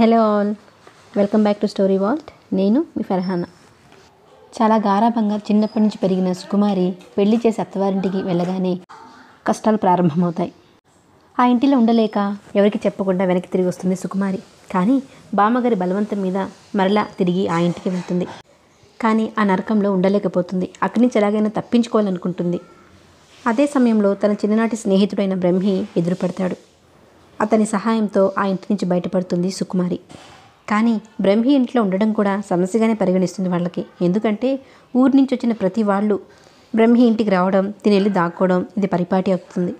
hello all welcome back to story vault నేను మీ ఫర్హానా చాలా గారాభంగా చిన్నప్పటి నుంచి పెరిగిన సుకుమారి పెళ్లి చేసి అత్తవారింటికి వెళ్ళగానే కష్టాలు ప్రారంభమవుతాయి ఆ ఇంటిలో ఉండలేక ఎవరికి చెప్పకుండా వెనక్కి తిరిగి వస్తుంది సుకుమారి కానీ బామ్మగారి బలవంతం మీద మరలా తిరిగి ఆ ఇంటికి వెళ్తుంది కానీ ఆ నరకంలో ఉండలేకపోతుంది అక్కడి నుంచి ఎలాగైనా తప్పించుకోవాలనుకుంటుంది అదే సమయంలో తన చిన్ననాటి స్నేహితుడైన బ్రహ్మి ఎదురుపడతాడు అతని సహాయంతో ఆ ఇంటి నుంచి బయటపడుతుంది సుకుమారి కానీ బ్రహ్మి ఇంట్లో ఉండడం కూడా సమస్యగానే పరిగణిస్తుంది వాళ్ళకి ఎందుకంటే ఊరి నుంచి వచ్చిన ప్రతి వాళ్ళు బ్రహ్మి ఇంటికి రావడం తినెళ్ళి దాక్కోవడం ఇది పరిపాటి అవుతుంది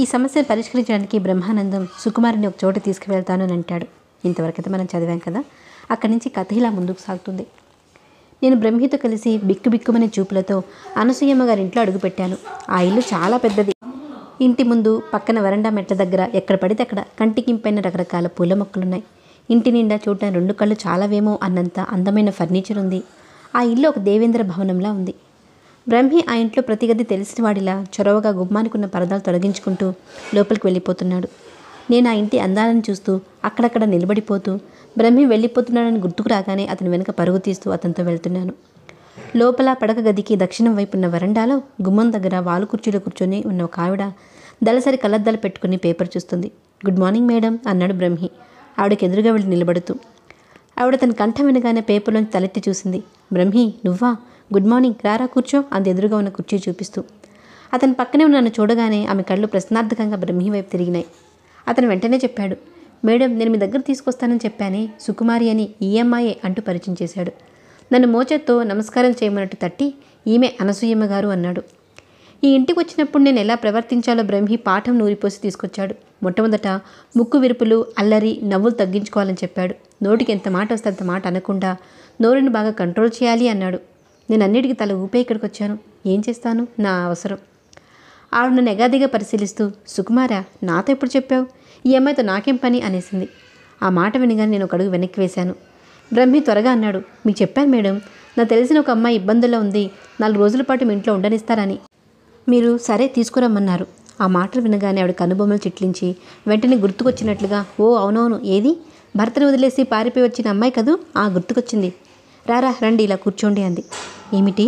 ఈ సమస్యను పరిష్కరించడానికి బ్రహ్మానందం సుకుమారిని ఒక చోట అని అంటాడు ఇంతవరకైతే మనం చదివాం కదా అక్కడి నుంచి కథ ఇలా ముందుకు సాగుతుంది నేను బ్రహ్మితో కలిసి బిక్కుబిక్కుమనే చూపులతో అనసూయమ్మ గారి ఇంట్లో అడుగుపెట్టాను ఆ ఇల్లు చాలా పెద్దది ఇంటి ముందు పక్కన వరండా మెట్ల దగ్గర ఎక్కడ పడితే అక్కడ కంటికింపైన రకరకాల పూల మొక్కలున్నాయి ఇంటి నిండా చూడటం రెండు కళ్ళు చాలావేమో అన్నంత అందమైన ఫర్నిచర్ ఉంది ఆ ఇల్లు ఒక దేవేంద్ర భవనంలా ఉంది బ్రహ్మి ఆ ఇంట్లో ప్రతి గది తెలిసిన వాడిలా చొరవగా గుమ్మానికున్న పరదాలు తొలగించుకుంటూ లోపలికి వెళ్ళిపోతున్నాడు నేను ఆ ఇంటి అందాలను చూస్తూ అక్కడక్కడ నిలబడిపోతూ బ్రహ్మి వెళ్ళిపోతున్నాడని గుర్తుకు రాగానే అతని వెనుక పరుగు తీస్తూ అతనితో వెళ్తున్నాను లోపల పడక గదికి దక్షిణం వైపున్న వరండాలో గుమ్మం దగ్గర వాలు కుర్చీలో కూర్చొని ఉన్న ఒక ఆవిడ దళసరి కళ్ళద్దాలు పెట్టుకుని పేపర్ చూస్తుంది గుడ్ మార్నింగ్ మేడం అన్నాడు బ్రహ్మి ఆవిడకి ఎదురుగా వెళ్ళి నిలబడుతూ ఆవిడ తన కంఠం వినగానే పేపర్లోంచి తలెత్తి చూసింది బ్రహ్మి నువ్వా గుడ్ మార్నింగ్ రారా కూర్చో అది ఎదురుగా ఉన్న కుర్చీ చూపిస్తూ అతని పక్కనే ఉన్న నన్ను చూడగానే ఆమె కళ్ళు ప్రశ్నార్థకంగా బ్రహ్మి వైపు తిరిగినాయి అతను వెంటనే చెప్పాడు మేడం నేను మీ దగ్గర తీసుకొస్తానని చెప్పానే సుకుమారి అని ఈఎంఐఏ అంటూ పరిచయం చేశాడు నన్ను మోచేత్తో నమస్కారం చేయమన్నట్టు తట్టి ఈమె అనసూయమ్మ గారు అన్నాడు ఈ ఇంటికి వచ్చినప్పుడు నేను ఎలా ప్రవర్తించాలో బ్రహ్మి పాఠం నూరిపోసి తీసుకొచ్చాడు మొట్టమొదట ముక్కు విరుపులు అల్లరి నవ్వులు తగ్గించుకోవాలని చెప్పాడు నోటికి ఎంత మాట వస్తే అంత మాట అనకుండా నోరుని బాగా కంట్రోల్ చేయాలి అన్నాడు నేను అన్నిటికీ తల ఊపే ఇక్కడికి వచ్చాను ఏం చేస్తాను నా అవసరం ఆవిడ నన్ను ఎగాదిగా పరిశీలిస్తూ సుకుమారా నాతో ఎప్పుడు చెప్పావు ఈ అమ్మాయితో నాకేం పని అనేసింది ఆ మాట వినగానే నేను ఒక అడుగు వెనక్కి వేశాను బ్రహ్మి త్వరగా అన్నాడు మీకు చెప్పాను మేడం నాకు తెలిసిన ఒక అమ్మాయి ఇబ్బందుల్లో ఉంది నాలుగు రోజుల పాటు మీ ఇంట్లో ఉండనిస్తారని మీరు సరే తీసుకురమ్మన్నారు ఆ మాటలు వినగానే ఆవిడ కనుబొమ్మలు చిట్లించి వెంటనే గుర్తుకొచ్చినట్లుగా ఓ అవునవును ఏది భర్తను వదిలేసి పారిపోయి వచ్చిన అమ్మాయి కదూ ఆ గుర్తుకొచ్చింది రారా రండి ఇలా కూర్చోండి అంది ఏమిటి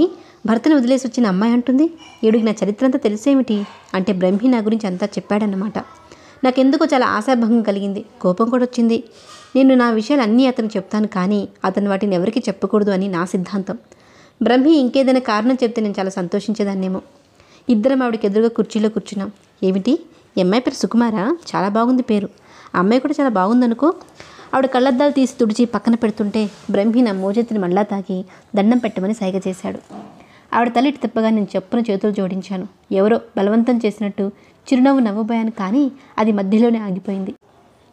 భర్తను వదిలేసి వచ్చిన అమ్మాయి అంటుంది ఈవిడికి నా చరిత్ర అంతా తెలిసేమిటి అంటే బ్రహ్మి నా గురించి అంతా చెప్పాడన్నమాట నాకెందుకో చాలా ఆశాభంగం కలిగింది కోపం కూడా వచ్చింది నేను నా విషయాలు అన్నీ అతను చెప్తాను కానీ అతను వాటిని ఎవరికి చెప్పకూడదు అని నా సిద్ధాంతం బ్రహ్మి ఇంకేదైనా కారణం చెప్తే నేను చాలా సంతోషించేదాన్నేమో ఇద్దరం ఆవిడకి ఎదురుగా కుర్చీలో కూర్చున్నాం ఏమిటి ఈ అమ్మాయి పేరు సుకుమారా చాలా బాగుంది పేరు అమ్మాయి కూడా చాలా బాగుందనుకో ఆవిడ కళ్ళద్దాలు తీసి తుడిచి పక్కన పెడుతుంటే బ్రహ్మీ నా మోజెత్తిని మళ్ళా తాకి దండం పెట్టమని సైగ చేశాడు ఆవిడ తల్లిటి తిప్పగా నేను చెప్పున చేతులు జోడించాను ఎవరో బలవంతం చేసినట్టు చిరునవ్వు నవ్వబోయాను కానీ అది మధ్యలోనే ఆగిపోయింది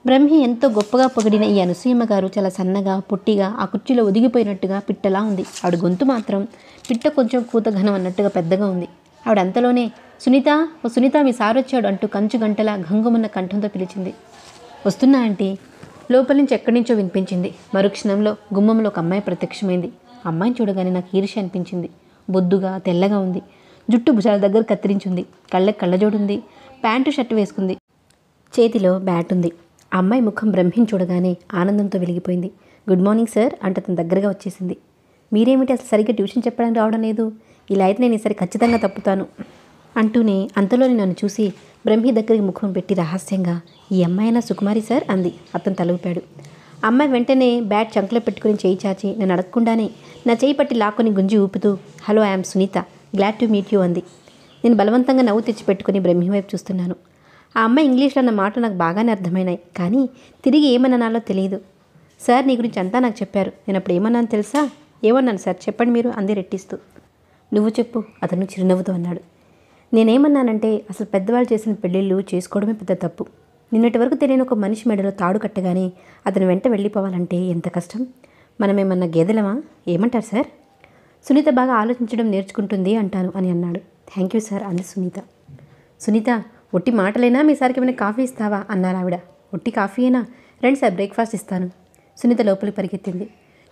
బ్రహ్మి ఎంతో గొప్పగా పొగిడిన ఈ అనుసూయమ్మ గారు చాలా సన్నగా పుట్టిగా ఆ కుర్చీలో ఒదిగిపోయినట్టుగా పిట్టలా ఉంది ఆవిడ గొంతు మాత్రం పిట్ట కొంచెం కూత ఘనం అన్నట్టుగా పెద్దగా ఉంది ఆవిడంతలోనే సునీత ఓ సునీత మీ సారొచ్చాడు అంటూ కంచు గంటల గంగుమన్న కంఠంతో పిలిచింది వస్తున్నా ఆంటీ లోపలి నుంచి ఎక్కడి నుంచో వినిపించింది మరుక్షణంలో గుమ్మంలో ఒక అమ్మాయి ప్రత్యక్షమైంది అమ్మాయిని చూడగానే నాకు ఈర్ష అనిపించింది బొద్దుగా తెల్లగా ఉంది జుట్టు భుజాల దగ్గర కత్తిరించింది కళ్ళకి కళ్ళజోడుంది ప్యాంటు షర్ట్ వేసుకుంది చేతిలో బ్యాట్ ఉంది అమ్మాయి ముఖం చూడగానే ఆనందంతో వెలిగిపోయింది గుడ్ మార్నింగ్ సార్ అంటే తన దగ్గరగా వచ్చేసింది మీరేమిటి అసలు సరిగ్గా ట్యూషన్ చెప్పడానికి రావడం లేదు ఇలా అయితే నేను ఈసారి ఖచ్చితంగా తప్పుతాను అంటూనే అంతలోనే నన్ను చూసి బ్రహ్మి దగ్గరికి ముఖం పెట్టి రహస్యంగా ఈ అమ్మాయినా సుకుమారి సార్ అంది అతను తలవిపాడు అమ్మాయి వెంటనే బ్యాట్ చంకలో పెట్టుకుని చేయి చాచి నేను అడగకుండానే నా చేయి పట్టి లాక్కొని గుంజి ఊపుతూ hello I'm Sunita glad to meet you అంది నేను బలవంతంగా నవ్వు తెచ్చి పెట్టుకుని బ్రహ్మి వైపు చూస్తున్నాను ఆ అమ్మాయి ఇంగ్లీష్లో అన్న మాట నాకు బాగానే అర్థమైనాయి కానీ తిరిగి ఏమన్నానాలో తెలియదు సార్ నీ గురించి అంతా నాకు చెప్పారు నేను అప్పుడు ఏమన్నాను తెలుసా ఏమన్నాను సార్ చెప్పండి మీరు అందే రెట్టిస్తూ నువ్వు చెప్పు అతను చిరునవ్వుతో అన్నాడు నేనేమన్నానంటే అసలు పెద్దవాళ్ళు చేసిన పెళ్ళిళ్ళు చేసుకోవడమే పెద్ద తప్పు నిన్నటి వరకు తెలియని ఒక మనిషి మెడలో తాడు కట్టగానే అతను వెంట వెళ్ళిపోవాలంటే ఎంత కష్టం మనమేమన్నా గేదెలమా ఏమంటారు సార్ సునీత బాగా ఆలోచించడం నేర్చుకుంటుంది అంటాను అని అన్నాడు థ్యాంక్ యూ సార్ అంది సునీత సునీత ఒట్టి మాటలైనా మీ సార్కి ఏమైనా కాఫీ ఇస్తావా అన్నారు ఆవిడ ఒట్టి కాఫీ అయినా రండి సార్ బ్రేక్ఫాస్ట్ ఇస్తాను సునీత లోపలికి పరిగెత్తింది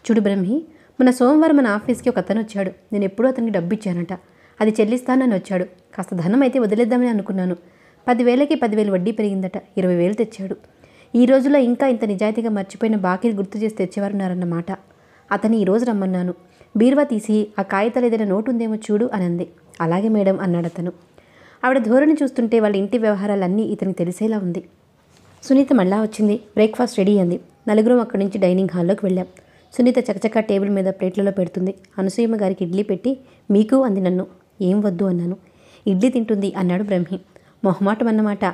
చూడు బ్రహ్మి మన సోమవారం మన ఆఫీస్కి ఒక అతను వచ్చాడు నేను ఎప్పుడూ అతనికి డబ్బు ఇచ్చానట అది చెల్లిస్తానని వచ్చాడు కాస్త ధనం అయితే వదిలేద్దామని అనుకున్నాను పదివేలకి పదివేలు వడ్డీ పెరిగిందట ఇరవై వేలు తెచ్చాడు ఈ రోజులో ఇంకా ఇంత నిజాయితీగా మర్చిపోయిన బాకీలు గుర్తు చేసి తెచ్చేవారున్నారన్నమాట అతని ఈరోజు రమ్మన్నాను బీర్వా తీసి ఆ కాగితాలు ఏదైనా నోటు ఉందేమో చూడు అని అంది అలాగే మేడం అన్నాడు అతను ఆవిడ ధోరణి చూస్తుంటే వాళ్ళ ఇంటి వ్యవహారాలన్నీ ఇతనికి తెలిసేలా ఉంది సునీత మళ్ళా వచ్చింది బ్రేక్ఫాస్ట్ రెడీ అంది నలుగురం అక్కడి నుంచి డైనింగ్ హాల్లోకి వెళ్ళాం సునీత చకచకా టేబుల్ మీద ప్లేట్లలో పెడుతుంది అనసూయమ్మ గారికి ఇడ్లీ పెట్టి మీకు అంది నన్ను ఏం వద్దు అన్నాను ఇడ్లీ తింటుంది అన్నాడు బ్రహ్మి మొహమాటం అన్నమాట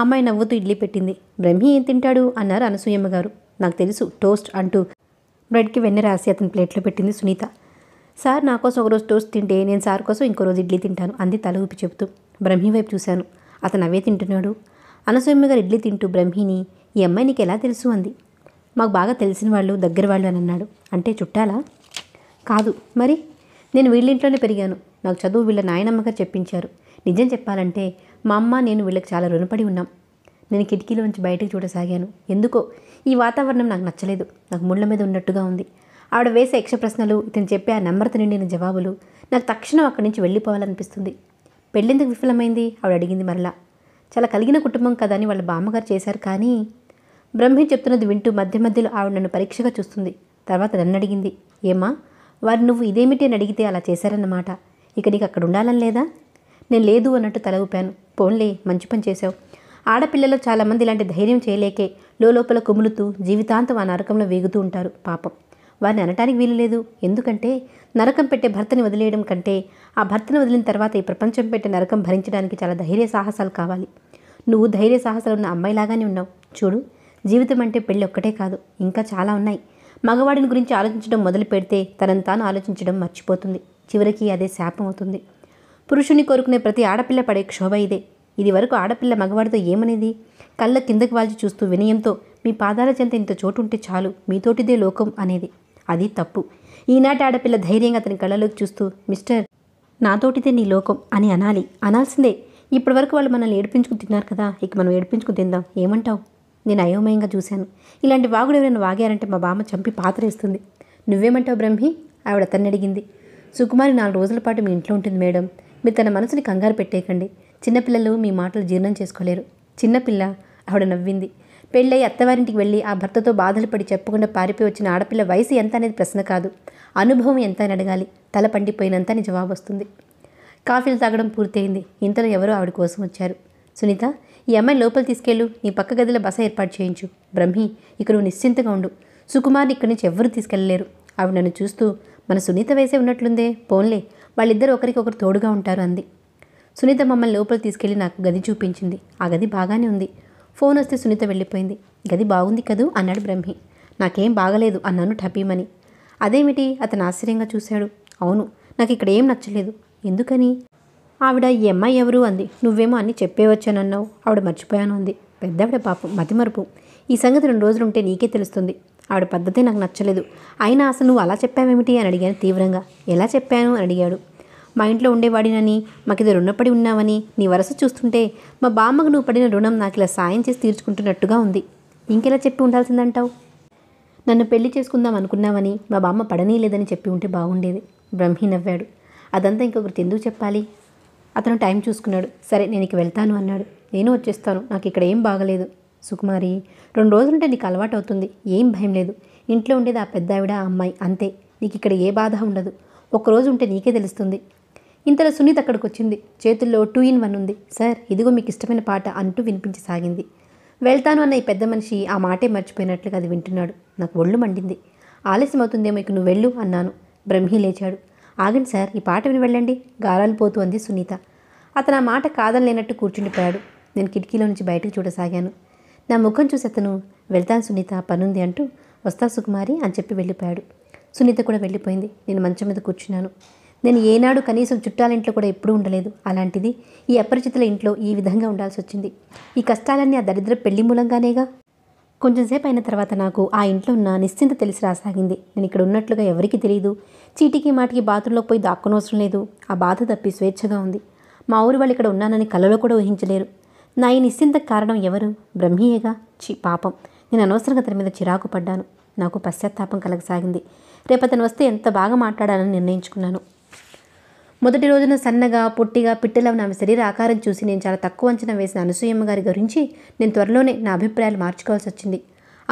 అమ్మాయి నవ్వుతూ ఇడ్లీ పెట్టింది బ్రహ్మి ఏం తింటాడు అన్నారు అనసూయమ్మ గారు నాకు తెలుసు టోస్ట్ అంటూ బ్రెడ్కి వెన్న రాసి అతని ప్లేట్లో పెట్టింది సునీత సార్ నా కోసం ఒకరోజు టోస్ట్ తింటే నేను సార్ కోసం ఇంకో రోజు ఇడ్లీ తింటాను అంది తల ఊపి చెబుతూ బ్రహ్మి వైపు చూశాను అతను అవే తింటున్నాడు అనసూయమ్మ గారు ఇడ్లీ తింటూ బ్రహ్మిని ఈ అమ్మాయి నీకు ఎలా తెలుసు అంది మాకు బాగా తెలిసిన వాళ్ళు దగ్గర వాళ్ళు అని అన్నాడు అంటే చుట్టాలా కాదు మరి నేను వీళ్ళింట్లోనే పెరిగాను నాకు చదువు వీళ్ళ నాయనమ్మగారు చెప్పించారు నిజం చెప్పాలంటే మా అమ్మ నేను వీళ్ళకి చాలా రుణపడి ఉన్నాం నేను కిటికీలో నుంచి బయటకు చూడసాగాను ఎందుకో ఈ వాతావరణం నాకు నచ్చలేదు నాకు ముళ్ళ మీద ఉన్నట్టుగా ఉంది ఆవిడ వేసే యక్ష ప్రశ్నలు ఇతను చెప్పే ఆ నమ్రత నిండిన జవాబులు నాకు తక్షణం అక్కడి నుంచి వెళ్ళిపోవాలనిపిస్తుంది పెళ్ళెందుకు విఫలమైంది ఆవిడ అడిగింది మరలా చాలా కలిగిన కుటుంబం కదా అని వాళ్ళ బామ్మగారు చేశారు కానీ బ్రహ్మి చెప్తున్నది వింటూ మధ్య మధ్యలో ఆవిడ నన్ను పరీక్షగా చూస్తుంది తర్వాత నన్ను అడిగింది ఏమా వారు నువ్వు ఇదేమిటి అని అడిగితే అలా చేశారన్నమాట ఇక నీకు అక్కడ ఉండాలని లేదా నేను లేదు అన్నట్టు తల ఊపాను పోన్లే మంచి పని చేశావు ఆడపిల్లలు చాలామంది ఇలాంటి ధైర్యం చేయలేకే లోపల కుములుతూ జీవితాంతం ఆ నరకంలో వేగుతూ ఉంటారు పాపం వారిని అనటానికి వీలు లేదు ఎందుకంటే నరకం పెట్టే భర్తని వదిలేయడం కంటే ఆ భర్తను వదిలిన తర్వాత ఈ ప్రపంచం పెట్టే నరకం భరించడానికి చాలా ధైర్య సాహసాలు కావాలి నువ్వు ధైర్య సాహసాలు ఉన్న అమ్మాయిలాగానే ఉన్నావు చూడు జీవితం అంటే పెళ్ళి ఒక్కటే కాదు ఇంకా చాలా ఉన్నాయి మగవాడిని గురించి ఆలోచించడం మొదలు పెడితే తనని తాను ఆలోచించడం మర్చిపోతుంది చివరికి అదే శాపం అవుతుంది పురుషుని కోరుకునే ప్రతి ఆడపిల్ల పడే క్షోభ ఇదే ఇది వరకు ఆడపిల్ల మగవాడితో ఏమనేది కళ్ళ కిందకు వాల్చి చూస్తూ వినయంతో మీ పాదాల చెంత ఇంత చోటు ఉంటే చాలు మీతోటిదే లోకం అనేది అది తప్పు ఈనాటి ఆడపిల్ల ధైర్యంగా అతని కళ్ళలోకి చూస్తూ మిస్టర్ నాతోటిదే నీ లోకం అని అనాలి అనాల్సిందే ఇప్పటివరకు వాళ్ళు మనల్ని ఏడిపించుకుని తిన్నారు కదా ఇక మనం ఏడిపించుకుని తిందాం ఏమంటావు నేను అయోమయంగా చూశాను ఇలాంటి వాగుడు ఎవరైనా వాగారంటే మా బామ్మ చంపి పాతరేస్తుంది నువ్వేమంటావు బ్రహ్మి ఆవిడ అతన్ని అడిగింది సుకుమారి నాలుగు రోజుల పాటు మీ ఇంట్లో ఉంటుంది మేడం మీరు తన మనసుని కంగారు పెట్టేయకండి చిన్నపిల్లలు మీ మాటలు జీర్ణం చేసుకోలేరు చిన్నపిల్ల ఆవిడ నవ్వింది పెళ్ళై అత్తవారింటికి వెళ్ళి ఆ భర్తతో బాధలు పడి చెప్పకుండా పారిపోయి వచ్చిన ఆడపిల్ల వయసు ఎంత అనేది ప్రశ్న కాదు అనుభవం ఎంత అని అడగాలి తల పండిపోయినంత అని జవాబు వస్తుంది కాఫీలు తాగడం పూర్తయింది ఇంతలో ఎవరో ఆవిడ కోసం వచ్చారు సునీత ఈ అమ్మాయి లోపల తీసుకెళ్ళు నీ పక్క గదిలో బస ఏర్పాటు చేయించు బ్రహ్మి ఇక నువ్వు నిశ్చింతగా ఉండు సుకుమార్ని ఇక్కడి నుంచి ఎవ్వరూ తీసుకెళ్ళలేరు ఆవిడ నన్ను చూస్తూ మన సునీత వేసే ఉన్నట్లుందే పోన్లే వాళ్ళిద్దరు ఒకరికొకరు తోడుగా ఉంటారు అంది సునీత మమ్మల్ని లోపల తీసుకెళ్ళి నాకు గది చూపించింది ఆ గది బాగానే ఉంది ఫోన్ వస్తే సునీత వెళ్ళిపోయింది గది బాగుంది కదూ అన్నాడు బ్రహ్మి నాకేం బాగలేదు అన్నాను ఠపీమని అదేమిటి అతను ఆశ్చర్యంగా చూశాడు అవును నాకు ఇక్కడ ఏం నచ్చలేదు ఎందుకని ఆవిడ ఈ అమ్మాయి ఎవరు అంది నువ్వేమో అన్ని చెప్పే వచ్చానన్నావు ఆవిడ మర్చిపోయాను అంది పెద్దావిడ పాపం మతిమరుపు ఈ సంగతి రెండు రోజులుంటే నీకే తెలుస్తుంది ఆవిడ పద్ధతి నాకు నచ్చలేదు అయినా అసలు నువ్వు అలా చెప్పావేమిటి అని అడిగాను తీవ్రంగా ఎలా చెప్పాను అని అడిగాడు మా ఇంట్లో ఉండేవాడినని మాకు ఇది రుణపడి ఉన్నావని నీ వరస చూస్తుంటే మా బామ్మకు నువ్వు పడిన రుణం నాకు ఇలా సాయం చేసి తీర్చుకుంటున్నట్టుగా ఉంది ఇంకెలా చెప్పి ఉండాల్సిందంటావు నన్ను పెళ్లి చేసుకుందాం అనుకున్నావని మా బామ్మ పడనీయలేదని చెప్పి ఉంటే బాగుండేది బ్రహ్మి నవ్వాడు అదంతా ఇంకొకరికి ఎందుకు చెప్పాలి అతను టైం చూసుకున్నాడు సరే నేను ఇక వెళ్తాను అన్నాడు నేను వచ్చేస్తాను నాకు ఇక్కడ ఏం బాగలేదు సుకుమారి రెండు రోజులుంటే నీకు అలవాటు అవుతుంది ఏం భయం లేదు ఇంట్లో ఉండేది ఆ పెద్ద ఆవిడ ఆ అమ్మాయి అంతే నీకు ఇక్కడ ఏ బాధ ఉండదు ఒకరోజు ఉంటే నీకే తెలుస్తుంది ఇంతలో సునీత అక్కడికి వచ్చింది చేతుల్లో టూ ఇన్ వన్ ఉంది సార్ ఇదిగో మీకు ఇష్టమైన పాట అంటూ వినిపించసాగింది వెళ్తాను అన్న ఈ పెద్ద మనిషి ఆ మాటే మర్చిపోయినట్లుగా అది వింటున్నాడు నాకు ఒళ్ళు మండింది ఆలస్యం అవుతుందేమో ఇక నువ్వు వెళ్ళు అన్నాను బ్రహ్మి లేచాడు ఆగండి సార్ ఈ పాట విని వెళ్ళండి గాలాలు పోతూ అంది సునీత అతను ఆ మాట లేనట్టు కూర్చుండిపోయాడు నేను కిటికీలో నుంచి బయటకు చూడసాగాను నా ముఖం చూసి అతను వెళ్తాను సునీత పనుంది అంటూ వస్తా సుకుమారి అని చెప్పి వెళ్ళిపోయాడు సునీత కూడా వెళ్ళిపోయింది నేను మంచం మీద కూర్చున్నాను నేను ఏనాడు కనీసం చుట్టాల ఇంట్లో కూడా ఎప్పుడూ ఉండలేదు అలాంటిది ఈ అపరిచితుల ఇంట్లో ఈ విధంగా ఉండాల్సి వచ్చింది ఈ కష్టాలన్నీ ఆ దరిద్ర పెళ్లి మూలంగానేగా కొంచెంసేపు అయిన తర్వాత నాకు ఆ ఇంట్లో ఉన్న నిశ్చింత తెలిసి రాసాగింది నేను ఇక్కడ ఉన్నట్లుగా ఎవరికీ తెలియదు చీటికి మాటికి బాత్రూంలోకి పోయి దాక్కునవసరం లేదు ఆ బాధ తప్పి స్వేచ్ఛగా ఉంది మా ఊరు వాళ్ళు ఇక్కడ ఉన్నానని కలలో కూడా ఊహించలేరు నా ఈ నిశ్చింత కారణం ఎవరు బ్రహ్మీయగా చి పాపం నేను అనవసరంగా అతని మీద చిరాకు పడ్డాను నాకు పశ్చాత్తాపం కలగసాగింది రేపు అతను వస్తే ఎంత బాగా మాట్లాడాలని నిర్ణయించుకున్నాను మొదటి రోజున సన్నగా పొట్టిగా పిట్టెలా నా శరీర ఆకారం చూసి నేను చాలా తక్కువ అంచనా వేసిన అనసూయమ్మ గారి గురించి నేను త్వరలోనే నా అభిప్రాయాలు మార్చుకోవాల్సి వచ్చింది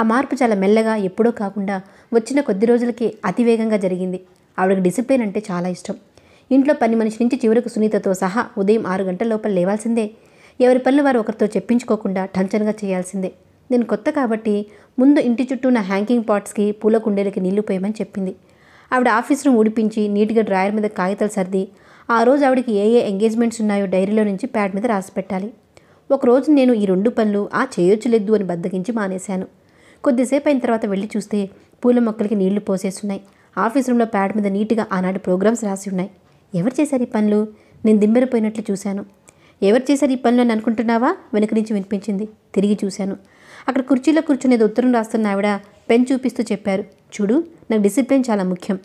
ఆ మార్పు చాలా మెల్లగా ఎప్పుడూ కాకుండా వచ్చిన కొద్ది రోజులకే అతివేగంగా జరిగింది ఆవిడకి డిసిప్లిన్ అంటే చాలా ఇష్టం ఇంట్లో పని మనిషి నుంచి చివరకు సునీతతో సహా ఉదయం ఆరు గంటల లోపల లేవాల్సిందే ఎవరి పనులు వారు ఒకరితో చెప్పించుకోకుండా టంచన్గా చేయాల్సిందే నేను కొత్త కాబట్టి ముందు ఇంటి చుట్టూ నా హ్యాంకింగ్ పాట్స్కి పూల కుండీలకి నీళ్లు పోయమని చెప్పింది ఆవిడ ఆఫీస్ రూమ్ ఊడిపించి నీట్గా డ్రాయర్ మీద కాగితాలు సర్ది ఆ రోజు ఆవిడకి ఏ ఏ ఎంగేజ్మెంట్స్ ఉన్నాయో డైరీలో నుంచి ప్యాడ్ మీద రాసి పెట్టాలి ఒకరోజు నేను ఈ రెండు పనులు ఆ చేయొచ్చులేదు అని బద్దగించి మానేశాను కొద్దిసేపు అయిన తర్వాత వెళ్ళి చూస్తే పూల మొక్కలకి నీళ్లు పోసేస్తున్నాయి ఆఫీస్ రూమ్లో ప్యాడ్ మీద నీట్గా ఆనాటి ప్రోగ్రామ్స్ రాసి ఉన్నాయి ఎవరు చేశారు ఈ పనులు నేను దిమ్మెరిపోయినట్లు చూశాను ఎవరు చేశారు ఈ పనులు అని అనుకుంటున్నావా వెనక నుంచి వినిపించింది తిరిగి చూశాను అక్కడ కుర్చీలో కూర్చునేది ఉత్తరం రాస్తున్న ఆవిడ పెన్ చూపిస్తూ చెప్పారు చూడు నాకు డిసిప్లిన్ చాలా ముఖ్యం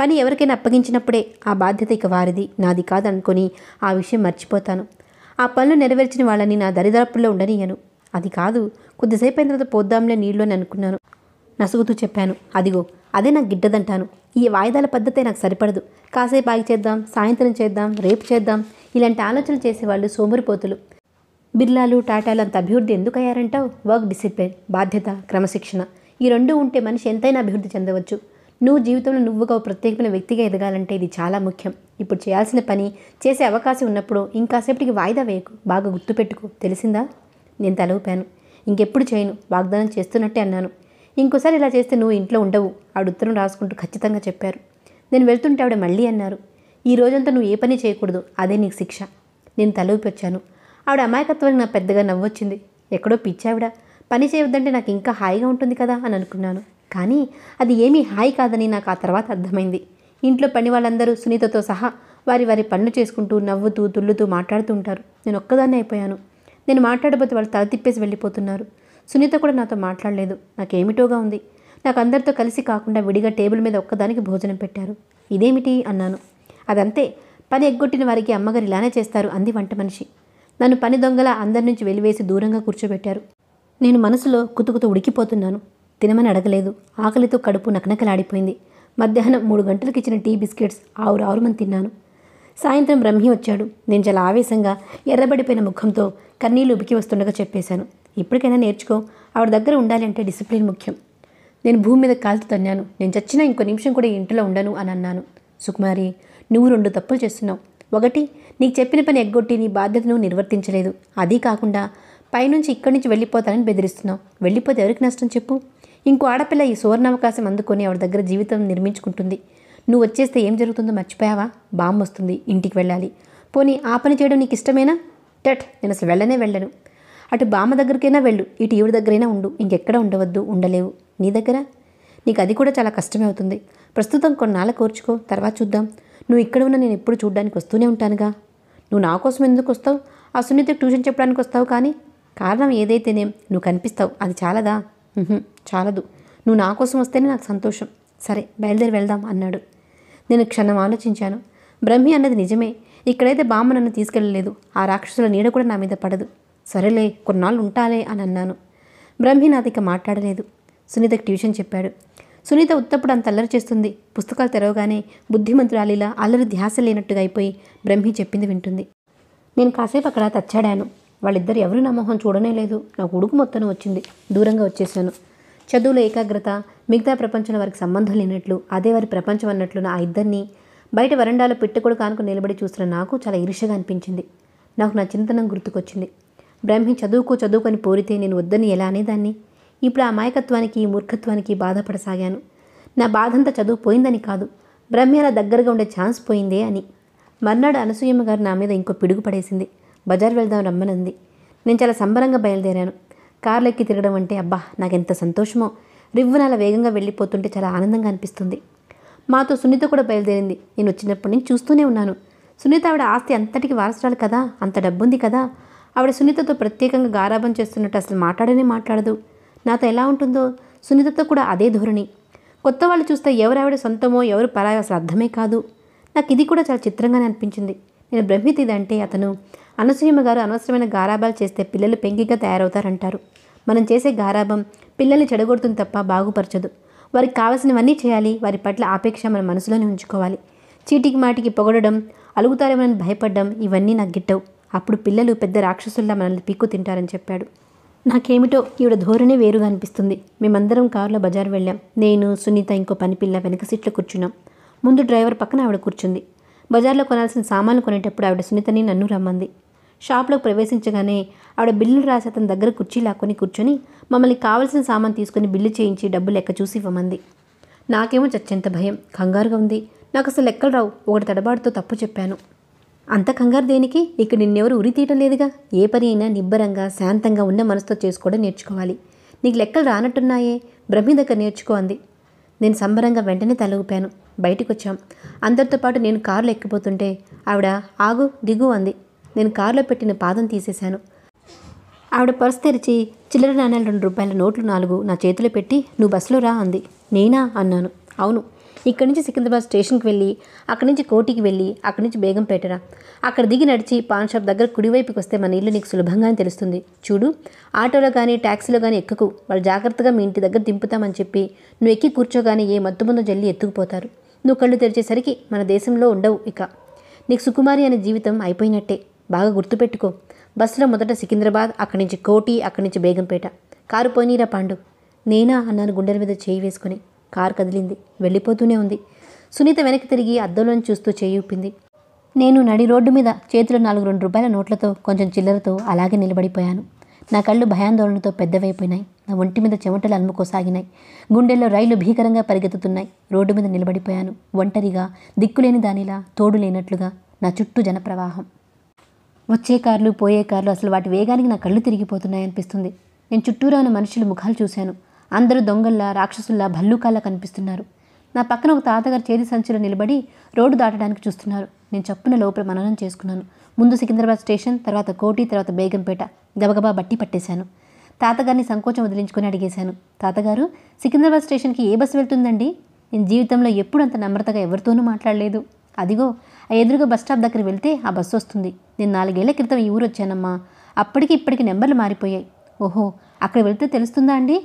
పని ఎవరికైనా అప్పగించినప్పుడే ఆ బాధ్యత ఇక వారిది నాది కాదనుకొని ఆ విషయం మర్చిపోతాను ఆ పనులు నెరవేర్చిన వాళ్ళని నా దరిదాపుల్లో ఉండనియను అది కాదు కొద్దిసేపు అయిన తర్వాత పోద్దాంలే నీళ్ళు అని అనుకున్నాను నసుగుతూ చెప్పాను అదిగో అదే నాకు గిడ్డదంటాను ఈ వాయిదాల పద్ధతే నాకు సరిపడదు కాసేపు ఆగి చేద్దాం సాయంత్రం చేద్దాం రేపు చేద్దాం ఇలాంటి ఆలోచనలు చేసేవాళ్ళు సోమరిపోతులు బిర్లాలు టాటాలు అంత అభివృద్ధి ఎందుకయ్యారంటావు వర్క్ డిసిప్లిన్ బాధ్యత క్రమశిక్షణ ఈ రెండు ఉంటే మనిషి ఎంతైనా అభివృద్ధి చెందవచ్చు నువ్వు జీవితంలో నువ్వుగా ప్రత్యేకమైన వ్యక్తిగా ఎదగాలంటే ఇది చాలా ముఖ్యం ఇప్పుడు చేయాల్సిన పని చేసే అవకాశం ఉన్నప్పుడు ఇంకాసేపటికి వాయిదా వేయకు బాగా గుర్తుపెట్టుకో తెలిసిందా నేను తలవుపాను ఇంకెప్పుడు చేయను వాగ్దానం చేస్తున్నట్టే అన్నాను ఇంకోసారి ఇలా చేస్తే నువ్వు ఇంట్లో ఉండవు ఆవిడ ఉత్తరం రాసుకుంటూ ఖచ్చితంగా చెప్పారు నేను వెళ్తుంటే ఆవిడ మళ్ళీ అన్నారు ఈ రోజంతా నువ్వు ఏ పని చేయకూడదు అదే నీకు శిక్ష నేను తలూపి వచ్చాను ఆవిడ అమాయకత్వానికి నా పెద్దగా నవ్వొచ్చింది ఎక్కడో పిచ్చావిడ పని చేయొద్దంటే నాకు ఇంకా హాయిగా ఉంటుంది కదా అని అనుకున్నాను కానీ అది ఏమీ హాయి కాదని నాకు ఆ తర్వాత అర్థమైంది ఇంట్లో పని వాళ్ళందరూ సునీతతో సహా వారి వారి పనులు చేసుకుంటూ నవ్వుతూ దుల్లుతూ మాట్లాడుతూ ఉంటారు నేను ఒక్కదాన్నే అయిపోయాను నేను మాట్లాడబోతే వాళ్ళు తల తిప్పేసి వెళ్ళిపోతున్నారు సునీత కూడా నాతో మాట్లాడలేదు నాకేమిటోగా ఉంది నాకు అందరితో కలిసి కాకుండా విడిగా టేబుల్ మీద ఒక్కదానికి భోజనం పెట్టారు ఇదేమిటి అన్నాను అదంతే పని ఎగ్గొట్టిన వారికి అమ్మగారు ఇలానే చేస్తారు అంది వంట మనిషి నన్ను పని దొంగల అందరి నుంచి వెలివేసి దూరంగా కూర్చోబెట్టారు నేను మనసులో కుతుకుతు ఉడికిపోతున్నాను తినమని అడగలేదు ఆకలితో కడుపు నకనకలాడిపోయింది మధ్యాహ్నం మూడు గంటలకు ఇచ్చిన టీ బిస్కెట్స్ ఆవురు ఆవురమని తిన్నాను సాయంత్రం బ్రహ్మి వచ్చాడు నేను చాలా ఆవేశంగా ఎర్రబడిపోయిన ముఖంతో కన్నీళ్లు ఉబికి వస్తుండగా చెప్పేశాను ఇప్పటికైనా నేర్చుకో ఆవిడ దగ్గర ఉండాలి అంటే డిసిప్లిన్ ముఖ్యం నేను భూమి మీద కాల్తు తన్నాను నేను చచ్చినా ఇంకో నిమిషం కూడా ఇంట్లో ఉండను అని అన్నాను సుకుమారి నువ్వు రెండు తప్పులు చేస్తున్నావు ఒకటి నీకు చెప్పిన పని ఎగ్గొట్టి నీ బాధ్యతను నిర్వర్తించలేదు అదీ కాకుండా పైనుంచి ఇక్కడి నుంచి వెళ్ళిపోతానని బెదిరిస్తున్నావు వెళ్ళిపోతే ఎవరికి నష్టం చెప్పు ఇంకో ఆడపిల్ల ఈ సువర్ణావకాశం అందుకొని ఆవిడ దగ్గర జీవితం నిర్మించుకుంటుంది నువ్వు వచ్చేస్తే ఏం జరుగుతుందో మర్చిపోయావా బాంబు వస్తుంది ఇంటికి వెళ్ళాలి పోనీ ఆ పని చేయడం నీకు ఇష్టమేనా టట్ నేను అసలు వెళ్ళనే వెళ్ళను అటు బామ్మ దగ్గరికైనా వెళ్ళు ఇటు ఈవిడ దగ్గరైనా ఉండు ఇంకెక్కడ ఉండవద్దు ఉండలేవు నీ దగ్గర నీకు అది కూడా చాలా కష్టమే అవుతుంది ప్రస్తుతం కొన్నాళ్ళ కోర్చుకో తర్వాత చూద్దాం నువ్వు ఇక్కడ ఉన్న నేను ఎప్పుడు చూడ్డానికి వస్తూనే ఉంటానుగా నువ్వు నా కోసం ఎందుకు వస్తావు ఆ సున్నితకు ట్యూషన్ చెప్పడానికి వస్తావు కానీ కారణం ఏదైతేనే నువ్వు కనిపిస్తావు అది చాలదా చాలదు నువ్వు నా కోసం వస్తేనే నాకు సంతోషం సరే బయలుదేరి వెళ్దాం అన్నాడు నేను క్షణం ఆలోచించాను బ్రహ్మి అన్నది నిజమే ఇక్కడైతే బామ్మ నన్ను తీసుకెళ్ళలేదు ఆ రాక్షసుల నీడ కూడా నా మీద పడదు సరేలే కొన్నాళ్ళు ఉంటాలే అని అన్నాను బ్రహ్మి నాదిక మాట్లాడలేదు సునీతకు ట్యూషన్ చెప్పాడు సునీత ఉత్తప్పుడు అంత అల్లరి చేస్తుంది పుస్తకాలు తెరవగానే బుద్ధిమంతురాలిలా అల్లరి ధ్యాస లేనట్టుగా అయిపోయి బ్రహ్మి చెప్పింది వింటుంది నేను కాసేపు అక్కడ తచ్చాడాను వాళ్ళిద్దరు ఎవరు నా మొహం చూడనే లేదు నాకు ఉడుకు మొత్తం వచ్చింది దూరంగా వచ్చేసాను చదువులో ఏకాగ్రత మిగతా ప్రపంచం వారికి సంబంధం లేనట్లు అదే వారి ప్రపంచం అన్నట్లు నా ఇద్దరిని బయట వరండాలో పెట్టుకొడు కానుక నిలబడి చూసిన నాకు చాలా ఇరుషగా అనిపించింది నాకు నా చింతనం గుర్తుకొచ్చింది బ్రహ్మి చదువుకో చదువుకొని పోరితే నేను వద్దని ఎలా అనేదాన్ని ఇప్పుడు ఆ మాయకత్వానికి మూర్ఖత్వానికి బాధపడసాగాను నా బాధంతా చదువు పోయిందని కాదు బ్రహ్మి అలా దగ్గరగా ఉండే ఛాన్స్ పోయిందే అని మర్నాడు అనసూయమ్మ గారు నా మీద ఇంకో పిడుగు పడేసింది బజార్ వెళ్దాం రమ్మనంది నేను చాలా సంబరంగా బయలుదేరాను కార్లెక్కి తిరగడం అంటే అబ్బా నాకెంత సంతోషమో రివ్వు నాల వేగంగా వెళ్ళిపోతుంటే చాలా ఆనందంగా అనిపిస్తుంది మాతో సునీత కూడా బయలుదేరింది నేను వచ్చినప్పటి నుంచి చూస్తూనే ఉన్నాను సునీత ఆవిడ ఆస్తి అంతటికి వారసరాలు కదా అంత డబ్బుంది కదా ఆవిడ సునీతతో ప్రత్యేకంగా గారాభం చేస్తున్నట్టు అసలు మాట్లాడనే మాట్లాడదు నాతో ఎలా ఉంటుందో సునీతతో కూడా అదే ధోరణి కొత్త వాళ్ళు చూస్తే ఎవరావిడ సొంతమో ఎవరు పరాయి అసలు అర్థమే కాదు నాకు ఇది కూడా చాలా చిత్రంగానే అనిపించింది నేను బ్రహ్మిత ఇదంటే అతను అనసూయమ్మ గారు అనవసరమైన గారాబాలు చేస్తే పిల్లలు పెంగిగా తయారవుతారంటారు మనం చేసే గారాభం పిల్లల్ని చెడగొడుతుంది తప్ప బాగుపరచదు వారికి కావాల్సినవన్నీ చేయాలి వారి పట్ల ఆపేక్ష మన మనసులోనే ఉంచుకోవాలి చీటికి మాటికి పొగడడం అలుగుతారేమని భయపడడం ఇవన్నీ నాకు గిట్టవు అప్పుడు పిల్లలు పెద్ద రాక్షసుల్లా మనల్ని పీక్కు తింటారని చెప్పాడు నాకేమిటో ఈవిడ ధోరణే వేరుగా అనిపిస్తుంది మేమందరం కారులో బజార్ వెళ్ళాం నేను సునీత ఇంకో పని పిల్ల వెనక సీట్లో కూర్చున్నాం ముందు డ్రైవర్ పక్కన ఆవిడ కూర్చుంది బజార్లో కొనాల్సిన సామాన్లు కొనేటప్పుడు ఆవిడ సునీతని నన్ను రమ్మంది షాప్లో ప్రవేశించగానే ఆవిడ బిల్లులు రాసి అతని దగ్గర కుర్చీ లాక్కొని కూర్చొని మమ్మల్ని కావాల్సిన సామాన్ తీసుకుని బిల్లు చేయించి డబ్బు లెక్క చూసి ఇవ్వమంది నాకేమో చచ్చేంత భయం కంగారుగా ఉంది నాకు అసలు లెక్కలు రావు ఒకటి తడబాటుతో తప్పు చెప్పాను అంత కంగారు దేనికి ఇక నిన్నెవరు ఉరి తీయటం లేదుగా ఏ పని అయినా నిబ్బరంగా శాంతంగా ఉన్న మనసుతో చేసుకోవడం నేర్చుకోవాలి నీకు లెక్కలు రానట్టున్నాయే బ్రహ్మి దగ్గర నేర్చుకో అంది నేను సంబరంగా వెంటనే తల ఊపాను బయటకు వచ్చాం అందరితో పాటు నేను కారులో ఎక్కిపోతుంటే ఆవిడ ఆగు దిగు అంది నేను కారులో పెట్టిన పాదం తీసేశాను ఆవిడ పర్స్ తెరిచి చిల్లర నాణ్యాలు రెండు రూపాయల నోట్లు నాలుగు నా చేతిలో పెట్టి నువ్వు బస్సులో రా అంది నేనా అన్నాను అవును ఇక్కడి నుంచి సికింద్రాబాద్ స్టేషన్కి వెళ్ళి అక్కడి నుంచి కోటికి వెళ్ళి అక్కడి నుంచి బేగం అక్కడ దిగి నడిచి పాన్ షాప్ దగ్గర కుడివైపుకి వస్తే మన ఇల్లు నీకు సులభంగానే తెలుస్తుంది చూడు ఆటోలో కానీ ట్యాక్సీలో కానీ ఎక్కకు వాళ్ళు జాగ్రత్తగా మీ ఇంటి దగ్గర దింపుతామని చెప్పి నువ్వు ఎక్కి కూర్చోగానే ఏ మత్తు ముందు జల్లి ఎత్తుకుపోతారు నువ్వు కళ్ళు తెరిచేసరికి మన దేశంలో ఉండవు ఇక నీకు సుకుమారి అనే జీవితం అయిపోయినట్టే బాగా గుర్తుపెట్టుకో బస్సులో మొదట సికింద్రాబాద్ అక్కడి నుంచి కోటి అక్కడి నుంచి బేగంపేట కారు పోయినీరా పాండు నేనా అన్నాను గుండెల మీద చేయి వేసుకుని కార్ కదిలింది వెళ్ళిపోతూనే ఉంది సునీత వెనక్కి తిరిగి అద్దంలోని చూస్తూ ఊపింది నేను నడి రోడ్డు మీద చేతిలో నాలుగు రెండు రూపాయల నోట్లతో కొంచెం చిల్లరతో అలాగే నిలబడిపోయాను నా కళ్ళు భయాందోళనతో పెద్దవైపోయినాయి నా ఒంటి మీద చెమటలు అలుముకోసాగినాయి గుండెల్లో రైలు భీకరంగా పరిగెత్తుతున్నాయి రోడ్డు మీద నిలబడిపోయాను ఒంటరిగా దిక్కులేని దానిలా తోడు లేనట్లుగా నా చుట్టూ జనప్రవాహం వచ్చే కార్లు పోయే కార్లు అసలు వాటి వేగానికి నా కళ్ళు తిరిగిపోతున్నాయనిపిస్తుంది నేను చుట్టూరా ఉన్న మనుషులు ముఖాలు చూశాను అందరూ దొంగల్లా రాక్షసుల్లా భల్లూకాల్లా కనిపిస్తున్నారు నా పక్కన ఒక తాతగారు చేతి సంచిలో నిలబడి రోడ్డు దాటడానికి చూస్తున్నారు నేను చప్పున లోపల మననం చేసుకున్నాను ముందు సికింద్రాబాద్ స్టేషన్ తర్వాత కోటి తర్వాత బేగంపేట గబగబా బట్టి పట్టేశాను తాతగారిని సంకోచం వదిలించుకొని అడిగేశాను తాతగారు సికింద్రాబాద్ స్టేషన్కి ఏ బస్సు వెళ్తుందండి నేను జీవితంలో ఎప్పుడు అంత నమ్రతగా ఎవరితోనూ మాట్లాడలేదు అదిగో ఆ ఎదురుగా బస్ స్టాప్ దగ్గర వెళ్తే ఆ బస్సు వస్తుంది నేను నాలుగేళ్ల క్రితం ఈ ఊరు వచ్చానమ్మా అప్పటికి ఇప్పటికి నెంబర్లు మారిపోయాయి ఓహో అక్కడ వెళ్తే తెలుస్తుందా అండి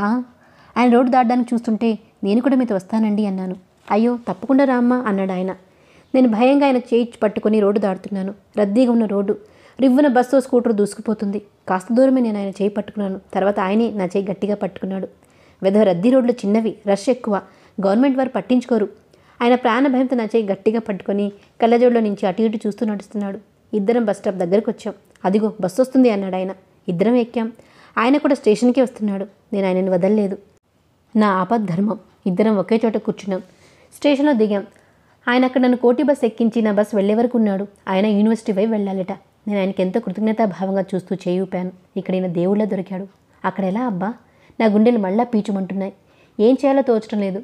ఆయన రోడ్డు దాటడానికి చూస్తుంటే నేను కూడా మీతో వస్తానండి అన్నాను అయ్యో తప్పకుండా రామ్మా అన్నాడు ఆయన నేను భయంగా ఆయన చేయి పట్టుకుని రోడ్డు దాడుతున్నాను రద్దీగా ఉన్న రోడ్డు రివ్వున బస్సు స్కూటర్ దూసుకుపోతుంది కాస్త దూరమే నేను ఆయన చేయి పట్టుకున్నాను తర్వాత ఆయనే నా చేయి గట్టిగా పట్టుకున్నాడు వెధవ రద్దీ రోడ్లు చిన్నవి రష్ ఎక్కువ గవర్నమెంట్ వారు పట్టించుకోరు ఆయన ప్రాణ భయంతో నా చేయి గట్టిగా పట్టుకొని కళ్ళజోడ్లో నుంచి అటు ఇటు చూస్తూ నడుస్తున్నాడు ఇద్దరం బస్ స్టాప్ దగ్గరకు వచ్చాం అదిగో బస్సు వస్తుంది అన్నాడు ఆయన ఇద్దరం ఎక్కాం ఆయన కూడా స్టేషన్కి వస్తున్నాడు నేను ఆయనను వదలలేదు నా ఆపద్ధర్మం ఇద్దరం ఒకే చోట కూర్చున్నాం స్టేషన్లో దిగాం ఆయన అక్కడ నన్ను కోటి బస్ ఎక్కించి నా బస్ వెళ్ళే వరకు ఉన్నాడు ఆయన యూనివర్సిటీ వైపు వెళ్ళాలట నేను ఆయనకి ఎంతో కృతజ్ఞతాభావంగా చూస్తూ చేయూపాను ఇక్కడ ఈయన దేవుళ్ళ దొరికాడు అక్కడ ఎలా అబ్బా నా గుండెలు మళ్ళా పీచుమంటున్నాయి ఏం చేయాలో తోచడం లేదు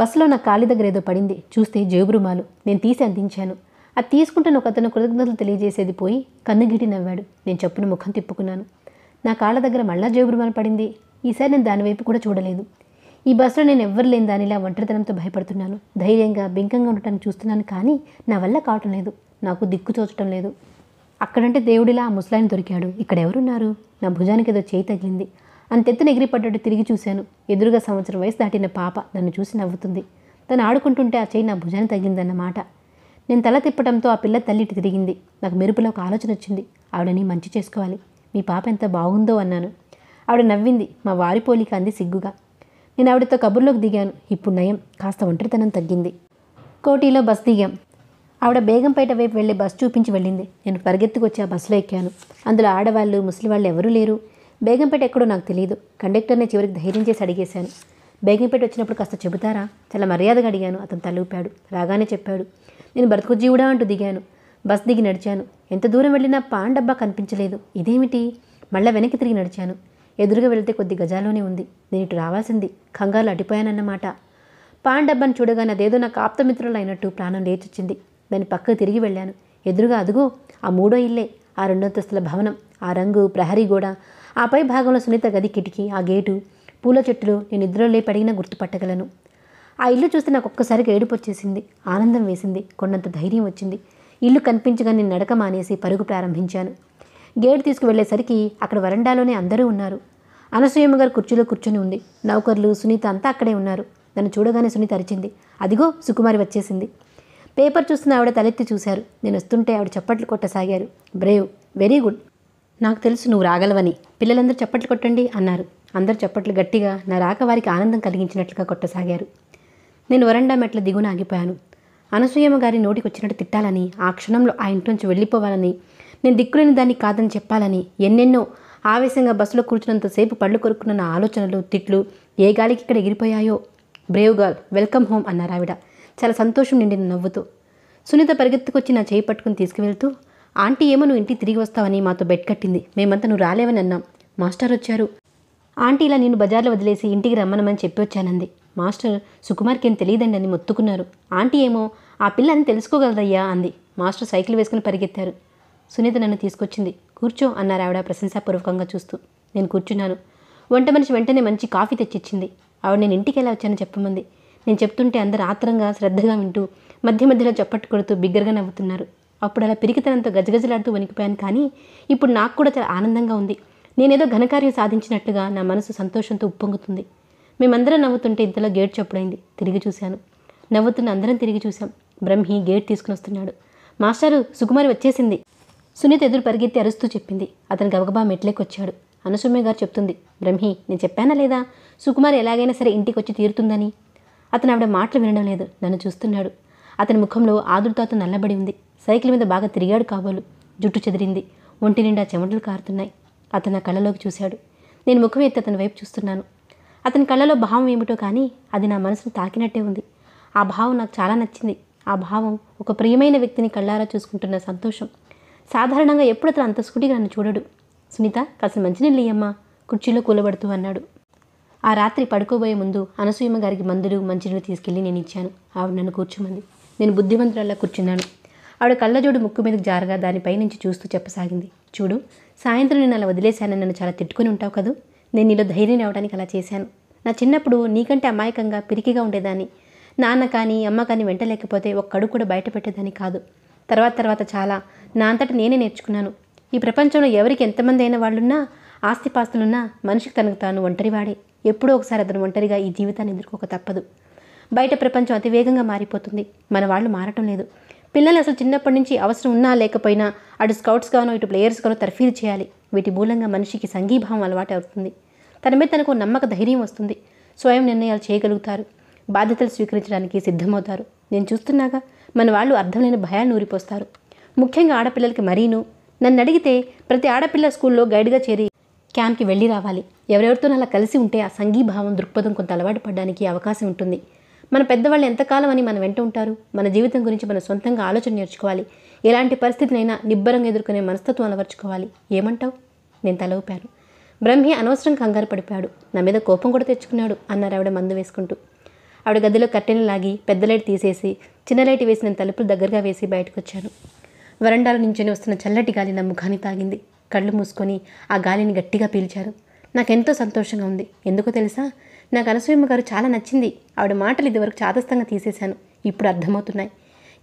బస్సులో నా కాలి దగ్గర ఏదో పడింది చూస్తే జేబురుమాలు నేను తీసి అందించాను అది తీసుకుంటే ఒక అతను కృతజ్ఞతలు తెలియజేసేది పోయి కన్నుగిటి నవ్వాడు నేను చప్పున ముఖం తిప్పుకున్నాను నా కాళ్ళ దగ్గర మళ్ళా మన పడింది ఈసారి నేను దానివైపు కూడా చూడలేదు ఈ బస్సులో నేను ఎవ్వరు లేని దానిలా ఒంటరితనంతో భయపడుతున్నాను ధైర్యంగా బింకంగా ఉండటానికి చూస్తున్నాను కానీ నా వల్ల కావటం లేదు నాకు దిక్కు తోచటం లేదు అక్కడంటే దేవుడిలా ఆ ముసలాయిని దొరికాడు ఇక్కడ ఎవరున్నారు నా భుజానికి ఏదో చేయి తగిలింది అంతెత్తున ఎగిరిపడ్డట్టు తిరిగి చూశాను ఎదురుగా సంవత్సరం వయసు దాటిన పాప నన్ను చూసి నవ్వుతుంది తను ఆడుకుంటుంటే ఆ చేయి నా భుజాన్ని తగిలిందన్నమాట నేను తల తిప్పడంతో ఆ పిల్ల తల్లిటి తిరిగింది నాకు మెరుపులో ఒక ఆలోచన వచ్చింది ఆవిడని మంచి చేసుకోవాలి మీ పాప ఎంత బాగుందో అన్నాను ఆవిడ నవ్వింది మా వారి పోలిక అంది సిగ్గుగా నేను ఆవిడతో కబుర్లోకి దిగాను ఇప్పుడు నయం కాస్త ఒంటరితనం తగ్గింది కోటిలో బస్ దిగాం ఆవిడ బేగంపేట వైపు వెళ్ళి బస్ చూపించి వెళ్ళింది నేను పరిగెత్తుకొచ్చి ఆ బస్సులో ఎక్కాను అందులో ఆడవాళ్ళు ముసలి వాళ్ళు ఎవరూ లేరు బేగంపేట ఎక్కడో నాకు తెలియదు కండక్టర్నే చివరికి ధైర్యం చేసి అడిగేశాను బేగంపేట వచ్చినప్పుడు కాస్త చెబుతారా చాలా మర్యాదగా అడిగాను అతను తలూపాడు రాగానే చెప్పాడు నేను బ్రతుకుజీవుడా అంటూ దిగాను బస్ దిగి నడిచాను ఎంత దూరం వెళ్ళినా పాన్ డబ్బా కనిపించలేదు ఇదేమిటి మళ్ళా వెనక్కి తిరిగి నడిచాను ఎదురుగా వెళితే కొద్ది గజాలోనే ఉంది నేను ఇటు రావాల్సింది కంగారులు అడిపోయానన్నమాట పాన్ డబ్బాను చూడగానే అదేదో నాకు ఆప్తమిత్రులు అయినట్టు ప్రాణం లేచొచ్చింది దాని పక్కకు తిరిగి వెళ్ళాను ఎదురుగా అదుగో ఆ మూడో ఇల్లే ఆ రెండంతస్తుల భవనం ఆ రంగు ప్రహరీ గోడ ఆ పై భాగంలో సునీత గది కిటికీ ఆ గేటు పూల చెట్లు నేను నిద్రలో లేపి గుర్తుపట్టగలను ఆ ఇల్లు చూస్తే నాకు ఒక్కసారిగా ఏడుపు వచ్చేసింది ఆనందం వేసింది కొన్నంత ధైర్యం వచ్చింది ఇల్లు కనిపించగానే నడక మానేసి పరుగు ప్రారంభించాను గేట్ తీసుకువెళ్ళేసరికి అక్కడ వరండాలోనే అందరూ ఉన్నారు అనసూయమ్మ గారు కుర్చీలో కూర్చొని ఉంది నౌకర్లు సునీత అంతా అక్కడే ఉన్నారు నన్ను చూడగానే సునీత అరిచింది అదిగో సుకుమారి వచ్చేసింది పేపర్ చూస్తున్న ఆవిడ తలెత్తి చూశారు నేను వస్తుంటే ఆవిడ చప్పట్లు కొట్టసాగారు బ్రేవ్ వెరీ గుడ్ నాకు తెలుసు నువ్వు రాగలవని పిల్లలందరూ చప్పట్లు కొట్టండి అన్నారు అందరు చప్పట్లు గట్టిగా నా రాక వారికి ఆనందం కలిగించినట్లుగా కొట్టసాగారు నేను వరండా మెట్ల దిగున ఆగిపోయాను అనసూయమ్మ గారి నోటికొచ్చినట్టు తిట్టాలని ఆ క్షణంలో ఆ ఇంట్లోంచి వెళ్ళిపోవాలని నేను దిక్కులేని దాన్ని కాదని చెప్పాలని ఎన్నెన్నో ఆవేశంగా బస్సులో కూర్చున్నంతసేపు పళ్ళు కొరుక్కున్న ఆలోచనలు తిట్లు ఏ గాలికి ఇక్కడ ఎగిరిపోయాయో బ్రేవ్ గర్ల్ వెల్కమ్ హోమ్ అన్నారు ఆవిడ చాలా సంతోషం నిండిన నవ్వుతూ సునీత పరిగెత్తుకొచ్చి నా చేయి పట్టుకుని తీసుకువెళ్తూ ఆంటీ ఏమో నువ్వు ఇంటికి తిరిగి వస్తావని మాతో బెడ్ కట్టింది మేమంతా నువ్వు రాలేవని అన్నాం మాస్టర్ వచ్చారు ఆంటీ ఇలా నేను బజార్లో వదిలేసి ఇంటికి రమ్మనమని చెప్పి వచ్చానంది మాస్టర్ సుకుమార్కి ఏం తెలియదండి అని మొత్తుకున్నారు ఆంటీ ఏమో ఆ పిల్లని తెలుసుకోగలదయ్యా అంది మాస్టర్ సైకిల్ వేసుకుని పరిగెత్తారు సునీత నన్ను తీసుకొచ్చింది కూర్చో అన్నారు ఆవిడ ప్రశంసాపూర్వకంగా చూస్తూ నేను కూర్చున్నాను వంట మనిషి వెంటనే మంచి కాఫీ తెచ్చిచ్చింది ఆవిడ నేను ఇంటికి ఎలా వచ్చానో చెప్పమంది నేను చెప్తుంటే అందరు ఆత్రంగా శ్రద్ధగా వింటూ మధ్య మధ్యలో చప్పట్టు కొడుతూ బిగ్గరగా నవ్వుతున్నారు అప్పుడు అలా పిరికితనంతో గజగజలాడుతూ వణికిపోయాను కానీ ఇప్పుడు నాకు కూడా చాలా ఆనందంగా ఉంది నేనేదో ఘనకార్యం సాధించినట్లుగా నా మనసు సంతోషంతో ఉప్పొంగుతుంది మేమందరం నవ్వుతుంటే ఇంతలో గేట్ చప్పుడైంది తిరిగి చూశాను నవ్వుతున్న అందరం తిరిగి చూశాం బ్రహ్మి గేట్ తీసుకుని వస్తున్నాడు మాస్టారు సుకుమారి వచ్చేసింది సునీత ఎదురు పరిగెత్తి అరుస్తూ చెప్పింది అతను గబగబా వచ్చాడు అనసూమ్య గారు చెప్తుంది బ్రహ్మి నేను చెప్పానా లేదా సుకుమారి ఎలాగైనా సరే ఇంటికి వచ్చి తీరుతుందని అతను ఆవిడ మాటలు వినడం లేదు నన్ను చూస్తున్నాడు అతని ముఖంలో ఆదుర్తాతో నల్లబడి ఉంది సైకిల్ మీద బాగా తిరిగాడు కాబోలు జుట్టు చెదిరింది ఒంటి నిండా చెమటలు కారుతున్నాయి అతను నా కళ్ళలోకి చూశాడు నేను ముఖం ఎత్తి అతని వైపు చూస్తున్నాను అతని కళ్ళలో భావం ఏమిటో కానీ అది నా మనసును తాకినట్టే ఉంది ఆ భావం నాకు చాలా నచ్చింది ఆ భావం ఒక ప్రియమైన వ్యక్తిని కళ్ళారా చూసుకుంటున్న సంతోషం సాధారణంగా ఎప్పుడు అతను అంత స్కూటీగా నన్ను చూడడు సునీత కాస్త మంచినీళ్ళు అమ్మా కుర్చీలో కూలబడుతూ అన్నాడు ఆ రాత్రి పడుకోబోయే ముందు అనసూయమ్మ గారికి మందులు మంచినీళ్ళు తీసుకెళ్ళి నేను ఇచ్చాను ఆవిడ నన్ను కూర్చోమంది నేను బుద్ధిమంతులలా కూర్చున్నాను ఆవిడ కళ్ళజోడు ముక్కు మీదకి జారగా దానిపై నుంచి చూస్తూ చెప్పసాగింది చూడు సాయంత్రం నేను అలా వదిలేశానని నన్ను చాలా తిట్టుకుని ఉంటావు కదూ నేను నీలో ధైర్యం రావడానికి అలా చేశాను నా చిన్నప్పుడు నీకంటే అమాయకంగా పిరికిగా ఉండేదాన్ని నాన్న కానీ అమ్మ కానీ వెంటలేకపోతే ఒక్కడు కూడా బయటపెట్టేదాన్ని కాదు తర్వాత తర్వాత చాలా నా అంతటి నేనే నేర్చుకున్నాను ఈ ప్రపంచంలో ఎవరికి ఎంతమంది అయిన వాళ్ళున్నా ఆస్తిపాస్తులున్నా మనిషికి తనకు తాను ఒంటరివాడే ఎప్పుడో ఒకసారి అతను ఒంటరిగా ఈ జీవితాన్ని ఎదుర్కోక తప్పదు బయట ప్రపంచం అతి వేగంగా మారిపోతుంది మన వాళ్ళు మారటం లేదు పిల్లలు అసలు చిన్నప్పటి నుంచి అవసరం ఉన్నా లేకపోయినా అటు స్కౌట్స్గానో ఇటు ప్లేయర్స్గానో తర్ఫీదు చేయాలి వీటి మూలంగా మనిషికి సంఘీభావం అలవాటు అవుతుంది తన మీద తనకు నమ్మక ధైర్యం వస్తుంది స్వయం నిర్ణయాలు చేయగలుగుతారు బాధ్యతలు స్వీకరించడానికి సిద్ధమవుతారు నేను చూస్తున్నాగా మన వాళ్ళు అర్థం లేని భయాన్ని ఊరిపోస్తారు ముఖ్యంగా ఆడపిల్లలకి మరీను నన్ను అడిగితే ప్రతి ఆడపిల్ల స్కూల్లో గైడ్గా చేరి క్యాంప్కి వెళ్ళి రావాలి ఎవరెవరితో అలా కలిసి ఉంటే ఆ సంఘీభావం దృక్పథం కొంత అలవాటు పడడానికి అవకాశం ఉంటుంది మన పెద్దవాళ్ళు ఎంతకాలం అని మనం వెంట ఉంటారు మన జీవితం గురించి మన సొంతంగా ఆలోచన నేర్చుకోవాలి ఎలాంటి పరిస్థితినైనా నిబ్బరంగా ఎదుర్కొనే మనస్తత్వం అలవర్చుకోవాలి ఏమంటావు నేను తల బ్రహ్మి అనవసరం కంగారు పడిపోయాడు నా మీద కోపం కూడా తెచ్చుకున్నాడు అన్నారు ఆవిడ మందు వేసుకుంటూ ఆవిడ గదిలో కట్టెలు లాగి పెద్ద లైట్ తీసేసి చిన్న లైట్ వేసిన తలుపులు దగ్గరగా వేసి బయటకు వచ్చాను వరండాల నుంచి వస్తున్న చల్లటి గాలి నా ముఖాన్ని తాగింది కళ్ళు మూసుకొని ఆ గాలిని గట్టిగా పీల్చారు నాకెంతో సంతోషంగా ఉంది ఎందుకో తెలుసా నాకు అనసూయమ్మ గారు చాలా నచ్చింది ఆవిడ మాటలు ఇదివరకు చాదస్తంగా తీసేశాను ఇప్పుడు అర్థమవుతున్నాయి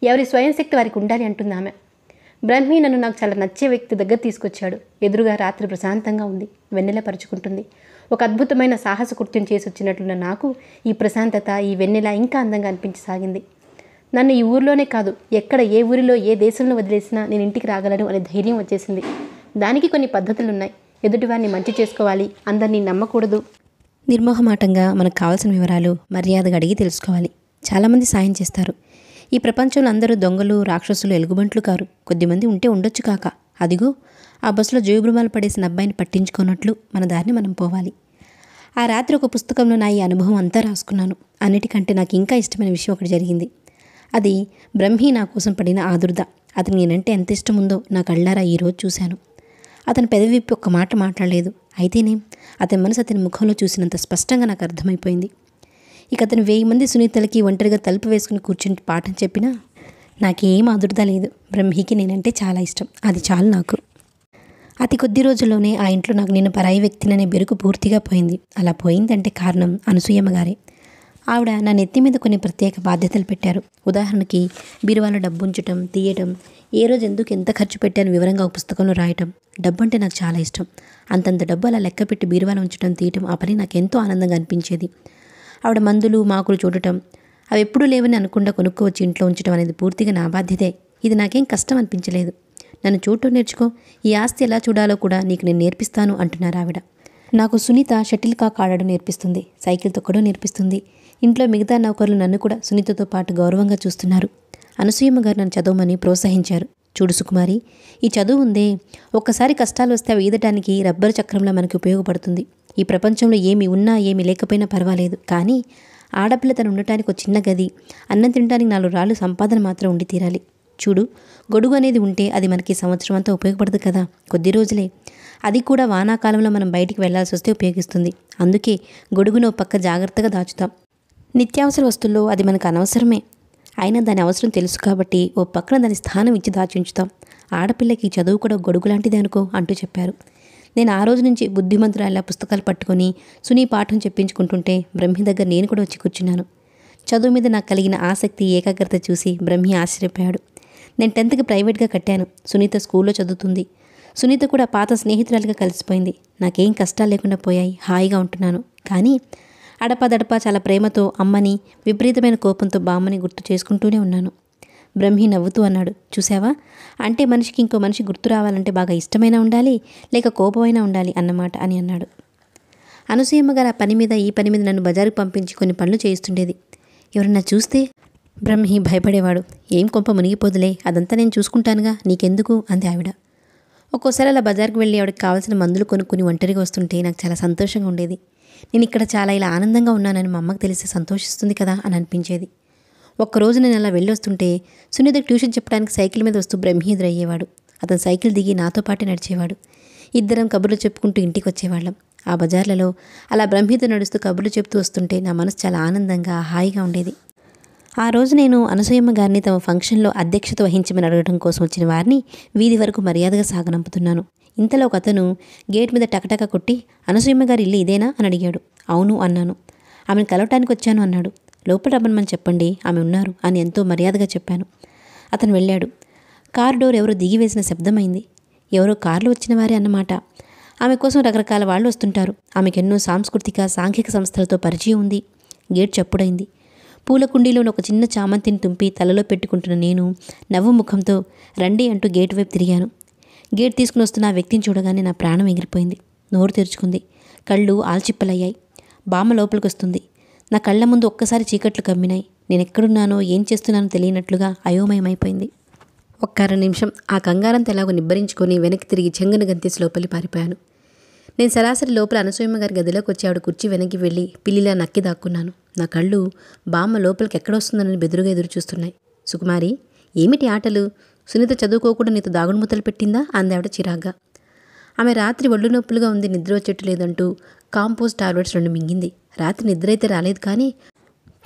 ఎవరి స్వయం శక్తి వారికి ఉండాలి అంటుంది ఆమె బ్రహ్మి నన్ను నాకు చాలా నచ్చే వ్యక్తి దగ్గర తీసుకొచ్చాడు ఎదురుగా రాత్రి ప్రశాంతంగా ఉంది వెన్నెల పరుచుకుంటుంది ఒక అద్భుతమైన సాహస కృత్యం చేసి వచ్చినట్లున్న నాకు ఈ ప్రశాంతత ఈ వెన్నెల ఇంకా అందంగా అనిపించసాగింది నన్ను ఈ ఊరిలోనే కాదు ఎక్కడ ఏ ఊరిలో ఏ దేశంలో వదిలేసినా నేను ఇంటికి రాగలను అనే ధైర్యం వచ్చేసింది దానికి కొన్ని పద్ధతులు ఉన్నాయి ఎదుటివారిని మంచి చేసుకోవాలి అందరినీ నమ్మకూడదు నిర్మోహమాటంగా మనకు కావాల్సిన వివరాలు మర్యాదగా అడిగి తెలుసుకోవాలి చాలామంది సాయం చేస్తారు ఈ ప్రపంచంలో అందరూ దొంగలు రాక్షసులు ఎలుగుబంట్లు కారు కొద్దిమంది ఉంటే ఉండొచ్చు కాక అదిగో ఆ బస్సులో జోగుబృమాలు పడేసిన అబ్బాయిని పట్టించుకున్నట్లు మన దారిని మనం పోవాలి ఆ రాత్రి ఒక పుస్తకంలో నా ఈ అనుభవం అంతా రాసుకున్నాను అన్నిటికంటే నాకు ఇంకా ఇష్టమైన విషయం ఒకటి జరిగింది అది బ్రహ్మి నా కోసం పడిన ఆదుర్ద అతను నేనంటే ఎంత ఇష్టం ఉందో నా కళ్ళారా ఈరోజు చూశాను అతను పెదవిప్పి ఒక్క మాట మాట్లాడలేదు అయితేనేం అతని మనసు అతని ముఖంలో చూసినంత స్పష్టంగా నాకు అర్థమైపోయింది ఇక అతను వెయ్యి మంది సునీతలకి ఒంటరిగా తలుపు వేసుకుని కూర్చుని పాఠం చెప్పినా నాకేం ఆదుర్ద లేదు బ్రహ్మికి నేనంటే చాలా ఇష్టం అది చాలు నాకు అతి కొద్ది రోజుల్లోనే ఆ ఇంట్లో నాకు నేను పరాయి వ్యక్తిననే బెరుకు పూర్తిగా పోయింది అలా పోయిందంటే కారణం అనసూయమ్మ గారే ఆవిడ నా నెత్తి మీద కొన్ని ప్రత్యేక బాధ్యతలు పెట్టారు ఉదాహరణకి బీరువాలో డబ్బు ఉంచటం తీయటం ఏ రోజు ఎందుకు ఎంత ఖర్చు పెట్టాను వివరంగా ఒక పుస్తకంలో రాయటం డబ్బు అంటే నాకు చాలా ఇష్టం అంతంత డబ్బు అలా లెక్క పెట్టి బీరువాలో ఉంచడం తీయటం ఆ పని నాకు ఎంతో ఆనందంగా అనిపించేది ఆవిడ మందులు మాకులు చూడటం అవి ఎప్పుడూ లేవని అనుకుండా కొనుక్కోవచ్చు ఇంట్లో ఉంచటం అనేది పూర్తిగా నా బాధ్యతే ఇది నాకేం కష్టం అనిపించలేదు నన్ను చూడటం నేర్చుకో ఈ ఆస్తి ఎలా చూడాలో కూడా నీకు నేను నేర్పిస్తాను అంటున్నారు ఆవిడ నాకు సునీత షటిల్ కాక్ ఆడడం నేర్పిస్తుంది సైకిల్ తొక్కడం నేర్పిస్తుంది ఇంట్లో మిగతా నౌకర్లు నన్ను కూడా సునీతతో పాటు గౌరవంగా చూస్తున్నారు అనసూయమ్మ గారు నన్ను చదవమని ప్రోత్సహించారు చూడు సుకుమారి ఈ చదువు ఉందే ఒక్కసారి కష్టాలు వస్తే అవి ఈదటానికి రబ్బరు చక్రంలో మనకి ఉపయోగపడుతుంది ఈ ప్రపంచంలో ఏమి ఉన్నా ఏమి లేకపోయినా పర్వాలేదు కానీ ఆడపిల్ల తను ఉండటానికి ఒక చిన్న గది అన్నం తినడానికి నాలుగు రాళ్ళు సంపాదన మాత్రం ఉండి తీరాలి చూడు గొడుగు అనేది ఉంటే అది మనకి సంవత్సరం అంతా ఉపయోగపడదు కదా కొద్ది రోజులే అది కూడా వానాకాలంలో మనం బయటికి వెళ్లాల్సి వస్తే ఉపయోగిస్తుంది అందుకే గొడుగును పక్క జాగ్రత్తగా దాచుతాం నిత్యావసర వస్తువుల్లో అది మనకు అనవసరమే అయినా దాని అవసరం తెలుసు కాబట్టి ఓ పక్కన దాని స్థానం ఇచ్చి దాచి ఉంచుతాం ఆడపిల్లకి చదువు కూడా గొడుగు లాంటిది అనుకో అంటూ చెప్పారు నేను ఆ రోజు నుంచి బుద్ధిమంతురాల పుస్తకాలు పట్టుకొని సునీ పాఠం చెప్పించుకుంటుంటే బ్రహ్మి దగ్గర నేను కూడా వచ్చి కూర్చున్నాను చదువు మీద నాకు కలిగిన ఆసక్తి ఏకాగ్రత చూసి బ్రహ్మి ఆశ్చర్యపోయాడు నేను టెన్త్కి ప్రైవేట్గా కట్టాను సునీత స్కూల్లో చదువుతుంది సునీత కూడా పాత స్నేహితురాలుగా కలిసిపోయింది నాకేం కష్టాలు లేకుండా పోయాయి హాయిగా ఉంటున్నాను కానీ అడపదడప చాలా ప్రేమతో అమ్మని విపరీతమైన కోపంతో బామ్మని గుర్తు చేసుకుంటూనే ఉన్నాను బ్రహ్మి నవ్వుతూ అన్నాడు చూసావా అంటే మనిషికి ఇంకో మనిషి గుర్తు రావాలంటే బాగా ఇష్టమైనా ఉండాలి లేక కోపమైనా ఉండాలి అన్నమాట అని అన్నాడు అనసూయమ్మ గారు ఆ పని మీద ఈ పని మీద నన్ను బజారుకు పంపించి కొన్ని పనులు చేయిస్తుండేది ఎవరన్నా చూస్తే బ్రహ్మి భయపడేవాడు ఏం కొంప మునిగిపోదులే అదంతా నేను చూసుకుంటానుగా నీకెందుకు అంది ఆవిడ ఒక్కోసారి అలా బజార్కి వెళ్ళి ఆవిడకి కావాల్సిన మందులు కొనుక్కుని ఒంటరిగా వస్తుంటే నాకు చాలా సంతోషంగా ఉండేది నేను ఇక్కడ చాలా ఇలా ఆనందంగా ఉన్నానని మా అమ్మకి తెలిసి సంతోషిస్తుంది కదా అని అనిపించేది ఒక్కరోజు నేను అలా వెళ్ళి వస్తుంటే సునీతకు ట్యూషన్ చెప్పడానికి సైకిల్ మీద వస్తూ బ్రహ్మి ఎదురయ్యేవాడు అతను సైకిల్ దిగి నాతో పాటు నడిచేవాడు ఇద్దరం కబుర్లు చెప్పుకుంటూ ఇంటికి వచ్చేవాళ్ళం ఆ బజార్లలో అలా బ్రహ్మితో నడుస్తూ కబుర్లు చెప్తూ వస్తుంటే నా మనసు చాలా ఆనందంగా హాయిగా ఉండేది ఆ రోజు నేను అనసూయమ్మ గారిని తమ ఫంక్షన్లో అధ్యక్షత వహించమని అడగడం కోసం వచ్చిన వారిని వీధి వరకు మర్యాదగా సాగనంపుతున్నాను ఇంతలో ఒక అతను గేట్ మీద టకటక కొట్టి అనసూయమ్మ గారి ఇల్లు ఇదేనా అని అడిగాడు అవును అన్నాను ఆమెను కలవటానికి వచ్చాను అన్నాడు లోపల రమ్మని చెప్పండి ఆమె ఉన్నారు అని ఎంతో మర్యాదగా చెప్పాను అతను వెళ్ళాడు కారు డోర్ ఎవరో దిగివేసిన శబ్దమైంది ఎవరో కార్లు వచ్చిన వారే అన్నమాట ఆమె కోసం రకరకాల వాళ్ళు వస్తుంటారు ఆమెకెన్నో సాంస్కృతిక సాంఘిక సంస్థలతో పరిచయం ఉంది గేట్ చప్పుడైంది పూల కుండీలోని ఒక చిన్న చామంతిని తుంపి తలలో పెట్టుకుంటున్న నేను నవ్వు ముఖంతో రండి అంటూ గేట్ వైపు తిరిగాను గేట్ తీసుకుని వస్తున్న ఆ వ్యక్తిని చూడగానే నా ప్రాణం ఎగిరిపోయింది నోరు తెరుచుకుంది కళ్ళు ఆల్చిప్పలయ్యాయి బామ్మ లోపలికి వస్తుంది నా కళ్ళ ముందు ఒక్కసారి చీకట్లు కమ్మినాయి నేను ఎక్కడున్నానో ఏం చేస్తున్నానో తెలియనట్లుగా అయోమయమైపోయింది ఒక్క అర నిమిషం ఆ కంగారంత ఎలాగో నిబ్బరించుకొని వెనక్కి తిరిగి చెంగన గంతేసి లోపలి పారిపోయాను నేను సరాసరి లోపల అనసూయమ్మ గారి గదిలోకి వచ్చి ఆవిడ కుర్చీ వెనక్కి వెళ్ళి పిల్లిలా నక్కి దాక్కున్నాను నా కళ్ళు బామ్మ లోపలికి ఎక్కడొస్తుందని బెదురుగా ఎదురు చూస్తున్నాయి సుకుమారి ఏమిటి ఆటలు సునీత చదువుకోకుండా నీతో దాగుడుమూతలు పెట్టిందా అందావిడ చిరాగ్గా ఆమె రాత్రి ఒళ్ళు నొప్పులుగా ఉంది నిద్ర వచ్చేట్టు లేదంటూ కాంపోజ్ టాబ్లెట్స్ రెండు మింగింది రాత్రి నిద్ర అయితే రాలేదు కానీ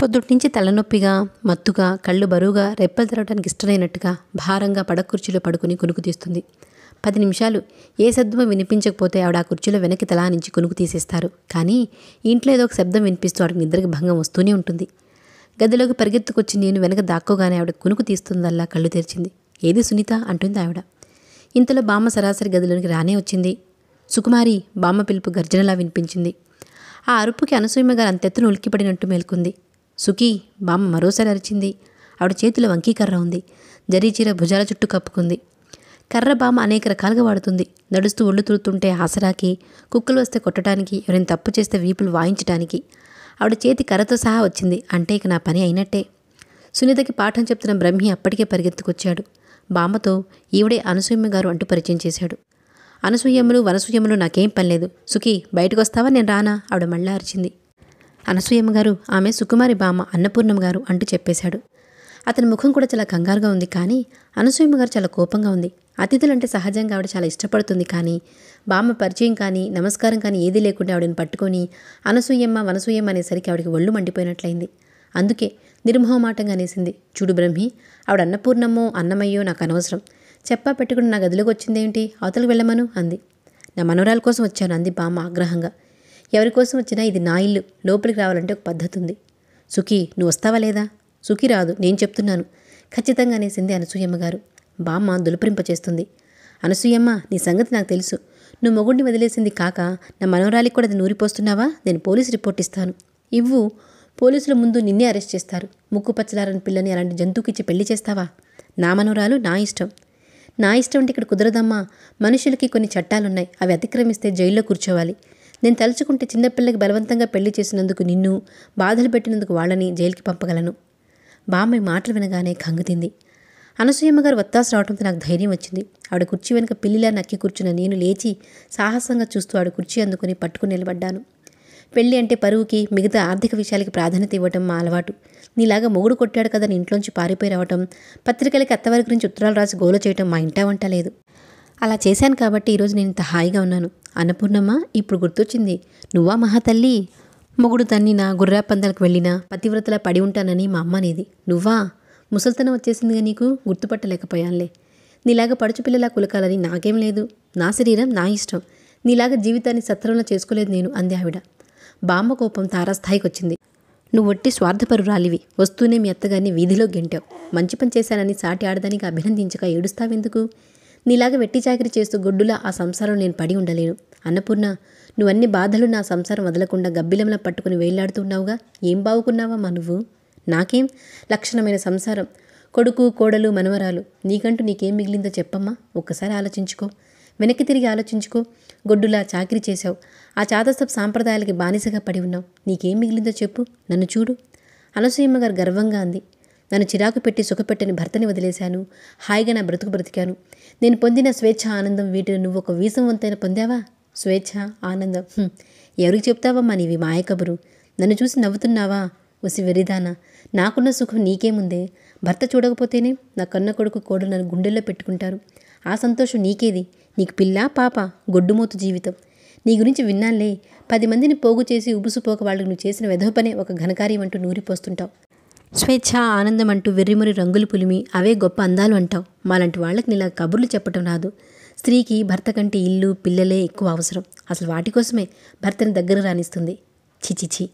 పొద్దుటి నుంచి తలనొప్పిగా మత్తుగా కళ్ళు బరువుగా రెప్పలు తెరవడానికి ఇష్టమైనట్టుగా భారంగా పడకుర్చీలో పడుకుని కునుకు తీస్తుంది పది నిమిషాలు ఏ శబ్దమో వినిపించకపోతే ఆవిడ ఆ కుర్చీలో వెనక్కి తలా నుంచి కొనుక్కు తీసేస్తారు కానీ ఇంట్లో ఏదో ఒక శబ్దం వినిపిస్తూ ఆవిడ నిద్రకి భంగం వస్తూనే ఉంటుంది గదిలోకి పరిగెత్తుకొచ్చి నేను వెనక దాక్కోగానే ఆవిడ కొనుకు తీస్తుందల్లా కళ్ళు తెరిచింది ఏది సునీత అంటుంది ఆవిడ ఇంతలో బామ్మ సరాసరి గదిలోనికి రానే వచ్చింది సుకుమారి బామ్మ పిలుపు గర్జనలా వినిపించింది ఆ అరుపుకి అనసూయమ్మ గారు అంతెత్తున ఉలికిపడినట్టు మేల్కొంది సుఖీ బామ్మ మరోసారి అరిచింది ఆవిడ చేతిలో వంకీకర్ర ఉంది జరీ చీర భుజాల చుట్టూ కప్పుకుంది కర్రబామ అనేక రకాలుగా వాడుతుంది నడుస్తూ ఒళ్ళు తురుతుంటే ఆసరాకి కుక్కలు వస్తే కొట్టడానికి ఎవరైనా తప్పు చేస్తే వీపులు వాయించడానికి ఆవిడ చేతి కర్రతో సహా వచ్చింది అంటే ఇక నా పని అయినట్టే సునీతకి పాఠం చెప్తున్న బ్రహ్మి అప్పటికే పరిగెత్తుకొచ్చాడు బామతో ఈవిడే అనసూయమ్మ గారు అంటూ పరిచయం చేశాడు అనసూయమ్మలు వనసూయమ్మలు నాకేం పనిలేదు సుఖి బయటకు వస్తావా నేను రానా ఆవిడ మళ్ళీ అరిచింది అనసూయమ్మ గారు ఆమె సుకుమారి బామ అన్నపూర్ణమ్మ గారు అంటూ చెప్పేశాడు అతని ముఖం కూడా చాలా కంగారుగా ఉంది కానీ అనసూయమ్మ గారు చాలా కోపంగా ఉంది అతిథులంటే సహజంగా ఆవిడ చాలా ఇష్టపడుతుంది కానీ బామ్మ పరిచయం కానీ నమస్కారం కానీ ఏదీ లేకుండా ఆవిడని పట్టుకొని అనసూయమ్మ వనసూయమ్మ అనేసరికి ఆవిడకి ఒళ్ళు మండిపోయినట్లయింది అందుకే నిర్మోహమాటంగా అనేసింది చూడు బ్రహ్మి ఆవిడ అన్నపూర్ణమ్మో అన్నమయ్యో నాకు అనవసరం చెప్పా పెట్టుకుని నా గదిలోకి వచ్చిందేంటి అవతలకు వెళ్ళమను అంది నా మనవరాల కోసం వచ్చాను అంది బామ్మ ఆగ్రహంగా ఎవరి కోసం వచ్చినా ఇది నా ఇల్లు లోపలికి రావాలంటే ఒక పద్ధతి ఉంది సుఖీ నువ్వు వస్తావా లేదా సుఖీ రాదు నేను చెప్తున్నాను ఖచ్చితంగా అనేసింది అనసూయమ్మ గారు బామ్మ దులపరింపచేస్తుంది అనసూయమ్మ నీ సంగతి నాకు తెలుసు నువ్వు మొగుడిని వదిలేసింది కాక నా మనవరాలికి కూడా అది నూరిపోస్తున్నావా నేను పోలీసు రిపోర్ట్ ఇస్తాను ఇవ్వు పోలీసుల ముందు నిన్నే అరెస్ట్ చేస్తారు ముక్కు పచ్చలారని పిల్లని అలాంటి జంతువుకిచ్చి పెళ్లి చేస్తావా నా మనవరాలు నా ఇష్టం నా ఇష్టం అంటే ఇక్కడ కుదరదమ్మా మనుషులకి కొన్ని చట్టాలున్నాయి అవి అతిక్రమిస్తే జైల్లో కూర్చోవాలి నేను తలుచుకుంటే చిన్నపిల్లకి బలవంతంగా పెళ్లి చేసినందుకు నిన్ను బాధలు పెట్టినందుకు వాళ్ళని జైలుకి పంపగలను బామ్మ మాటలు వినగానే కంగుతింది అనసూయమ్మ గారు వత్తాసు రావడంతో నాకు ధైర్యం వచ్చింది ఆవిడ కుర్చీ వెనుక పిల్లిలా నక్కి కూర్చున్న నేను లేచి సాహసంగా చూస్తూ ఆవిడ కుర్చీ అందుకుని పట్టుకుని నిలబడ్డాను పెళ్ళి అంటే పరువుకి మిగతా ఆర్థిక విషయాలకి ప్రాధాన్యత ఇవ్వటం మా అలవాటు నీలాగా మొగుడు కొట్టాడు కదా ఇంట్లోంచి పారిపోయి రావటం పత్రికలకి అత్తవారి గురించి ఉత్తరాలు రాసి గోల చేయటం మా ఇంటా వంట లేదు అలా చేశాను కాబట్టి ఈరోజు నేను ఇంత హాయిగా ఉన్నాను అన్నపూర్ణమ్మ ఇప్పుడు గుర్తొచ్చింది నువ్వా మహాతల్లి మొగుడు తన్నినా గుర్రాపందాలకు వెళ్ళినా పతివ్రతలా పడి ఉంటానని మా అమ్మ అనేది నువ్వా ముసల్తనం వచ్చేసిందిగా నీకు గుర్తుపట్టలేకపోయానులే నీలాగా పిల్లలా కులకాలని నాకేం లేదు నా శరీరం నా ఇష్టం నీలాగా జీవితాన్ని సత్రంలో చేసుకోలేదు నేను అంది ఆవిడ బామ్మ కోపం తారాస్థాయికి వచ్చింది నువ్వు ఒట్టి స్వార్థపరురాలివి వస్తూనే మీ అత్తగారిని వీధిలో గెంటావు మంచి పని చేశానని సాటి ఆడదానికి అభినందించక ఏడుస్తావెందుకు నీలాగా వెట్టి చాకరి చేస్తూ గొడ్డులా ఆ సంసారం నేను పడి ఉండలేను అన్నపూర్ణ నువ్వన్ని బాధలు నా సంసారం వదలకుండా గబ్బిలంలా పట్టుకుని వేలాడుతున్నావుగా ఏం మా నువ్వు నాకేం లక్షణమైన సంసారం కొడుకు కోడలు మనవరాలు నీకంటూ నీకేం మిగిలిందో చెప్పమ్మా ఒక్కసారి ఆలోచించుకో వెనక్కి తిరిగి ఆలోచించుకో గొడ్డులా చాకిరి చేశావు ఆ చాదస్తపు సాంప్రదాయాలకి బానిసగా పడి ఉన్నావు నీకేం మిగిలిందో చెప్పు నన్ను చూడు అనసూయమ్మ గారు గర్వంగా అంది నన్ను చిరాకు పెట్టి సుఖపెట్టని భర్తని వదిలేశాను హాయిగా నా బ్రతుకు బ్రతికాను నేను పొందిన స్వేచ్ఛ ఆనందం వీటిని నువ్వు ఒక వీసం వంతైన పొందావా స్వేచ్ఛ ఆనందం ఎవరికి చెప్తావమ్మా నీవి మాయకబురు నన్ను చూసి నవ్వుతున్నావా వసి వెరిదానా నాకున్న సుఖం నీకేముందే భర్త చూడకపోతేనే నా కన్న కొడుకు కోడలు నన్ను గుండెల్లో పెట్టుకుంటారు ఆ సంతోషం నీకేది నీకు పిల్ల పాప గొడ్డుమూతు జీవితం నీ గురించి విన్నాలే పది మందిని పోగు చేసి ఉబుసుపోక వాళ్ళకు నువ్వు చేసిన వెధవ ఒక ఘనకార్యం అంటూ నూరిపోస్తుంటావు స్వేచ్ఛ ఆనందం అంటూ వెర్రిమురి రంగులు పులిమి అవే గొప్ప అందాలు అంటావు మాలాంటి వాళ్ళకి నీలా కబుర్లు చెప్పటం రాదు స్త్రీకి భర్త కంటే ఇల్లు పిల్లలే ఎక్కువ అవసరం అసలు వాటి కోసమే భర్తని దగ్గర రాణిస్తుంది చిచిచి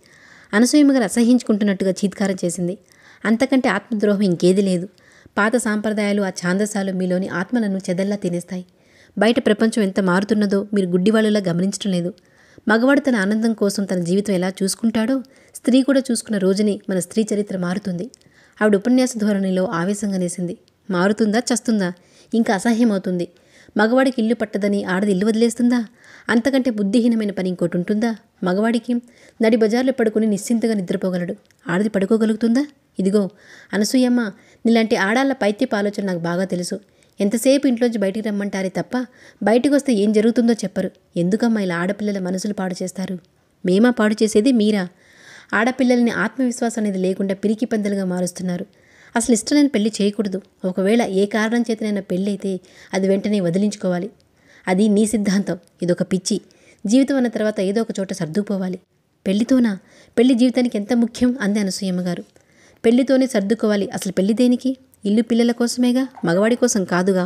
అనసూయముగా గారు అసహించుకుంటున్నట్టుగా చీత్కారం చేసింది అంతకంటే ఆత్మద్రోహం ఇంకేది లేదు పాత సాంప్రదాయాలు ఆ ఛాందసాలు మీలోని ఆత్మలను చెదల్లా తినేస్తాయి బయట ప్రపంచం ఎంత మారుతున్నదో మీరు గుడ్డివాళ్ళలా గమనించడం లేదు మగవాడు తన ఆనందం కోసం తన జీవితం ఎలా చూసుకుంటాడో స్త్రీ కూడా చూసుకున్న రోజుని మన స్త్రీ చరిత్ర మారుతుంది ఆవిడ ఉపన్యాస ధోరణిలో ఆవేశంగా నేసింది మారుతుందా చస్తుందా ఇంకా అసహ్యమవుతుంది మగవాడికి ఇల్లు పట్టదని ఆడది ఇల్లు వదిలేస్తుందా అంతకంటే బుద్ధిహీనమైన పని ఇంకోటి ఉంటుందా మగవాడికి నడి బజార్లో పడుకుని నిశ్చింతగా నిద్రపోగలడు ఆడది పడుకోగలుగుతుందా ఇదిగో అనసూయమ్మ నీలాంటి ఆడాళ్ళ పైత్యపు ఆలోచన నాకు బాగా తెలుసు ఎంతసేపు ఇంట్లోంచి బయటికి రమ్మంటారే తప్ప బయటకు వస్తే ఏం జరుగుతుందో చెప్పరు ఎందుకమ్మా ఇలా ఆడపిల్లల మనసులు పాడు చేస్తారు మేమా పాడు చేసేది మీరా ఆడపిల్లల్ని ఆత్మవిశ్వాసం అనేది లేకుండా పిరికి పందలుగా మారుస్తున్నారు అసలు ఇష్టమైన పెళ్లి చేయకూడదు ఒకవేళ ఏ కారణం చేతనైనా పెళ్ళి అయితే అది వెంటనే వదిలించుకోవాలి అది నీ సిద్ధాంతం ఇదొక పిచ్చి జీవితం అన్న తర్వాత ఏదో ఒక చోట సర్దుకుపోవాలి పెళ్లితోనా పెళ్లి జీవితానికి ఎంత ముఖ్యం అంది అనసూయమ్మగారు పెళ్లితోనే సర్దుకోవాలి అసలు పెళ్లి దేనికి ఇల్లు పిల్లల కోసమేగా మగవాడి కోసం కాదుగా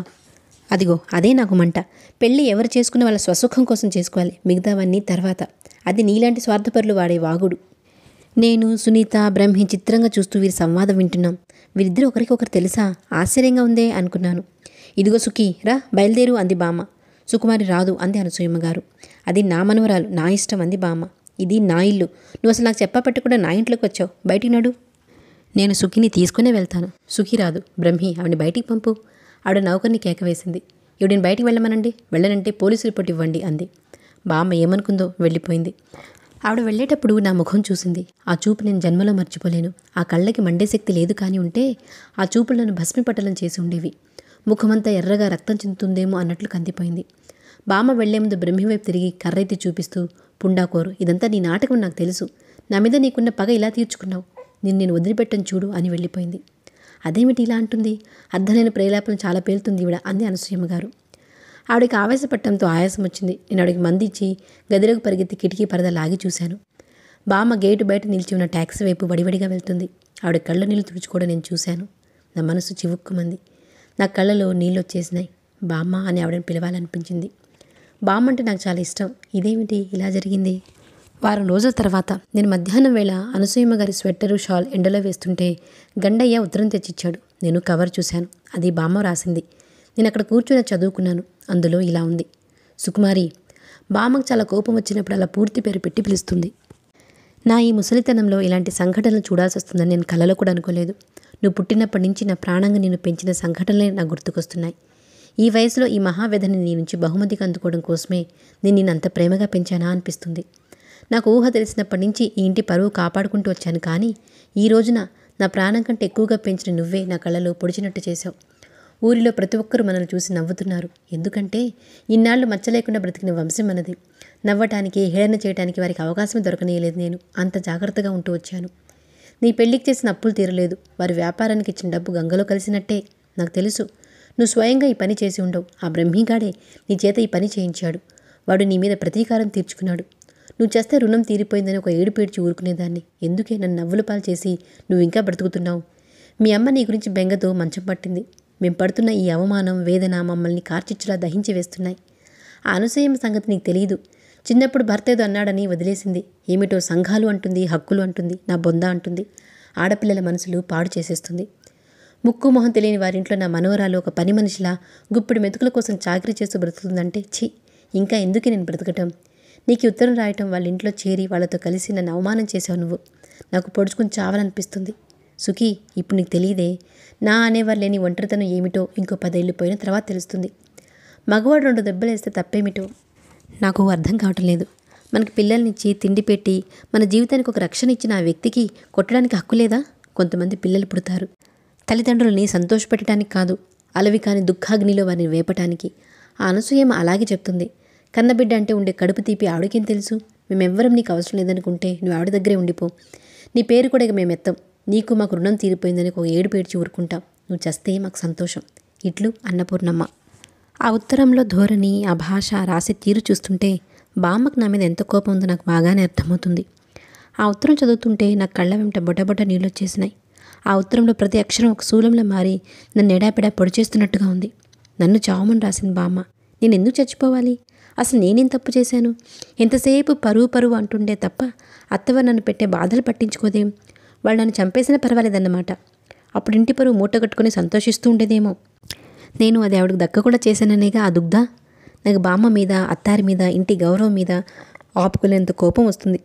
అదిగో అదే నాకు మంట పెళ్ళి ఎవరు చేసుకున్న వాళ్ళ స్వసుఖం కోసం చేసుకోవాలి మిగతావన్నీ తర్వాత అది నీలాంటి స్వార్థపరులు వాడే వాగుడు నేను సునీత బ్రహ్మి చిత్రంగా చూస్తూ వీరి సంవాదం వింటున్నాం వీరిద్దరు ఒకరికొకరు తెలుసా ఆశ్చర్యంగా ఉందే అనుకున్నాను ఇదిగో సుఖీ రా బయలుదేరు అంది బామ్మ సుకుమారి రాదు అంది అనసూయమ్మగారు అది నా మనవరాలు నా ఇష్టం అంది బామ్మ ఇది నా ఇల్లు నువ్వు అసలు నాకు చెప్పబట్టి కూడా నా ఇంట్లోకి వచ్చావు బయటికి నడు నేను సుఖిని తీసుకునే వెళ్తాను సుఖి రాదు బ్రహ్మి ఆవిడని బయటికి పంపు ఆవిడ నౌకర్ని కేక వేసింది ఈవిడని బయటికి వెళ్ళమనండి వెళ్ళనంటే పోలీసు రిపోర్ట్ ఇవ్వండి అంది బామ్మ ఏమనుకుందో వెళ్ళిపోయింది ఆవిడ వెళ్ళేటప్పుడు నా ముఖం చూసింది ఆ చూపు నేను జన్మలో మర్చిపోలేను ఆ కళ్ళకి మండే శక్తి లేదు కానీ ఉంటే ఆ చూపులను భస్మిపట్టలం చేసి ఉండేవి ముఖమంతా ఎర్రగా రక్తం చెందుతుందేమో అన్నట్లు కందిపోయింది బామ వెళ్లే ముందు బ్రహ్మవైపు తిరిగి కర్రెత్తి చూపిస్తూ పుండాకోరు ఇదంతా నీ నాటకం నాకు తెలుసు నా మీద నీకున్న పగ ఇలా తీర్చుకున్నావు నిన్ను నేను వదిలిపెట్టను చూడు అని వెళ్ళిపోయింది అదేమిటి ఇలా అంటుంది అర్థలేని ప్రేలాపన చాలా పేలుతుంది ఇవిడ అంది అనసూయమ్మగారు గారు ఆవిడకి ఆవేశపట్టడంతో ఆయాసం వచ్చింది నేను ఆవిడకి మందిచ్చి గదిలోకి పరిగెత్తి కిటికీ పరద లాగి చూశాను బామ్మ గేటు బయట నిలిచి ఉన్న ట్యాక్సీ వైపు వడివడిగా వెళ్తుంది ఆవిడ కళ్ళ నీళ్ళు తుడుచుకోవడం నేను చూశాను నా మనసు చివుక్కుమంది నా కళ్ళలో నీళ్ళు వచ్చేసినాయి బామ్మ అని ఆవిడని పిలవాలనిపించింది బామ్మ అంటే నాకు చాలా ఇష్టం ఇదేమిటి ఇలా జరిగింది వారం రోజుల తర్వాత నేను మధ్యాహ్నం వేళ అనసూయమ్మ గారి స్వెట్టరు షాల్ ఎండలో వేస్తుంటే గండయ్య ఉత్తరం తెచ్చిచ్చాడు నేను కవర్ చూశాను అది బామ్మ రాసింది నేను అక్కడ కూర్చుని చదువుకున్నాను అందులో ఇలా ఉంది సుకుమారి బామ్మకు చాలా కోపం వచ్చినప్పుడు అలా పూర్తి పేరు పెట్టి పిలుస్తుంది నా ఈ ముసలితనంలో ఇలాంటి సంఘటనలు చూడాల్సి వస్తుందని నేను కలలో కూడా అనుకోలేదు నువ్వు పుట్టినప్పటి నుంచి నా ప్రాణంగా నేను పెంచిన సంఘటనలే నాకు గుర్తుకొస్తున్నాయి ఈ వయసులో ఈ మహావ్యధని నీ నుంచి బహుమతికి అందుకోవడం కోసమే నేను నేను అంత ప్రేమగా పెంచానా అనిపిస్తుంది నాకు ఊహ తెలిసినప్పటి నుంచి ఈ ఇంటి పరువు కాపాడుకుంటూ వచ్చాను కానీ ఈ రోజున నా ప్రాణం కంటే ఎక్కువగా పెంచిన నువ్వే నా కళ్ళలో పొడిచినట్టు చేశావు ఊరిలో ప్రతి ఒక్కరూ మనల్ని చూసి నవ్వుతున్నారు ఎందుకంటే ఇన్నాళ్ళు మచ్చలేకుండా బ్రతికిన వంశం మనది నవ్వటానికి హేళన చేయడానికి వారికి అవకాశం దొరకనేయలేదు నేను అంత జాగ్రత్తగా ఉంటూ వచ్చాను నీ పెళ్లికి చేసిన అప్పులు తీరలేదు వారి వ్యాపారానికి ఇచ్చిన డబ్బు గంగలో కలిసినట్టే నాకు తెలుసు నువ్వు స్వయంగా ఈ పని చేసి ఉండవు ఆ బ్రహ్మిగాడే నీ చేత ఈ పని చేయించాడు వాడు నీ మీద ప్రతీకారం తీర్చుకున్నాడు నువ్వు చేస్తే రుణం తీరిపోయిందని ఒక ఏడుపేడ్చి ఊరుకునేదాన్ని ఎందుకే నన్ను నవ్వులు పాలు చేసి నువ్వు ఇంకా బ్రతుకుతున్నావు మీ అమ్మ నీ గురించి బెంగతో మంచం పట్టింది మేము పడుతున్న ఈ అవమానం వేదన మమ్మల్ని కార్చిచ్చులా దహించి వేస్తున్నాయి ఆ అనుసయం సంగతి నీకు తెలియదు చిన్నప్పుడు భర్తేదో అన్నాడని వదిలేసింది ఏమిటో సంఘాలు అంటుంది హక్కులు అంటుంది నా బొంద అంటుంది ఆడపిల్లల మనసులు పాడు చేసేస్తుంది ముక్కు మొహం తెలియని వారింట్లో నా మనోరాలు ఒక పని మనిషిలా గుప్పిడి మెతుకుల కోసం చాకరీ చేస్తూ బ్రతుకుతుందంటే ఛీ ఇంకా ఎందుకు నేను బ్రతకటం నీకు ఉత్తరం రాయటం వాళ్ళ ఇంట్లో చేరి వాళ్ళతో కలిసి నన్ను అవమానం చేసావు నువ్వు నాకు పొడుచుకుని చావాలనిపిస్తుంది సుఖీ ఇప్పుడు నీకు తెలియదే నా అనేవారు లేని ఒంటరితనం ఏమిటో ఇంకో పదేళ్ళు పోయిన తర్వాత తెలుస్తుంది మగవాడు రెండు దెబ్బలు వేస్తే తప్పేమిటో నాకు అర్థం కావటం లేదు మనకి పిల్లల్నిచ్చి తిండి పెట్టి మన జీవితానికి ఒక రక్షణ ఇచ్చిన ఆ వ్యక్తికి కొట్టడానికి హక్కు లేదా కొంతమంది పిల్లలు పుడతారు తల్లిదండ్రులని సంతోషపెట్టడానికి కాదు అలవి కాని దుఃఖాగ్నిలో వారిని వేపటానికి ఆ అనసూయమ అలాగే చెప్తుంది కన్నబిడ్డ అంటే ఉండే కడుపు తీపి ఆవిడకేం తెలుసు మేమెవ్వరం నీకు అవసరం లేదనుకుంటే నువ్వు ఆవిడ దగ్గరే ఉండిపో నీ పేరు కూడా ఇక మేము ఎత్తాం నీకు మాకు రుణం తీరిపోయిందని ఒక ఏడు పేడ్చి ఊరుకుంటాం నువ్వు చేస్తే మాకు సంతోషం ఇట్లు అన్నపూర్ణమ్మ ఆ ఉత్తరంలో ధోరణి ఆ భాష రాసే తీరు చూస్తుంటే బామ్మకు నా మీద ఎంత కోపం ఉందో నాకు బాగానే అర్థమవుతుంది ఆ ఉత్తరం చదువుతుంటే నా కళ్ళ వెంట బొటబొట నీళ్ళు వచ్చేసినాయి ఆ ఉత్తరంలో ప్రతి అక్షరం ఒక శూలంలో మారి నన్ను ఎడాపెడా పొడి చేస్తున్నట్టుగా ఉంది నన్ను చావమని రాసింది బామ్మ నేను ఎందుకు చచ్చిపోవాలి అసలు నేనేం తప్పు చేశాను ఎంతసేపు పరువు పరువు అంటుండే తప్ప అత్తవారు నన్ను పెట్టే బాధలు పట్టించుకోదేం వాళ్ళు నన్ను చంపేసినా పర్వాలేదన్నమాట అప్పుడు ఇంటి పరువు మూట కట్టుకుని సంతోషిస్తూ ఉండేదేమో నేను అది ఆవిడకి దక్క కూడా చేశాననేగా ఆ దుగ్ధ నాకు బామ్మ మీద అత్తారి మీద ఇంటి గౌరవం మీద ఆపుకోలేనంత కోపం వస్తుంది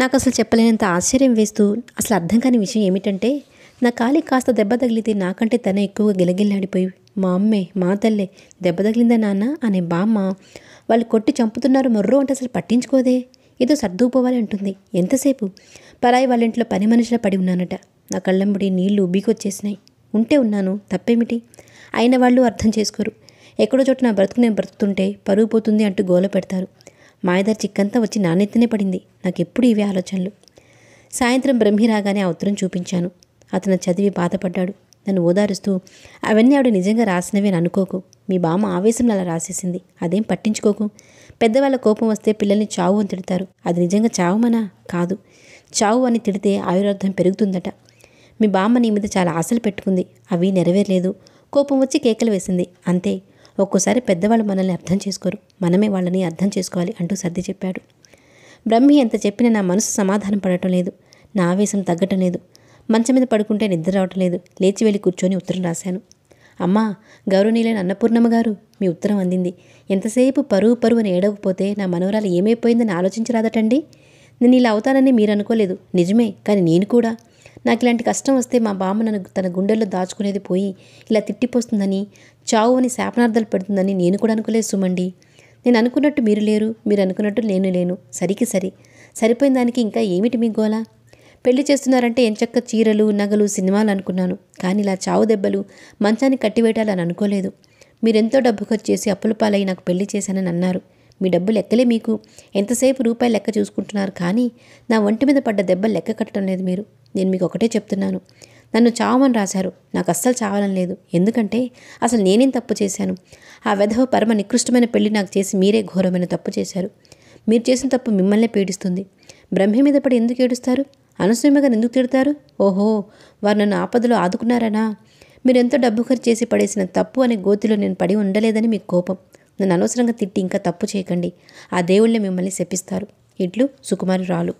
నాకు అసలు చెప్పలేనంత ఆశ్చర్యం వేస్తూ అసలు అర్థం కాని విషయం ఏమిటంటే నా కాలి కాస్త దెబ్బ తగిలితే నాకంటే తనే ఎక్కువగా గిలగిల్లాడిపోయి మా అమ్మే మా తల్లే దెబ్బ తగిలిందా నాన్న అనే బామ్మ వాళ్ళు కొట్టి చంపుతున్నారు మొర్రో అంటే అసలు పట్టించుకోదే ఏదో సర్దుకుపోవాలి అంటుంది ఎంతసేపు పరాయి వాళ్ళ ఇంట్లో పని మనుషుల పడి ఉన్నానట నా కళ్ళంబడి నీళ్లు ఉబ్బికొచ్చేసినాయి ఉంటే ఉన్నాను తప్పేమిటి అయిన వాళ్ళు అర్థం చేసుకోరు ఎక్కడో చోట నా బ్రతుకు నేను బ్రతుకుతుంటే పరుగు పోతుంది అంటూ గోల పెడతారు మాయదారి చిక్కంతా వచ్చి నాణ్యతనే పడింది నాకెప్పుడు ఇవే ఆలోచనలు సాయంత్రం బ్రహ్మి రాగానే ఆ ఉత్తరం చూపించాను అతను చదివి బాధపడ్డాడు నన్ను ఓదారుస్తూ అవన్నీ ఆవిడ నిజంగా రాసినవే అనుకోకు మీ బామ్మ ఆవేశంలో అలా రాసేసింది అదేం పట్టించుకోకు పెద్దవాళ్ళ కోపం వస్తే పిల్లల్ని చావు అని తిడతారు అది నిజంగా చావమనా కాదు చావు అని తిడితే ఆయుర్వర్ధం పెరుగుతుందట మీ బామ్మ నీ మీద చాలా ఆశలు పెట్టుకుంది అవి నెరవేరలేదు కోపం వచ్చి కేకలు వేసింది అంతే ఒక్కోసారి పెద్దవాళ్ళు మనల్ని అర్థం చేసుకోరు మనమే వాళ్ళని అర్థం చేసుకోవాలి అంటూ సర్ది చెప్పాడు బ్రహ్మి ఎంత చెప్పినా నా మనసు సమాధానం పడటం లేదు నా ఆవేశం తగ్గటం లేదు మంచం మీద పడుకుంటే నిద్ర రావటం లేదు లేచి వెళ్ళి కూర్చొని ఉత్తరం రాశాను అమ్మా గౌరవనీయులైన అన్నపూర్ణమ్మ గారు మీ ఉత్తరం అందింది ఎంతసేపు పరువు పరువు అని ఏడవకపోతే నా మనవరాలు ఏమైపోయిందని ఆలోచించరాదటండి నేను ఇలా అవుతానని మీరు అనుకోలేదు నిజమే కానీ నేను కూడా నాకు ఇలాంటి కష్టం వస్తే మా బామ్మ నన్ను తన గుండెల్లో దాచుకునేది పోయి ఇలా తిట్టిపోస్తుందని చావు అని శాపనార్థాలు పెడుతుందని నేను కూడా అనుకోలేదు సుమండి నేను అనుకున్నట్టు మీరు లేరు మీరు అనుకున్నట్టు నేను లేను సరికి సరి సరిపోయిన దానికి ఇంకా ఏమిటి మీ గోలా పెళ్లి చేస్తున్నారంటే ఎంచక్క చీరలు నగలు సినిమాలు అనుకున్నాను కానీ ఇలా చావు దెబ్బలు మంచాన్ని కట్టివేయటాలని అనుకోలేదు మీరెంతో డబ్బు ఖర్చు చేసి అప్పుల పాలై నాకు పెళ్లి చేశానని అన్నారు మీ డబ్బు లెక్కలే మీకు ఎంతసేపు రూపాయి లెక్క చూసుకుంటున్నారు కానీ నా ఒంటి మీద పడ్డ దెబ్బ లెక్క కట్టడం లేదు మీరు నేను మీకు ఒకటే చెప్తున్నాను నన్ను చావమని రాశారు నాకు అస్సలు చావాలని లేదు ఎందుకంటే అసలు నేనేం తప్పు చేశాను ఆ వెధవ పరమ నికృష్టమైన పెళ్లి నాకు చేసి మీరే ఘోరమైన తప్పు చేశారు మీరు చేసిన తప్పు మిమ్మల్నే పీడిస్తుంది బ్రహ్మ మీద పడి ఎందుకు ఏడుస్తారు అనసూయమగా ఎందుకు తిడతారు ఓహో వారు నన్ను ఆపదలో ఆదుకున్నారనా మీరెంతో డబ్బు ఖర్చు చేసి పడేసిన తప్పు అనే గోతిలో నేను పడి ఉండలేదని మీకు కోపం నన్ను అనవసరంగా తిట్టి ఇంకా తప్పు చేయకండి ఆ దేవుళ్ళే మిమ్మల్ని శపిస్తారు ఇట్లు రాలు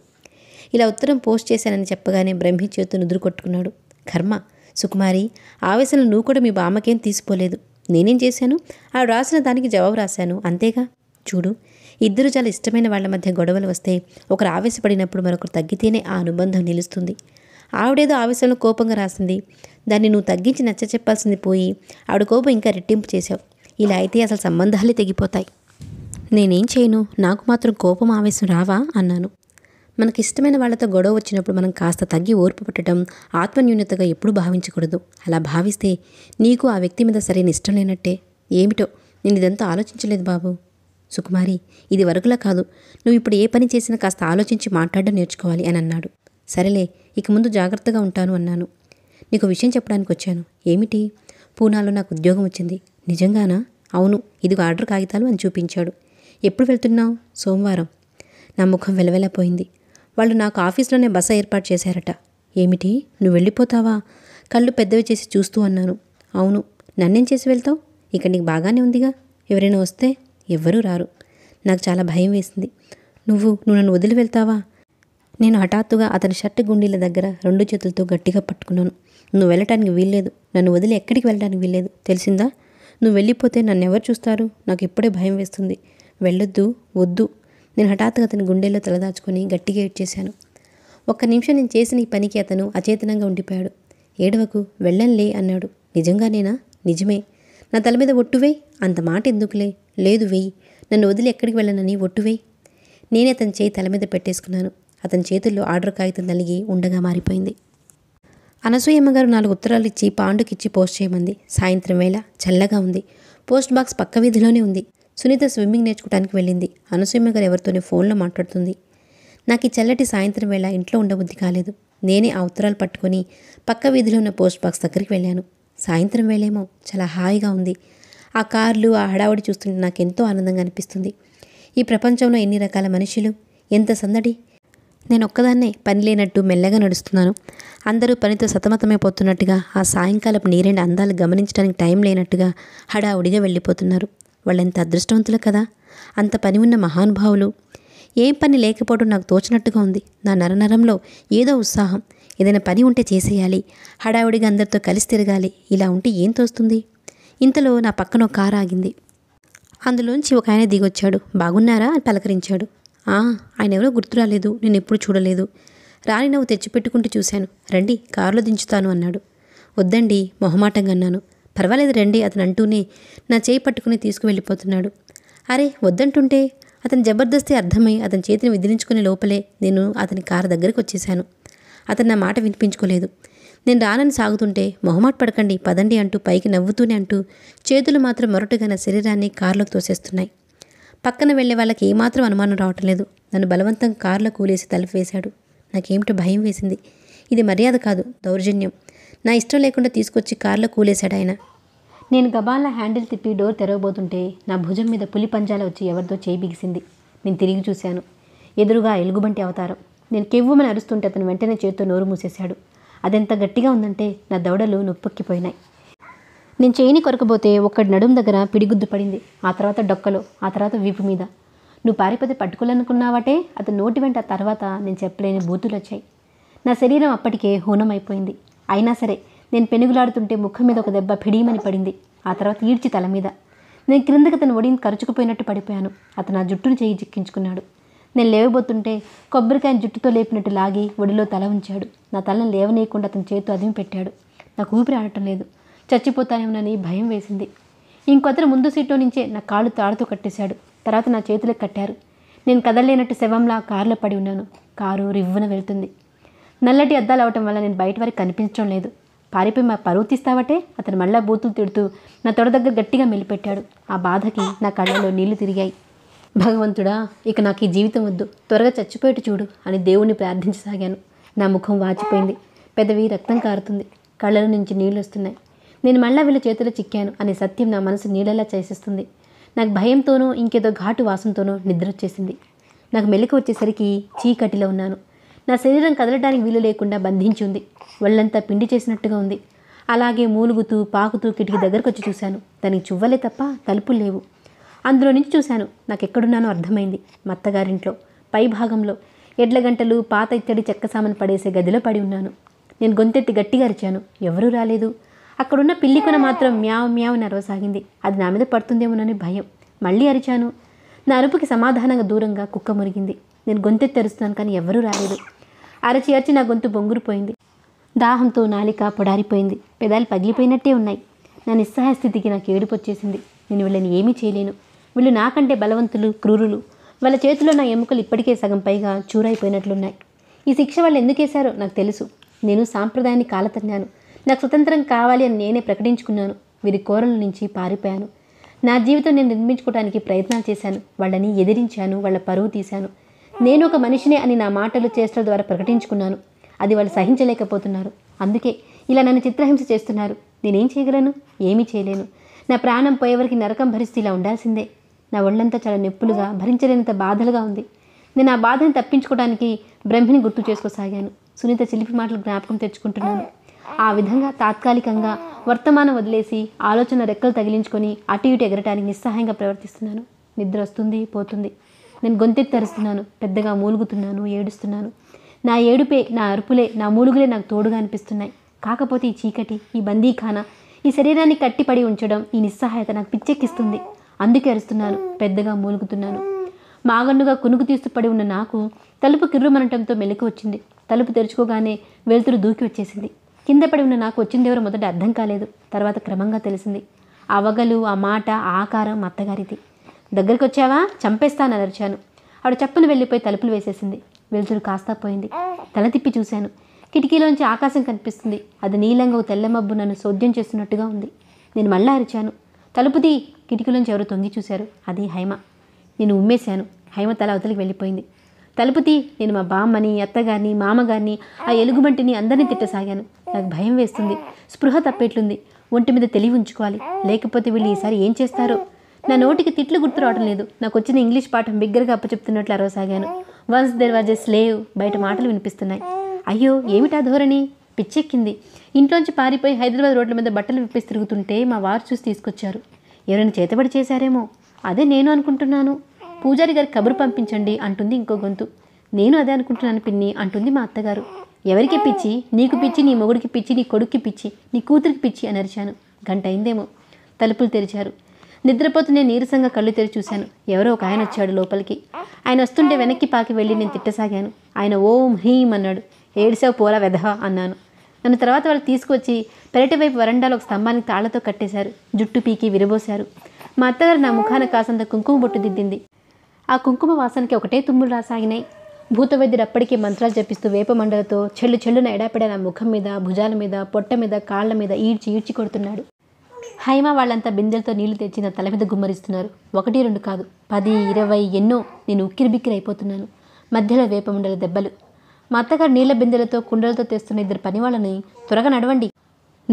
ఇలా ఉత్తరం పోస్ట్ చేశానని చెప్పగానే బ్రహ్మి చేతు నుదురు కొట్టుకున్నాడు కర్మ సుకుమారి ఆవేశంలో నువ్వు కూడా మీ బామ్మకేం తీసుకోలేదు నేనేం చేశాను ఆ రాసిన దానికి జవాబు రాశాను అంతేగా చూడు ఇద్దరు చాలా ఇష్టమైన వాళ్ళ మధ్య గొడవలు వస్తే ఒకరు ఆవేశపడినప్పుడు మరొకరు తగ్గితేనే ఆ అనుబంధం నిలుస్తుంది ఆవిడేదో ఆవేశంలో కోపంగా రాసింది దాన్ని నువ్వు తగ్గించి నచ్చ చెప్పాల్సింది పోయి ఆవిడ కోపం ఇంకా రెట్టింపు చేశావు ఇలా అయితే అసలు సంబంధాలే తెగిపోతాయి నేనేం చేయను నాకు మాత్రం కోపం ఆవేశం రావా అన్నాను మనకి ఇష్టమైన వాళ్ళతో గొడవ వచ్చినప్పుడు మనం కాస్త తగ్గి ఓర్పు పట్టడం ఆత్మన్యూన్యతగా ఎప్పుడు భావించకూడదు అలా భావిస్తే నీకు ఆ వ్యక్తి మీద సరైన ఇష్టం లేనట్టే ఏమిటో నేను ఇదంతా ఆలోచించలేదు బాబు సుకుమారి ఇది వరకులా కాదు నువ్వు ఇప్పుడు ఏ పని చేసినా కాస్త ఆలోచించి మాట్లాడడం నేర్చుకోవాలి అని అన్నాడు సరేలే ఇక ముందు జాగ్రత్తగా ఉంటాను అన్నాను నీకు విషయం చెప్పడానికి వచ్చాను ఏమిటి పూనాలో నాకు ఉద్యోగం వచ్చింది నిజంగానా అవును ఇదిగో ఆర్డర్ కాగితాలు అని చూపించాడు ఎప్పుడు వెళ్తున్నావు సోమవారం నా ముఖం వెలవెలపోయింది వాళ్ళు నాకు ఆఫీస్లోనే బస ఏర్పాటు చేశారట ఏమిటి నువ్వు వెళ్ళిపోతావా కళ్ళు పెద్దవి చేసి చూస్తూ అన్నాను అవును నన్నేం చేసి వెళ్తావు ఇక్కడ నీకు బాగానే ఉందిగా ఎవరైనా వస్తే ఎవ్వరూ రారు నాకు చాలా భయం వేసింది నువ్వు నువ్వు నన్ను వదిలి వెళ్తావా నేను హఠాత్తుగా అతని షర్ట్ గుండీల దగ్గర రెండు చేతులతో గట్టిగా పట్టుకున్నాను నువ్వు వెళ్ళటానికి వీల్లేదు నన్ను వదిలి ఎక్కడికి వెళ్ళడానికి వీల్లేదు తెలిసిందా నువ్వు వెళ్ళిపోతే నన్ను ఎవరు చూస్తారు నాకు ఇప్పుడే భయం వేస్తుంది వెళ్ళొద్దు వద్దు నేను హఠాత్తుగా అతని గుండెల్లో తలదాచుకొని గట్టిగా ఏడ్చేశాను ఒక్క నిమిషం నేను చేసిన ఈ పనికి అతను అచేతనంగా ఉండిపోయాడు ఏడవకు వెళ్ళంలే అన్నాడు నిజంగానేనా నిజమే నా తల మీద ఒట్టువేయ్ అంత మాట ఎందుకులే లేదు వెయ్యి నన్ను వదిలి ఎక్కడికి వెళ్ళనని ఒట్టువేయ్ నేనే అతని చేయి తల మీద పెట్టేసుకున్నాను అతని చేతుల్లో ఆర్డర్ కాగితం నలిగి ఉండగా మారిపోయింది అనసూయమ్మగారు నాలుగు ఉత్తరాలు ఇచ్చి పాండుకిచ్చి పోస్ట్ చేయమంది సాయంత్రం వేళ చల్లగా ఉంది పోస్ట్ బాక్స్ పక్క వీధిలోనే ఉంది సునీత స్విమ్మింగ్ నేర్చుకోవడానికి వెళ్ళింది అనసూయమ్మగారు ఎవరితోనే ఫోన్లో మాట్లాడుతుంది నాకు ఈ చల్లటి సాయంత్రం వేళ ఇంట్లో ఉండబుద్ధి కాలేదు నేనే ఆ ఉత్తరాలు పట్టుకొని పక్క వీధిలో ఉన్న పోస్ట్ బాక్స్ దగ్గరికి వెళ్ళాను సాయంత్రం వేళేమో చాలా హాయిగా ఉంది ఆ కార్లు ఆ హడావుడి చూస్తుంటే నాకెంతో ఆనందంగా అనిపిస్తుంది ఈ ప్రపంచంలో ఎన్ని రకాల మనుషులు ఎంత సందడి నేను ఒక్కదాన్నే పని లేనట్టు మెల్లగా నడుస్తున్నాను అందరూ పనితో సతమతమైపోతున్నట్టుగా ఆ సాయంకాలపు నీరెండు అందాలు గమనించడానికి టైం లేనట్టుగా హడావుడిగా వెళ్ళిపోతున్నారు వాళ్ళెంత అదృష్టవంతులు కదా అంత పని ఉన్న మహానుభావులు ఏం పని లేకపోవడం నాకు తోచినట్టుగా ఉంది నా నరనరంలో ఏదో ఉత్సాహం ఏదైనా పని ఉంటే చేసేయాలి హడావుడిగా అందరితో కలిసి తిరగాలి ఇలా ఉంటే ఏం తోస్తుంది ఇంతలో నా పక్కన ఒక కారు ఆగింది అందులోంచి ఒక ఆయన దిగొచ్చాడు బాగున్నారా అని పలకరించాడు ఆయన ఎవరో గుర్తు రాలేదు నేను ఎప్పుడు చూడలేదు రాని నవ్వు తెచ్చిపెట్టుకుంటూ చూశాను రండి కారులో దించుతాను అన్నాడు వద్దండి మొహమాటంగా అన్నాను పర్వాలేదు రండి అతను అంటూనే నా చేయి పట్టుకుని తీసుకువెళ్ళిపోతున్నాడు అరే వద్దంటుంటే అతని జబర్దస్తి అర్థమై అతని చేతిని విదిలించుకునే లోపలే నేను అతని కారు దగ్గరికి వచ్చేశాను అతను నా మాట వినిపించుకోలేదు నేను రానని సాగుతుంటే మొహమాట పడకండి పదండి అంటూ పైకి నవ్వుతూనే అంటూ చేతులు మాత్రం మొరటుగా నా శరీరాన్ని కారులోకి తోసేస్తున్నాయి పక్కన వెళ్ళే వాళ్ళకి ఏమాత్రం అనుమానం రావటం లేదు నన్ను బలవంతం కారులో కూలేసి తలుపు వేశాడు నాకేమిటో భయం వేసింది ఇది మర్యాద కాదు దౌర్జన్యం నా ఇష్టం లేకుండా తీసుకొచ్చి కారులో కూలేశాడు ఆయన నేను గబాల హ్యాండిల్ తిప్పి డోర్ తెరవబోతుంటే నా భుజం మీద పులి పంజాలు వచ్చి ఎవరితో చేయి బిగిసింది నేను తిరిగి చూశాను ఎదురుగా ఎలుగుబంటి అవతారం నేను కెవ్వమని అరుస్తుంటే అతను వెంటనే చేతితో నోరు మూసేశాడు అదెంత గట్టిగా ఉందంటే నా దవడలు నొప్పొక్కిపోయినాయి నేను చేయని కొరకపోతే ఒక్కడి నడుం దగ్గర పిడిగుద్దు పడింది ఆ తర్వాత డొక్కలో ఆ తర్వాత వీపు మీద నువ్వు పారిపోతే పట్టుకోవాలనుకున్నావాటే అతని నోటి వెంట తర్వాత నేను చెప్పలేని బూతులు వచ్చాయి నా శరీరం అప్పటికే హూనమైపోయింది అయినా సరే నేను పెనుగులాడుతుంటే ముఖం మీద ఒక దెబ్బ పిడియమని పడింది ఆ తర్వాత ఈడ్చి తల మీద నేను క్రిందకి అతను ఒడిని కరుచుకుపోయినట్టు పడిపోయాను అతను ఆ జుట్టును చేయి చిక్కించుకున్నాడు నేను లేవబోతుంటే కొబ్బరికాయ జుట్టుతో లేపినట్టు లాగి ఒడిలో తల ఉంచాడు నా తలను లేవనేయకుండా అతని చేతితో అదిమి పెట్టాడు నాకు ఊపిరి ఆడటం లేదు చచ్చిపోతానేమోనని భయం వేసింది ఇంకొతను ముందు సీటు నుంచే నా కాళ్ళు తాడుతూ కట్టేశాడు తర్వాత నా చేతులకు కట్టారు నేను కదలలేనట్టు శవంలా కారులో పడి ఉన్నాను కారు రివ్వున వెళ్తుంది నల్లటి అద్దాలు అవటం వల్ల నేను బయట వరకు కనిపించడం లేదు పారిపోయి మా పరువు తీస్తావటే అతను మళ్ళా బూతులు తిడుతూ నా తొడ దగ్గర గట్టిగా మెలిపెట్టాడు ఆ బాధకి నా కళ్ళలో నీళ్లు తిరిగాయి భగవంతుడా ఇక నాకు ఈ జీవితం వద్దు త్వరగా చచ్చిపోయేట్టు చూడు అని దేవుణ్ణి ప్రార్థించసాగాను నా ముఖం వాచిపోయింది పెదవి రక్తం కారుతుంది కళ్ళల నుంచి నీళ్ళు వస్తున్నాయి నేను మళ్ళా వీళ్ళ చేతిలో చిక్కాను అనే సత్యం నా మనసు నీళ్ళలా చేసేస్తుంది నాకు భయంతోనూ ఇంకేదో ఘాటు వాసంతోనూ నిద్ర వచ్చేసింది నాకు మెలకు వచ్చేసరికి చీకటిలో ఉన్నాను నా శరీరం కదలడానికి వీలు లేకుండా బంధించి ఉంది ఒళ్ళంతా పిండి చేసినట్టుగా ఉంది అలాగే మూలుగుతూ పాకుతూ కిటికీ దగ్గరకు వచ్చి చూశాను దానికి చువ్వలే తప్ప తలుపులు లేవు అందులో నుంచి చూశాను నాకు ఎక్కడున్నానో అర్థమైంది మా అత్తగారింట్లో పై భాగంలో ఎడ్ల గంటలు పాత ఇత్తడి చెక్క సామాను పడేసే గదిలో పడి ఉన్నాను నేను గొంతెత్తి గట్టిగా అరిచాను ఎవరూ రాలేదు అక్కడున్న పిల్లికొన మాత్రం మ్యావ్ మ్యావ్ నరవసాగింది అది నా మీద పడుతుందేమోనని భయం మళ్ళీ అరిచాను నా అరుపుకి సమాధానంగా దూరంగా కుక్క మురిగింది నేను గొంతె తెరుస్తాను కానీ ఎవరూ రాలేదు అరచి అరిచి నా గొంతు బొంగురిపోయింది దాహంతో నాలిక పొడారిపోయింది పెదాలు పగిలిపోయినట్టే ఉన్నాయి నా నిస్సహాయ స్థితికి నాకు ఏడుపు వచ్చేసింది నేను వీళ్ళని ఏమీ చేయలేను వీళ్ళు నాకంటే బలవంతులు క్రూరులు వాళ్ళ చేతిలో నా ఎముకలు ఇప్పటికే సగం పైగా చూరైపోయినట్లున్నాయి ఈ శిక్ష వాళ్ళు ఎందుకేశారో నాకు తెలుసు నేను సాంప్రదాయాన్ని కాలతన్నాను నాకు స్వతంత్రం కావాలి అని నేనే ప్రకటించుకున్నాను వీరి కోరల నుంచి పారిపోయాను నా జీవితం నేను నిర్మించుకోవడానికి ప్రయత్నాలు చేశాను వాళ్ళని ఎదిరించాను వాళ్ళ పరువు తీశాను నేను ఒక మనిషినే అని నా మాటలు చేష్టల ద్వారా ప్రకటించుకున్నాను అది వాళ్ళు సహించలేకపోతున్నారు అందుకే ఇలా నన్ను చిత్రహింస చేస్తున్నారు నేనేం చేయగలను ఏమీ చేయలేను నా ప్రాణం పోయేవరికి నరకం భరిస్తే ఇలా ఉండాల్సిందే నా ఒళ్ళంతా చాలా నొప్పులుగా భరించలేనంత బాధలుగా ఉంది నేను ఆ బాధను తప్పించుకోవడానికి బ్రహ్మిని గుర్తు చేసుకోసాగాను సునీత చిలిపి మాటలు జ్ఞాపకం తెచ్చుకుంటున్నాను ఆ విధంగా తాత్కాలికంగా వర్తమానం వదిలేసి ఆలోచన రెక్కలు తగిలించుకొని అటు ఇటు ఎగరటానికి నిస్సహాయంగా ప్రవర్తిస్తున్నాను నిద్ర వస్తుంది పోతుంది నేను గొంతెత్తి తరుస్తున్నాను పెద్దగా మూలుగుతున్నాను ఏడుస్తున్నాను నా ఏడుపే నా అరుపులే నా మూలుగులే నాకు తోడుగా అనిపిస్తున్నాయి కాకపోతే ఈ చీకటి ఈ బందీఖానా ఈ శరీరాన్ని కట్టిపడి ఉంచడం ఈ నిస్సహాయత నాకు పిచ్చెక్కిస్తుంది అందుకే అరుస్తున్నాను పెద్దగా మూలుగుతున్నాను మాగన్నుగా కొనుగు తీస్తూ పడి ఉన్న నాకు తలుపు కిర్రుమనటంతో మెలకు వచ్చింది తలుపు తెరుచుకోగానే వెలుతురు దూకి వచ్చేసింది కింద పడి ఉన్న నాకు వచ్చింది ఎవరు మొదట అర్థం కాలేదు తర్వాత క్రమంగా తెలిసింది ఆ వగలు ఆ మాట ఆకారం అత్తగారిది దగ్గరికి వచ్చావా చంపేస్తాను అరిచాను ఆవిడ చప్పున వెళ్ళిపోయి తలుపులు వేసేసింది వెలుతురు కాస్తా పోయింది తల తిప్పి చూశాను కిటికీలోంచి ఆకాశం కనిపిస్తుంది అది నీలంగా తెల్లమబ్బు నన్ను శోద్యం చేస్తున్నట్టుగా ఉంది నేను మళ్ళా అరిచాను తలుపుది కిటికీలోంచి ఎవరు తొంగి చూశారు అది హైమ నేను ఉమ్మేశాను హైమ తల అవతలికి వెళ్ళిపోయింది తలుపుతి నేను మా బామ్మని అత్తగారిని మామగారిని ఆ ఎలుగుబంటిని అందరినీ తిట్టసాగాను నాకు భయం వేస్తుంది స్పృహ తప్పేట్లుంది ఒంటి మీద తెలివి ఉంచుకోవాలి లేకపోతే వీళ్ళు ఈసారి ఏం చేస్తారో నా నోటికి తిట్లు గుర్తు రావడం లేదు నాకు వచ్చిన ఇంగ్లీష్ పాఠం బిగ్గరగా అప్పచెప్తున్నట్లు అరవసాగాను once there was a slave బయట మాటలు వినిపిస్తున్నాయి అయ్యో ఏమిటా ధోరణి పిచ్చెక్కింది ఇంట్లోంచి పారిపోయి హైదరాబాద్ రోడ్ల మీద బట్టలు విప్పేసి తిరుగుతుంటే మా వారు చూసి తీసుకొచ్చారు ఎవరైనా చేతబడి చేశారేమో అదే నేను అనుకుంటున్నాను పూజారి గారి కబురు పంపించండి అంటుంది ఇంకో గొంతు నేను అదే అనుకుంటున్నాను పిన్ని అంటుంది మా అత్తగారు ఎవరికి పిచ్చి నీకు పిచ్చి నీ మొగుడికి పిచ్చి నీ కొడుక్కి పిచ్చి నీ కూతురికి పిచ్చి అని అరిచాను గంట అయిందేమో తలుపులు తెరిచారు నేను నీరసంగా కళ్ళు తెరి చూశాను ఎవరో ఒక ఆయన వచ్చాడు లోపలికి ఆయన వస్తుంటే వెనక్కి పాకి వెళ్ళి నేను తిట్టసాగాను ఆయన ఓం హీం అన్నాడు ఏడిసావు పోలా వెధ అన్నాను నన్ను తర్వాత వాళ్ళు తీసుకొచ్చి పెరటి వైపు వరండాలో ఒక స్తంభానికి తాళ్లతో కట్టేశారు జుట్టు పీకి విరబోశారు మా అత్తగారు నా ముఖాన కాసంత కుంకుమ బొట్టు దిద్దింది ఆ కుంకుమ వాసనకి ఒకటే తుమ్ములు రాసాగినాయి భూతవైద్యుడు అప్పటికీ మంత్రాలు జపిస్తూ వేప మండలతో చెల్లు చెల్లున ఎడాపెడన ముఖం మీద భుజాల మీద పొట్ట మీద కాళ్ల మీద ఈడ్చి ఈడ్చి కొడుతున్నాడు హైమ వాళ్ళంతా బిందెలతో నీళ్లు తెచ్చిన తల మీద గుమ్మరిస్తున్నారు ఒకటి రెండు కాదు పది ఇరవై ఎన్నో నేను ఉక్కిరిబిక్కిరి అయిపోతున్నాను మధ్యలో వేపమండల దెబ్బలు మా అత్తగారు నీళ్ల బిందెలతో కుండలతో తెస్తున్న ఇద్దరు పని వాళ్ళని త్వరగా నడవండి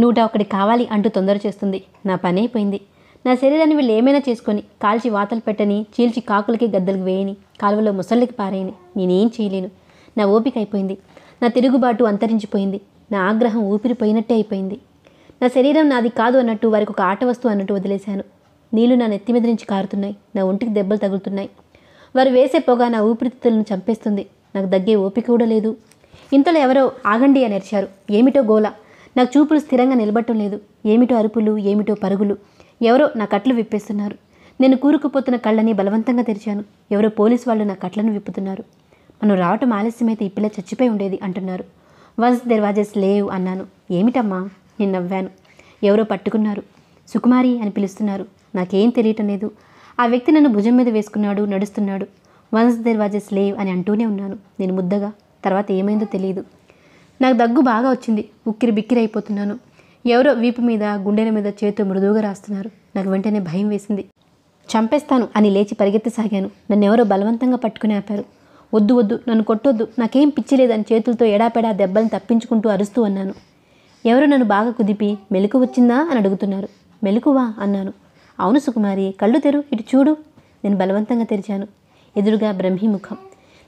నూట ఒకటి కావాలి అంటూ తొందర చేస్తుంది నా పని అయిపోయింది నా శరీరాన్ని వీళ్ళు ఏమైనా చేసుకొని కాల్చి వాతలు పెట్టని చీల్చి కాకులకి గద్దలకు వేయని కాలువలో ముసళ్ళకి పారేయని నేనేం చేయలేను నా ఓపిక అయిపోయింది నా తిరుగుబాటు అంతరించిపోయింది నా ఆగ్రహం ఊపిరిపోయినట్టే అయిపోయింది నా శరీరం నాది కాదు అన్నట్టు వారికి ఒక ఆట వస్తువు అన్నట్టు వదిలేశాను నీళ్లు నా నెత్తి మీద నుంచి కారుతున్నాయి నా ఒంటికి దెబ్బలు తగులుతున్నాయి వారు వేసే పొగ నా ఊపిరితిత్తులను చంపేస్తుంది నాకు దగ్గే ఓపిక కూడా లేదు ఇంతలో ఎవరో ఆగండి అని అరిచారు ఏమిటో గోల నాకు చూపులు స్థిరంగా నిలబట్టం లేదు ఏమిటో అరుపులు ఏమిటో పరుగులు ఎవరో నా కట్లు విప్పేస్తున్నారు నేను కూరుకుపోతున్న కళ్ళని బలవంతంగా తెరిచాను ఎవరో పోలీస్ వాళ్ళు నా కట్లను విప్పుతున్నారు మనం రావటం ఆలస్యమైతే ఈ చచ్చిపోయి ఉండేది అంటున్నారు వన్స్ దర్వాజెస్ లేవు అన్నాను ఏమిటమ్మా నేను నవ్వాను ఎవరో పట్టుకున్నారు సుకుమారి అని పిలుస్తున్నారు నాకేం తెలియటం లేదు ఆ వ్యక్తి నన్ను భుజం మీద వేసుకున్నాడు నడుస్తున్నాడు వన్స్ దర్వాజెస్ లేవ్ అని అంటూనే ఉన్నాను నేను ముద్దగా తర్వాత ఏమైందో తెలియదు నాకు దగ్గు బాగా వచ్చింది ఉక్కిరి బిక్కిరి అయిపోతున్నాను ఎవరో వీపు మీద గుండెల మీద చేతితో మృదువుగా రాస్తున్నారు నాకు వెంటనే భయం వేసింది చంపేస్తాను అని లేచి పరిగెత్తసాగాను నన్ను ఎవరో బలవంతంగా పట్టుకుని ఆపారు వద్దు వద్దు నన్ను కొట్టొద్దు నాకేం పిచ్చి లేదని చేతులతో ఎడాపెడా దెబ్బలను తప్పించుకుంటూ అరుస్తూ అన్నాను ఎవరో నన్ను బాగా కుదిపి మెలకు వచ్చిందా అని అడుగుతున్నారు మెలకువా అన్నాను అవును సుకుమారి కళ్ళు తెరు ఇటు చూడు నేను బలవంతంగా తెరిచాను ఎదురుగా బ్రహ్మీముఖం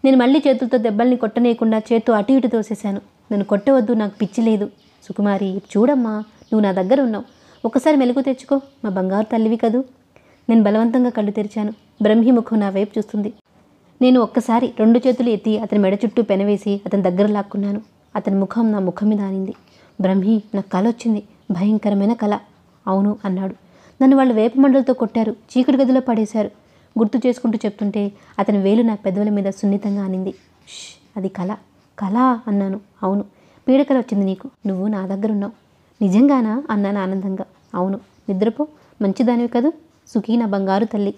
నేను మళ్ళీ చేతులతో దెబ్బల్ని కొట్టనేయకుండా చేతు అటు ఇటు తోసేశాను నన్ను కొట్టవద్దు నాకు పిచ్చి లేదు సుకుమారి చూడమ్మా నువ్వు నా దగ్గర ఉన్నావు ఒకసారి మెలకు తెచ్చుకో మా బంగారు తల్లివి కదూ నేను బలవంతంగా కళ్ళు తెరిచాను బ్రహ్మి ముఖం నా వైపు చూస్తుంది నేను ఒక్కసారి రెండు చేతులు ఎత్తి అతని మెడ చుట్టూ పెనవేసి అతని దగ్గర లాక్కున్నాను అతని ముఖం నా ముఖం మీద ఆనింది బ్రహ్మి నాకు కళ వచ్చింది భయంకరమైన కళ అవును అన్నాడు నన్ను వాళ్ళు వేప మండలతో కొట్టారు చీకటి గదిలో పడేశారు గుర్తు చేసుకుంటూ చెప్తుంటే అతని వేలు నా పెదవుల మీద సున్నితంగా అనింది అది కళ కళ అన్నాను అవును పీడకలు వచ్చింది నీకు నువ్వు నా దగ్గర ఉన్నావు నిజంగానా అన్నాను ఆనందంగా అవును నిద్రపో మంచిదానివి కదూ సుఖీ నా బంగారు తల్లి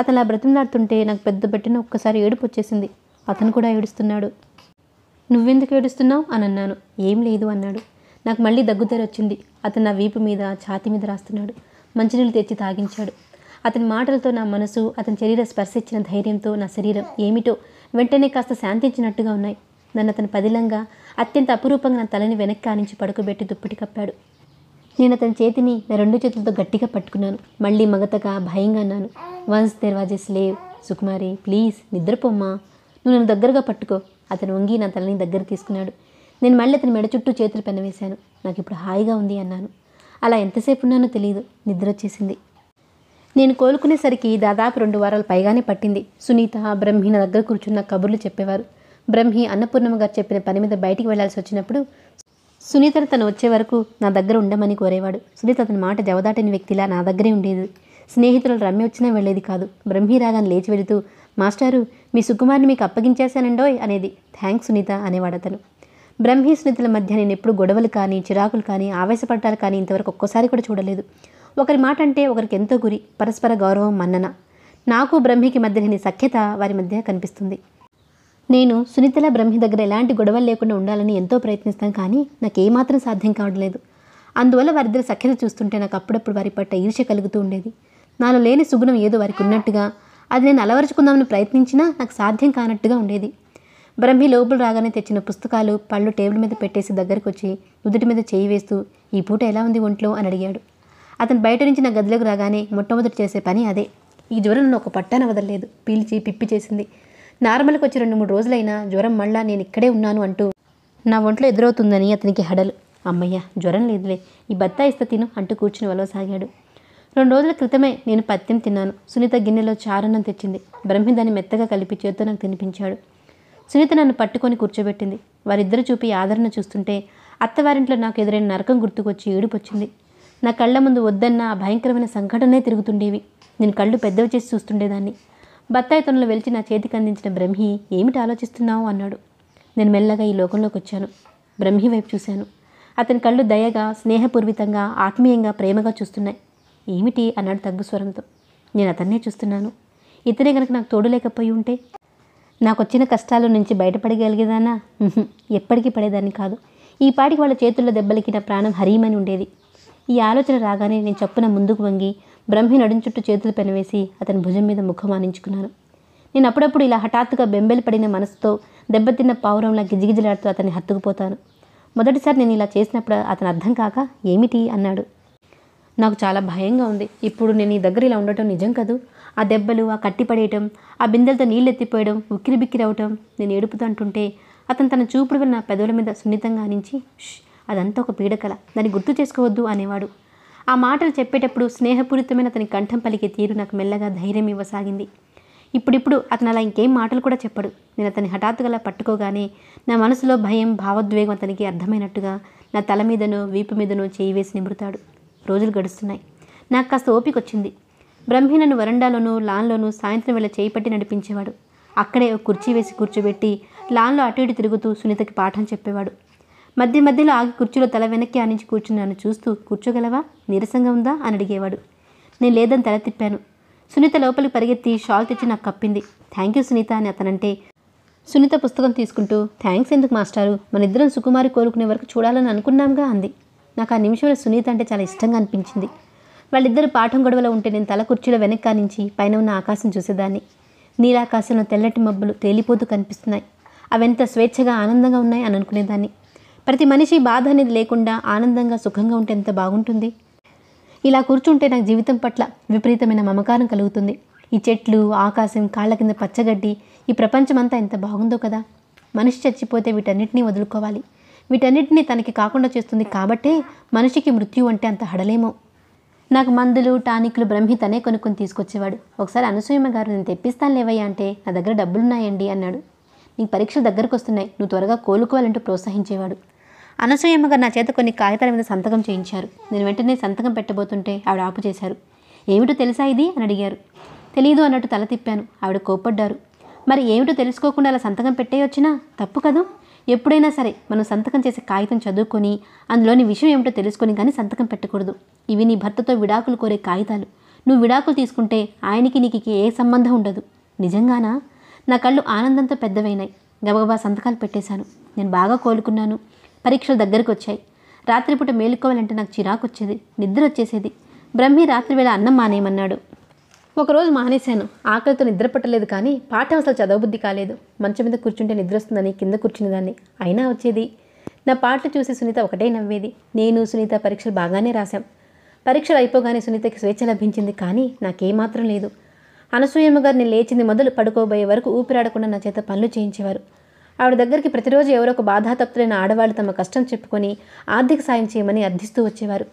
అతను అలా బ్రతిమలాడుతుంటే నాకు పెద్ద పెట్టిన ఒక్కసారి ఏడుపు వచ్చేసింది అతను కూడా ఏడుస్తున్నాడు నువ్వెందుకు ఏడుస్తున్నావు అని అన్నాను ఏం లేదు అన్నాడు నాకు మళ్ళీ దగ్గుతారు వచ్చింది అతను నా వీపు మీద ఛాతి మీద రాస్తున్నాడు మంచినీళ్ళు తెచ్చి తాగించాడు అతని మాటలతో నా మనసు అతని శరీర స్పర్శించిన ధైర్యంతో నా శరీరం ఏమిటో వెంటనే కాస్త శాంతించినట్టుగా ఉన్నాయి నన్ను అతను పదిలంగా అత్యంత అపురూపంగా నా తలని వెనక్కి ఆనించి పడుకోబెట్టి దుప్పటి కప్పాడు నేను అతని చేతిని నా రెండు చేతులతో గట్టిగా పట్టుకున్నాను మళ్ళీ మగతగా భయంగా అన్నాను వన్స్ దెర్వాజెస్ లేవ్ సుకుమారి ప్లీజ్ నిద్రపోమ్మా నువ్వు నన్ను దగ్గరగా పట్టుకో అతను వంగి నా తలని దగ్గర తీసుకున్నాడు నేను మళ్ళీ అతని మెడ చుట్టూ చేతులు పెనవేశాను నాకు ఇప్పుడు హాయిగా ఉంది అన్నాను అలా ఎంతసేపు ఉన్నానో తెలియదు నిద్ర వచ్చేసింది నేను కోలుకునేసరికి దాదాపు రెండు వారాలు పైగానే పట్టింది సునీత బ్రహ్మిణ దగ్గర కూర్చున్న కబుర్లు చెప్పేవారు బ్రహ్మి అన్నపూర్ణమ్మ గారు చెప్పిన పని మీద బయటికి వెళ్లాల్సి వచ్చినప్పుడు సునీత తను వచ్చే వరకు నా దగ్గర ఉండమని కోరేవాడు సునీత అతని మాట జవదాటని వ్యక్తిలా నా దగ్గరే ఉండేది స్నేహితులు రమ్య వచ్చినా వెళ్ళేది కాదు బ్రహ్మి రాగానే లేచి వెళుతూ మాస్టారు మీ సుకుమార్ని మీకు అప్పగించేశానండోయ్ అనేది థ్యాంక్స్ సునీత అనేవాడు అతను బ్రహ్మీ సునీతల మధ్య నేను ఎప్పుడు గొడవలు కానీ చిరాకులు కానీ ఆవేశపడ్డాలు కానీ ఇంతవరకు ఒక్కసారి కూడా చూడలేదు ఒకరి మాట అంటే ఒకరికి ఎంతో గురి పరస్పర గౌరవం మన్నన నాకు బ్రహ్మికి మధ్య సఖ్యత వారి మధ్య కనిపిస్తుంది నేను సునీతల బ్రహ్మి దగ్గర ఎలాంటి గొడవలు లేకుండా ఉండాలని ఎంతో ప్రయత్నిస్తాను కానీ నాకు ఏమాత్రం సాధ్యం కావట్లేదు అందువల్ల వారిద్దరి సఖ్యత చూస్తుంటే నాకు అప్పుడప్పుడు వారి పట్ల ఈర్ష కలుగుతూ ఉండేది నాలో లేని సుగుణం ఏదో వారికి ఉన్నట్టుగా అది నేను అలవరుచుకుందామని ప్రయత్నించినా నాకు సాధ్యం కానట్టుగా ఉండేది బ్రహ్మి లోపల రాగానే తెచ్చిన పుస్తకాలు పళ్ళు టేబుల్ మీద పెట్టేసి దగ్గరకు వచ్చి నుదుటి మీద చేయి వేస్తూ ఈ పూట ఎలా ఉంది ఒంట్లో అని అడిగాడు అతను బయట నుంచి నా గదిలోకి రాగానే మొట్టమొదటి చేసే పని అదే ఈ జ్వరం నన్ను ఒక పట్టాన వదలలేదు పీల్చి పిప్పి చేసింది నార్మల్కి వచ్చి రెండు మూడు రోజులైనా జ్వరం మళ్ళా నేను ఇక్కడే ఉన్నాను అంటూ నా ఒంట్లో ఎదురవుతుందని అతనికి హడలు అమ్మయ్య జ్వరం లేదులే ఈ ఇస్తే తిను అంటూ కూర్చుని వలవసాగాడు రెండు రోజుల క్రితమే నేను పత్యం తిన్నాను సునీత గిన్నెలో చారన్నం తెచ్చింది బ్రహ్మి దాన్ని మెత్తగా కలిపి చేతితో నాకు తినిపించాడు సునీత నన్ను పట్టుకొని కూర్చోబెట్టింది వారిద్దరు చూపి ఆదరణ చూస్తుంటే అత్తవారింట్లో నాకు ఎదురైన నరకం గుర్తుకొచ్చి ఏడుపొచ్చింది నా కళ్ళ ముందు వద్దన్న ఆ భయంకరమైన సంఘటనే తిరుగుతుండేవి నేను కళ్ళు పెద్దవి చేసి చూస్తుండేదాన్ని బత్తాయి తొనలు వెలిచి నా చేతికి అందించిన బ్రహ్మి ఏమిటి ఆలోచిస్తున్నావు అన్నాడు నేను మెల్లగా ఈ లోకంలోకి వచ్చాను బ్రహ్మి వైపు చూశాను అతని కళ్ళు దయగా స్నేహపూర్వితంగా ఆత్మీయంగా ప్రేమగా చూస్తున్నాయి ఏమిటి అన్నాడు తగ్గు స్వరంతో నేను అతన్నే చూస్తున్నాను ఇతనే కనుక నాకు తోడు లేకపోయి ఉంటే నాకు వచ్చిన కష్టాల నుంచి బయటపడగలిగేదానా ఎప్పటికీ పడేదాన్ని కాదు ఈ పాటికి వాళ్ళ చేతుల్లో దెబ్బలకి నా ప్రాణం హరీమని ఉండేది ఈ ఆలోచన రాగానే నేను చప్పున ముందుకు వంగి బ్రహ్మి నడుంచుట్టు చేతులు పెనవేసి అతని భుజం మీద ముఖం ఆనించుకున్నాను నేను అప్పుడప్పుడు ఇలా హఠాత్తుగా బెంబెలు పడిన మనసుతో దెబ్బతిన్న పావురంలా గిజిగిజలాడుతూ అతన్ని హత్తుకుపోతాను మొదటిసారి నేను ఇలా చేసినప్పుడు అతను అర్థం కాక ఏమిటి అన్నాడు నాకు చాలా భయంగా ఉంది ఇప్పుడు నేను ఈ దగ్గర ఇలా ఉండటం నిజం కదూ ఆ దెబ్బలు ఆ కట్టి పడేయటం ఆ బిందెలతో ఎత్తిపోయడం ఉక్కిరి బిక్కిరి అవటం నేను అంటుంటే అతను తన చూపుడు నా పెదవుల మీద సున్నితంగా ఆనించి అదంతా ఒక పీడకల దాన్ని గుర్తు చేసుకోవద్దు అనేవాడు ఆ మాటలు చెప్పేటప్పుడు స్నేహపూరితమైన అతని కంఠం పలికే తీరు నాకు మెల్లగా ధైర్యం ఇవ్వసాగింది ఇప్పుడిప్పుడు అతను అలా ఇంకేం మాటలు కూడా చెప్పడు నేను అతని హఠాత్తుగా పట్టుకోగానే నా మనసులో భయం భావోద్వేగం అతనికి అర్థమైనట్టుగా నా తల మీదనో వీపు మీదనో చేయి వేసి నిమురుతాడు రోజులు గడుస్తున్నాయి నాకు కాస్త ఓపిక వచ్చింది బ్రహ్మి నన్ను వరండాలోనూ లాన్లోనూ సాయంత్రం వేళ చేయి పట్టి నడిపించేవాడు అక్కడే ఒక కుర్చీ వేసి కూర్చోబెట్టి లాన్లో అటు ఇటు తిరుగుతూ సునీతకి పాఠం చెప్పేవాడు మధ్య మధ్యలో ఆగి కుర్చీలో తల వెనక్కి ఆనించి కూర్చున్నాను చూస్తూ కూర్చోగలవా నీరసంగా ఉందా అని అడిగేవాడు నేను లేదని తల తిప్పాను సునీత లోపలికి పరిగెత్తి షాల్ తెచ్చి నాకు కప్పింది థ్యాంక్ యూ సునీత అని అతనంటే సునీత పుస్తకం తీసుకుంటూ థ్యాంక్స్ ఎందుకు మాస్టారు మన ఇద్దరం సుకుమారి కోరుకునే వరకు చూడాలని అనుకున్నాంగా అంది నాకు ఆ నిమిషంలో సునీత అంటే చాలా ఇష్టంగా అనిపించింది వాళ్ళిద్దరు పాఠం గొడవలో ఉంటే నేను తల కుర్చీలో వెనక్కా నుంచి పైన ఉన్న ఆకాశం చూసేదాన్ని నీలాకాశంలో తెల్లటి మబ్బులు తేలిపోతూ కనిపిస్తున్నాయి అవెంత స్వేచ్ఛగా ఆనందంగా ఉన్నాయి అని అనుకునేదాన్ని ప్రతి మనిషి బాధ అనేది లేకుండా ఆనందంగా సుఖంగా ఉంటే ఎంత బాగుంటుంది ఇలా కూర్చుంటే నాకు జీవితం పట్ల విపరీతమైన మమకారం కలుగుతుంది ఈ చెట్లు ఆకాశం కాళ్ళ కింద పచ్చగడ్డి ఈ ప్రపంచమంతా ఎంత బాగుందో కదా మనిషి చచ్చిపోతే వీటన్నిటినీ వదులుకోవాలి వీటన్నిటినీ తనకి కాకుండా చేస్తుంది కాబట్టే మనిషికి మృత్యు అంటే అంత హడలేమో నాకు మందులు టానిక్లు బ్రహ్మి తనే కొనుక్కొని తీసుకొచ్చేవాడు ఒకసారి అనసూయమ్మ గారు నేను తెప్పిస్తాను లేవయ్యా అంటే నా దగ్గర డబ్బులున్నాయండి అన్నాడు నీకు పరీక్షలు దగ్గరకు వస్తున్నాయి నువ్వు త్వరగా కోలుకోవాలంటూ ప్రోత్సహించేవాడు అనసూయమ్మ గారు నా చేత కొన్ని కాగితాల మీద సంతకం చేయించారు నేను వెంటనే సంతకం పెట్టబోతుంటే ఆవిడ ఆపు చేశారు ఏమిటో తెలుసా ఇది అని అడిగారు తెలీదు అన్నట్టు తల తిప్పాను ఆవిడ కోప్పడ్డారు మరి ఏమిటో తెలుసుకోకుండా అలా సంతకం పెట్టేయొచ్చినా తప్పు కదా ఎప్పుడైనా సరే మనం సంతకం చేసే కాగితం చదువుకొని అందులోని విషయం ఏమిటో తెలుసుకొని కానీ సంతకం పెట్టకూడదు ఇవి నీ భర్తతో విడాకులు కోరే కాగితాలు నువ్వు విడాకులు తీసుకుంటే ఆయనకి నీకు ఏ సంబంధం ఉండదు నిజంగానా నా కళ్ళు ఆనందంతో పెద్దవైనాయి గబగబా సంతకాలు పెట్టేశాను నేను బాగా కోలుకున్నాను పరీక్షలు దగ్గరకు వచ్చాయి రాత్రిపూట మేలుకోవాలంటే నాకు చిరాకు వచ్చేది నిద్ర వచ్చేసేది బ్రహ్మి రాత్రివేళ అన్నం మానేయమన్నాడు ఒకరోజు మానేశాను ఆకలితో నిద్ర పట్టలేదు కానీ పాఠం అసలు చదవబుద్ధి కాలేదు మంచం మీద కూర్చుంటే నిద్ర వస్తుందని కింద కూర్చునేదాన్ని అయినా వచ్చేది నా పాటలు చూసి సునీత ఒకటే నవ్వేది నేను సునీత పరీక్షలు బాగానే రాశాం పరీక్షలు అయిపోగానే సునీతకి స్వేచ్ఛ లభించింది కానీ నాకేమాత్రం లేదు అనసూయమ్మ గారిని లేచింది మొదలు పడుకోబోయే వరకు ఊపిరాడకుండా నా చేత పనులు చేయించేవారు ఆవిడ దగ్గరికి ప్రతిరోజు ఎవరో ఒక బాధాతప్తులైన ఆడవాళ్ళు తమ కష్టం చెప్పుకొని ఆర్థిక సాయం చేయమని అర్థిస్తూ వచ్చేవారు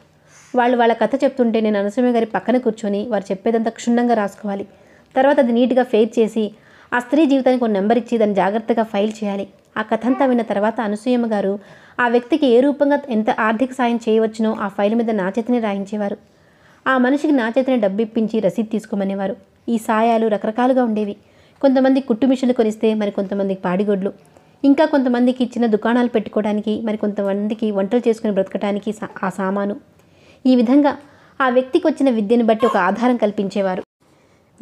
వాళ్ళు వాళ్ళ కథ చెప్తుంటే నేను అనసూయ గారి పక్కన కూర్చొని వారు చెప్పేదంతా క్షుణ్ణంగా రాసుకోవాలి తర్వాత అది నీట్గా ఫెయిర్ చేసి ఆ స్త్రీ జీవితానికి ఒక నెంబర్ ఇచ్చి దాన్ని జాగ్రత్తగా ఫైల్ చేయాలి ఆ కథంతా విన్న తర్వాత అనసూయమ్మ గారు ఆ వ్యక్తికి ఏ రూపంగా ఎంత ఆర్థిక సాయం చేయవచ్చునో ఆ ఫైల్ మీద నా చేతిని రాయించేవారు ఆ మనిషికి నా చేతిని డబ్బు ఇప్పించి రసీదు తీసుకోమనేవారు ఈ సాయాలు రకరకాలుగా ఉండేవి కొంతమంది కుట్టు మిషన్లు కొనిస్తే మరి కొంతమందికి పాడిగొడ్లు ఇంకా కొంతమందికి చిన్న దుకాణాలు పెట్టుకోవడానికి మరి కొంతమందికి వంటలు చేసుకుని బ్రతకడానికి ఆ సామాను ఈ విధంగా ఆ వ్యక్తికి వచ్చిన విద్యను బట్టి ఒక ఆధారం కల్పించేవారు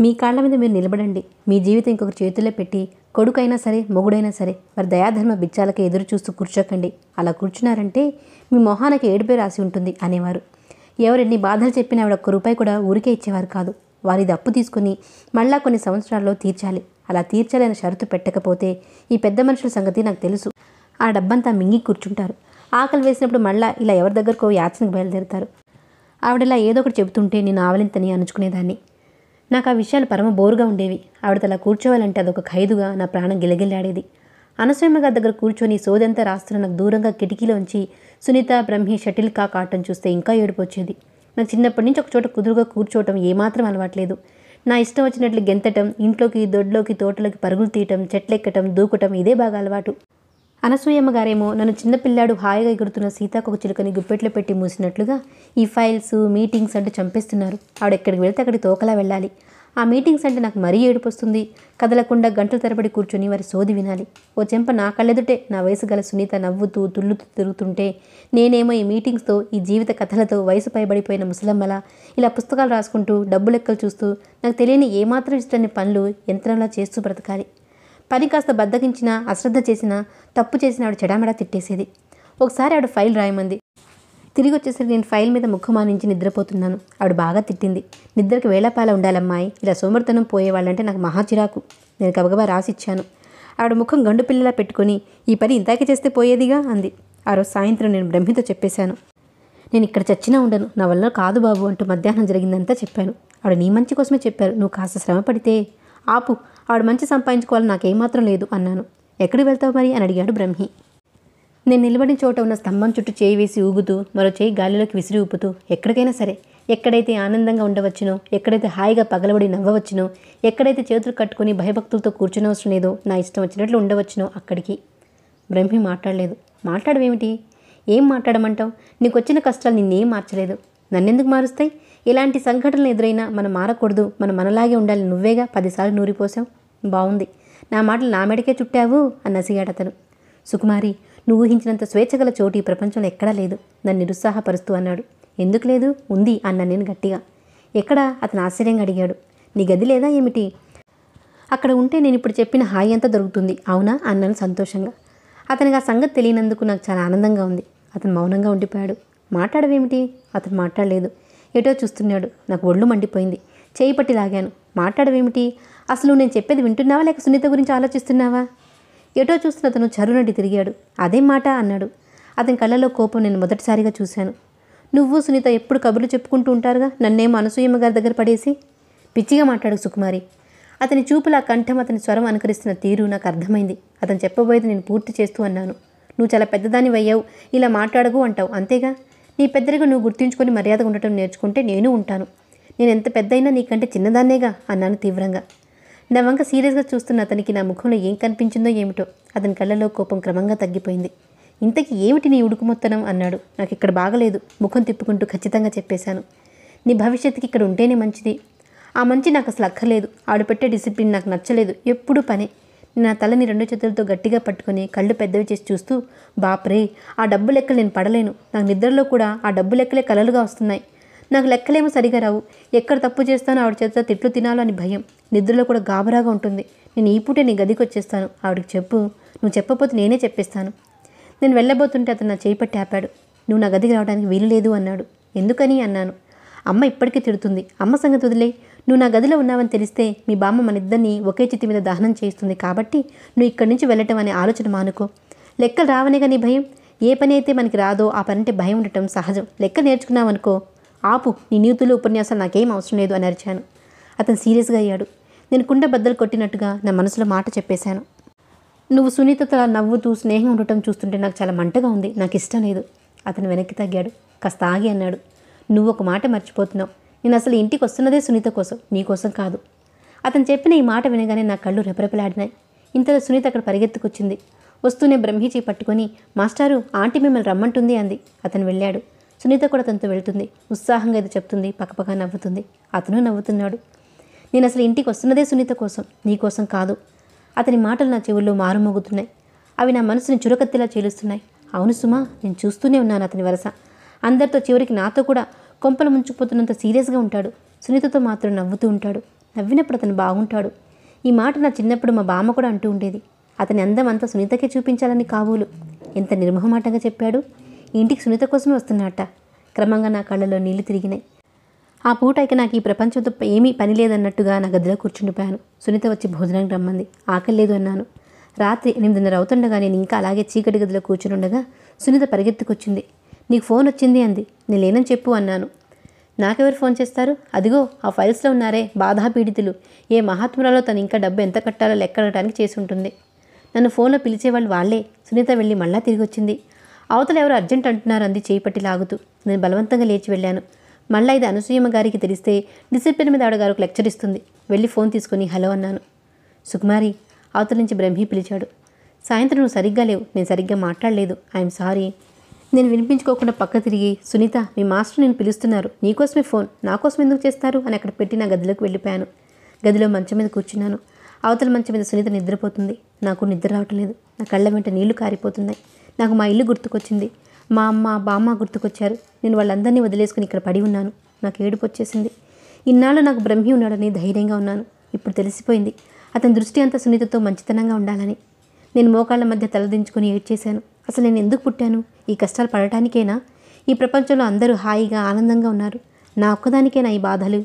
మీ కాళ్ళ మీద మీరు నిలబడండి మీ జీవితం ఇంకొకరి చేతుల్లో పెట్టి కొడుకైనా సరే మొగుడైనా సరే మరి దయాధర్మ బిచ్చాలకి ఎదురు చూస్తూ కూర్చోకండి అలా కూర్చున్నారంటే మీ మొహానికి ఏడుపే రాసి ఉంటుంది అనేవారు ఎవరెన్ని బాధలు చెప్పినా ఆవిడ ఒక్క రూపాయి కూడా ఊరికే ఇచ్చేవారు కాదు వారిది అప్పు తీసుకుని మళ్ళా కొన్ని సంవత్సరాల్లో తీర్చాలి అలా తీర్చలేని షరతు పెట్టకపోతే ఈ పెద్ద మనుషుల సంగతి నాకు తెలుసు ఆ డబ్బంతా మింగి కూర్చుంటారు ఆకలి వేసినప్పుడు మళ్ళా ఇలా ఎవరి దగ్గరకో యాచనకు బయలుదేరుతారు ఆవిడలా ఏదో ఒకటి చెబుతుంటే నేను ఆవలింతని అనుచుకునేదాన్ని నాకు ఆ విషయాలు పరమ బోరుగా ఉండేవి అలా కూర్చోవాలంటే అదొక ఖైదుగా నా ప్రాణం గిలగిల్లాడేది అనసూయమ్మ గారి దగ్గర కూర్చొని సోదంతా రాస్తున్న నాకు దూరంగా కిటికీలోంచి సునీత బ్రహ్మి షటిల్ కాక్ ఆటం చూస్తే ఇంకా ఏడుపు వచ్చేది నాకు చిన్నప్పటి నుంచి ఒక చోట కుదురుగా కూర్చోవటం ఏమాత్రం అలవాట్లేదు నా ఇష్టం వచ్చినట్లు గెంతటం ఇంట్లోకి దొడ్లోకి తోటలోకి పరుగులు తీయటం చెట్లెక్కటం దూకటం ఇదే బాగా అలవాటు అనసూయమ్మ గారేమో నన్ను చిన్నపిల్లాడు హాయిగా ఎగురుతున్న సీతాకొక చిలుకని గుప్పెట్లో పెట్టి మూసినట్లుగా ఈ ఫైల్స్ మీటింగ్స్ అంటూ చంపేస్తున్నారు ఆవిడెక్కడికి వెళ్తే అక్కడికి తోకలా వెళ్ళాలి ఆ మీటింగ్స్ అంటే నాకు మరీ ఏడుపు వస్తుంది కదలకుండా గంటల తరబడి కూర్చొని వారి సోది వినాలి ఓ చెంప నా కళ్ళెదుటే నా వయసు గల సునీత నవ్వుతూ తుళ్ళుతూ తిరుగుతుంటే నేనేమో ఈ మీటింగ్స్తో ఈ జీవిత కథలతో వయసు పైబడిపోయిన ముసలమ్మలా ఇలా పుస్తకాలు రాసుకుంటూ డబ్బు లెక్కలు చూస్తూ నాకు తెలియని ఏమాత్రం ఇష్టమైన పనులు యంత్రంలా చేస్తూ బ్రతకాలి పని కాస్త బద్దగించినా అశ్రద్ధ చేసినా తప్పు చేసిన ఆవిడ చెడామెడా తిట్టేసేది ఒకసారి ఆవిడ ఫైల్ రాయమంది తిరిగి వచ్చేసరికి నేను ఫైల్ మీద ముఖం మానించి నిద్రపోతున్నాను ఆవిడ బాగా తిట్టింది నిద్రకి వేళపాల ఉండాలమ్మాయి ఇలా సోమర్తనం పోయేవాళ్ళంటే నాకు మహా చిరాకు నేను గబగబా రాసిచ్చాను ఆవిడ ముఖం గండు పిల్లలా పెట్టుకొని ఈ పని ఇంతాకే చేస్తే పోయేదిగా అంది ఆ రోజు సాయంత్రం నేను బ్రహ్మితో చెప్పేశాను నేను ఇక్కడ చచ్చినా ఉండను నా వల్ల కాదు బాబు అంటూ మధ్యాహ్నం జరిగిందంతా చెప్పాను ఆవిడ నీ మంచి కోసమే చెప్పారు నువ్వు కాస్త శ్రమ పడితే ఆపు ఆవిడ మంచి సంపాదించుకోవాలని నాకేమాత్రం లేదు అన్నాను ఎక్కడికి వెళ్తావు మరి అని అడిగాడు బ్రహ్మి నేను నిలబడిన చోట ఉన్న స్తంభం చుట్టూ చేయి వేసి ఊగుతూ మరో చేయి గాలిలోకి విసిరి ఊపుతూ ఎక్కడికైనా సరే ఎక్కడైతే ఆనందంగా ఉండవచ్చునో ఎక్కడైతే హాయిగా పగలబడి నవ్వవచ్చునో ఎక్కడైతే చేతులు కట్టుకుని భయభక్తులతో కూర్చునవసరం లేదో నా ఇష్టం వచ్చినట్లు ఉండవచ్చునో అక్కడికి బ్రహ్మి మాట్లాడలేదు మాట్లాడవేమిటి ఏం మాట్లాడమంటావు నీకు వచ్చిన కష్టాలు నిన్నేం మార్చలేదు నన్నెందుకు మారుస్తాయి ఇలాంటి సంఘటనలు ఎదురైనా మనం మారకూడదు మనం మనలాగే ఉండాలి నువ్వేగా పదిసార్లు నూరిపోసావు బాగుంది నా మాటలు నా మెడకే చుట్టావు నసిగాడు అతను సుకుమారి నువ్వు ఊహించినంత స్వేచ్ఛ గల చోటు ఈ ప్రపంచంలో ఎక్కడా లేదు నన్ను నిరుత్సాహపరుస్తూ అన్నాడు ఎందుకు లేదు ఉంది అన్న నేను గట్టిగా ఎక్కడ అతను ఆశ్చర్యంగా అడిగాడు నీ గది లేదా ఏమిటి అక్కడ ఉంటే నేను ఇప్పుడు చెప్పిన హాయి అంతా దొరుకుతుంది అవునా అన్నాను సంతోషంగా అతనికి ఆ సంగతి తెలియనందుకు నాకు చాలా ఆనందంగా ఉంది అతను మౌనంగా ఉండిపోయాడు మాట్లాడవేమిటి అతను మాట్లాడలేదు ఏటో చూస్తున్నాడు నాకు ఒళ్ళు మండిపోయింది చేయి పట్టి లాగాను మాట్లాడవేమిటి అసలు నేను చెప్పేది వింటున్నావా లేక సునీత గురించి ఆలోచిస్తున్నావా ఎటో చూస్తున్న అతను చరునటి తిరిగాడు అదే మాట అన్నాడు అతని కళ్ళలో కోపం నేను మొదటిసారిగా చూశాను నువ్వు సునీత ఎప్పుడు కబుర్లు చెప్పుకుంటూ ఉంటారుగా నన్నేం అనసూయమ్మ గారి దగ్గర పడేసి పిచ్చిగా మాట్లాడు సుకుమారి అతని చూపులా కంఠం అతని స్వరం అనుకరిస్తున్న తీరు నాకు అర్థమైంది అతను చెప్పబోయేది నేను పూర్తి చేస్తూ అన్నాను నువ్వు చాలా పెద్దదాని అయ్యావు ఇలా మాట్లాడగు అంటావు అంతేగా నీ పెద్దరిగా నువ్వు గుర్తుంచుకొని మర్యాదగా ఉండటం నేర్చుకుంటే నేను ఉంటాను నేను ఎంత పెద్దయినా నీకంటే చిన్నదాన్నేగా అన్నాను తీవ్రంగా నా వంక సీరియస్గా చూస్తున్న అతనికి నా ముఖంలో ఏం కనిపించిందో ఏమిటో అతని కళ్ళలో కోపం క్రమంగా తగ్గిపోయింది ఇంతకీ ఏమిటి నీ ఉడుకుమొత్తనం అన్నాడు నాకు ఇక్కడ బాగలేదు ముఖం తిప్పుకుంటూ ఖచ్చితంగా చెప్పేశాను నీ భవిష్యత్తుకి ఇక్కడ ఉంటేనే మంచిది ఆ మంచి నాకు అసలు అక్కర్లేదు ఆడు పెట్టే డిసిప్లిన్ నాకు నచ్చలేదు ఎప్పుడూ పనే నా తలని రెండు చేతులతో గట్టిగా పట్టుకుని కళ్ళు పెద్దవి చేసి చూస్తూ బాప్రే ఆ డబ్బు లెక్కలు నేను పడలేను నాకు నిద్రలో కూడా ఆ డబ్బు లెక్కలే కలలుగా వస్తున్నాయి నాకు లెక్కలేమో సరిగా రావు ఎక్కడ తప్పు చేస్తానో ఆవిడ చేత తిట్లు తినాలో అని భయం నిద్రలో కూడా గాబరాగా ఉంటుంది నేను ఈ పూటే నీ గదికి వచ్చేస్తాను ఆవిడకి చెప్పు నువ్వు చెప్పకపోతే నేనే చెప్పేస్తాను నేను వెళ్ళబోతుంటే అతను నా చేపట్టి ఆపాడు నువ్వు నా గదికి రావడానికి వీలు లేదు అన్నాడు ఎందుకని అన్నాను అమ్మ ఇప్పటికీ తిడుతుంది అమ్మ సంగతి వదిలే నువ్వు నా గదిలో ఉన్నావని తెలిస్తే మీ బామ్మ మన ఇద్దరిని ఒకే చిత్తి మీద దహనం చేస్తుంది కాబట్టి నువ్వు ఇక్కడి నుంచి వెళ్ళటం అనే ఆలోచన మానుకో లెక్కలు రావనే కానీ భయం ఏ పని అయితే మనకి రాదో ఆ పని అంటే భయం ఉండటం సహజం లెక్క నేర్చుకున్నావనుకో ఆపు నీ నీతులు ఉపన్యాసాలు నాకేం అవసరం లేదు అని అరిచాను అతను సీరియస్గా అయ్యాడు నేను కుండ బద్దలు కొట్టినట్టుగా నా మనసులో మాట చెప్పేశాను నువ్వు సునీతతో నవ్వుతూ స్నేహం ఉండటం చూస్తుంటే నాకు చాలా మంటగా ఉంది నాకు ఇష్టం లేదు అతను వెనక్కి తగ్గాడు కాస్త ఆగి అన్నాడు నువ్వు ఒక మాట మర్చిపోతున్నావు నేను అసలు ఇంటికి వస్తున్నదే సునీత కోసం నీకోసం కాదు అతను చెప్పిన ఈ మాట వినగానే నా కళ్ళు రెపరెపలాడినాయి ఇంతలో సునీత అక్కడ పరిగెత్తుకొచ్చింది వస్తూనే బ్రహ్మీజీ పట్టుకొని మాస్టారు ఆంటీ మిమ్మల్ని రమ్మంటుంది అంది అతను వెళ్ళాడు సునీత కూడా తనతో వెళ్తుంది ఉత్సాహంగా ఇది చెప్తుంది పక్కపక్క నవ్వుతుంది అతను నవ్వుతున్నాడు నేను అసలు ఇంటికి వస్తున్నదే సునీత కోసం నీ కోసం కాదు అతని మాటలు నా చెవుల్లో మారుమోగుతున్నాయి అవి నా మనసుని చురకత్తిలా చీలుస్తున్నాయి అవును సుమా నేను చూస్తూనే ఉన్నాను అతని వరస అందరితో చివరికి నాతో కూడా కొంపలు ముంచుకుపోతున్నంత సీరియస్గా ఉంటాడు సునీతతో మాత్రం నవ్వుతూ ఉంటాడు నవ్వినప్పుడు అతను బాగుంటాడు ఈ మాట నా చిన్నప్పుడు మా బామ్మ కూడా అంటూ ఉండేది అతని అందం అంతా సునీతకే చూపించాలని కాబోలు ఎంత నిర్మహమాటంగా చెప్పాడు ఇంటికి సునీత కోసమే వస్తున్నట్ట క్రమంగా నా కళ్ళలో నీళ్లు తిరిగినాయి ఆ పూట అయితే నాకు ఈ ప్రపంచంతో ఏమీ పని లేదన్నట్టుగా నా గదిలో కూర్చుండిపోయాను సునీత వచ్చి భోజనానికి రమ్మంది ఆకలి లేదు అన్నాను రాత్రి ఎనిమిదిన్నర అవుతుండగా నేను ఇంకా అలాగే చీకటి గదిలో కూర్చునుండగా సునీత పరిగెత్తుకొచ్చింది నీకు ఫోన్ వచ్చింది అంది నేను లేనని చెప్పు అన్నాను నాకెవరు ఫోన్ చేస్తారు అదిగో ఆ ఫైల్స్లో ఉన్నారే బాధాపీడితులు ఏ మహాత్మురాలో తను ఇంకా డబ్బు ఎంత కట్టాలో లెక్కడటానికి చేసి ఉంటుంది నన్ను ఫోన్లో పిలిచేవాళ్ళు వాళ్ళే సునీత వెళ్ళి మళ్ళా తిరిగి వచ్చింది అవతల ఎవరు అర్జెంట్ అంటున్నారు అంది చేపట్టి లాగుతూ నేను బలవంతంగా లేచి వెళ్ళాను మళ్ళా ఇది అనసూయమ్మ గారికి తెలిస్తే డిసిప్లిన్ మీద ఆవిడ లెక్చర్ ఇస్తుంది వెళ్ళి ఫోన్ తీసుకుని హలో అన్నాను సుకుమారి అవతల నుంచి బ్రహ్మి పిలిచాడు సాయంత్రం నువ్వు సరిగ్గా లేవు నేను సరిగ్గా మాట్లాడలేదు ఐఎమ్ సారీ నేను వినిపించుకోకుండా పక్క తిరిగి సునీత మీ మాస్టర్ నేను పిలుస్తున్నారు నీకోసమే ఫోన్ నాకోసం ఎందుకు చేస్తారు అని అక్కడ పెట్టి నా గదిలోకి వెళ్ళిపోయాను గదిలో మంచం మీద కూర్చున్నాను అవతల మంచం మీద సునీత నిద్రపోతుంది నాకు నిద్ర రావటం లేదు నా కళ్ళ వెంట నీళ్లు కారిపోతున్నాయి నాకు మా ఇల్లు గుర్తుకొచ్చింది మా అమ్మ బామ్మ గుర్తుకొచ్చారు నేను వాళ్ళందరినీ వదిలేసుకుని ఇక్కడ పడి ఉన్నాను నాకు ఏడుపు వచ్చేసింది ఇన్నాళ్ళు నాకు బ్రహ్మి ఉన్నాడని ధైర్యంగా ఉన్నాను ఇప్పుడు తెలిసిపోయింది అతని దృష్టి అంత సున్నితతో మంచితనంగా ఉండాలని నేను మోకాళ్ళ మధ్య తలదించుకుని ఏడ్చేశాను అసలు నేను ఎందుకు పుట్టాను ఈ కష్టాలు పడటానికేనా ఈ ప్రపంచంలో అందరూ హాయిగా ఆనందంగా ఉన్నారు నా ఒక్కదానికేనా ఈ బాధలు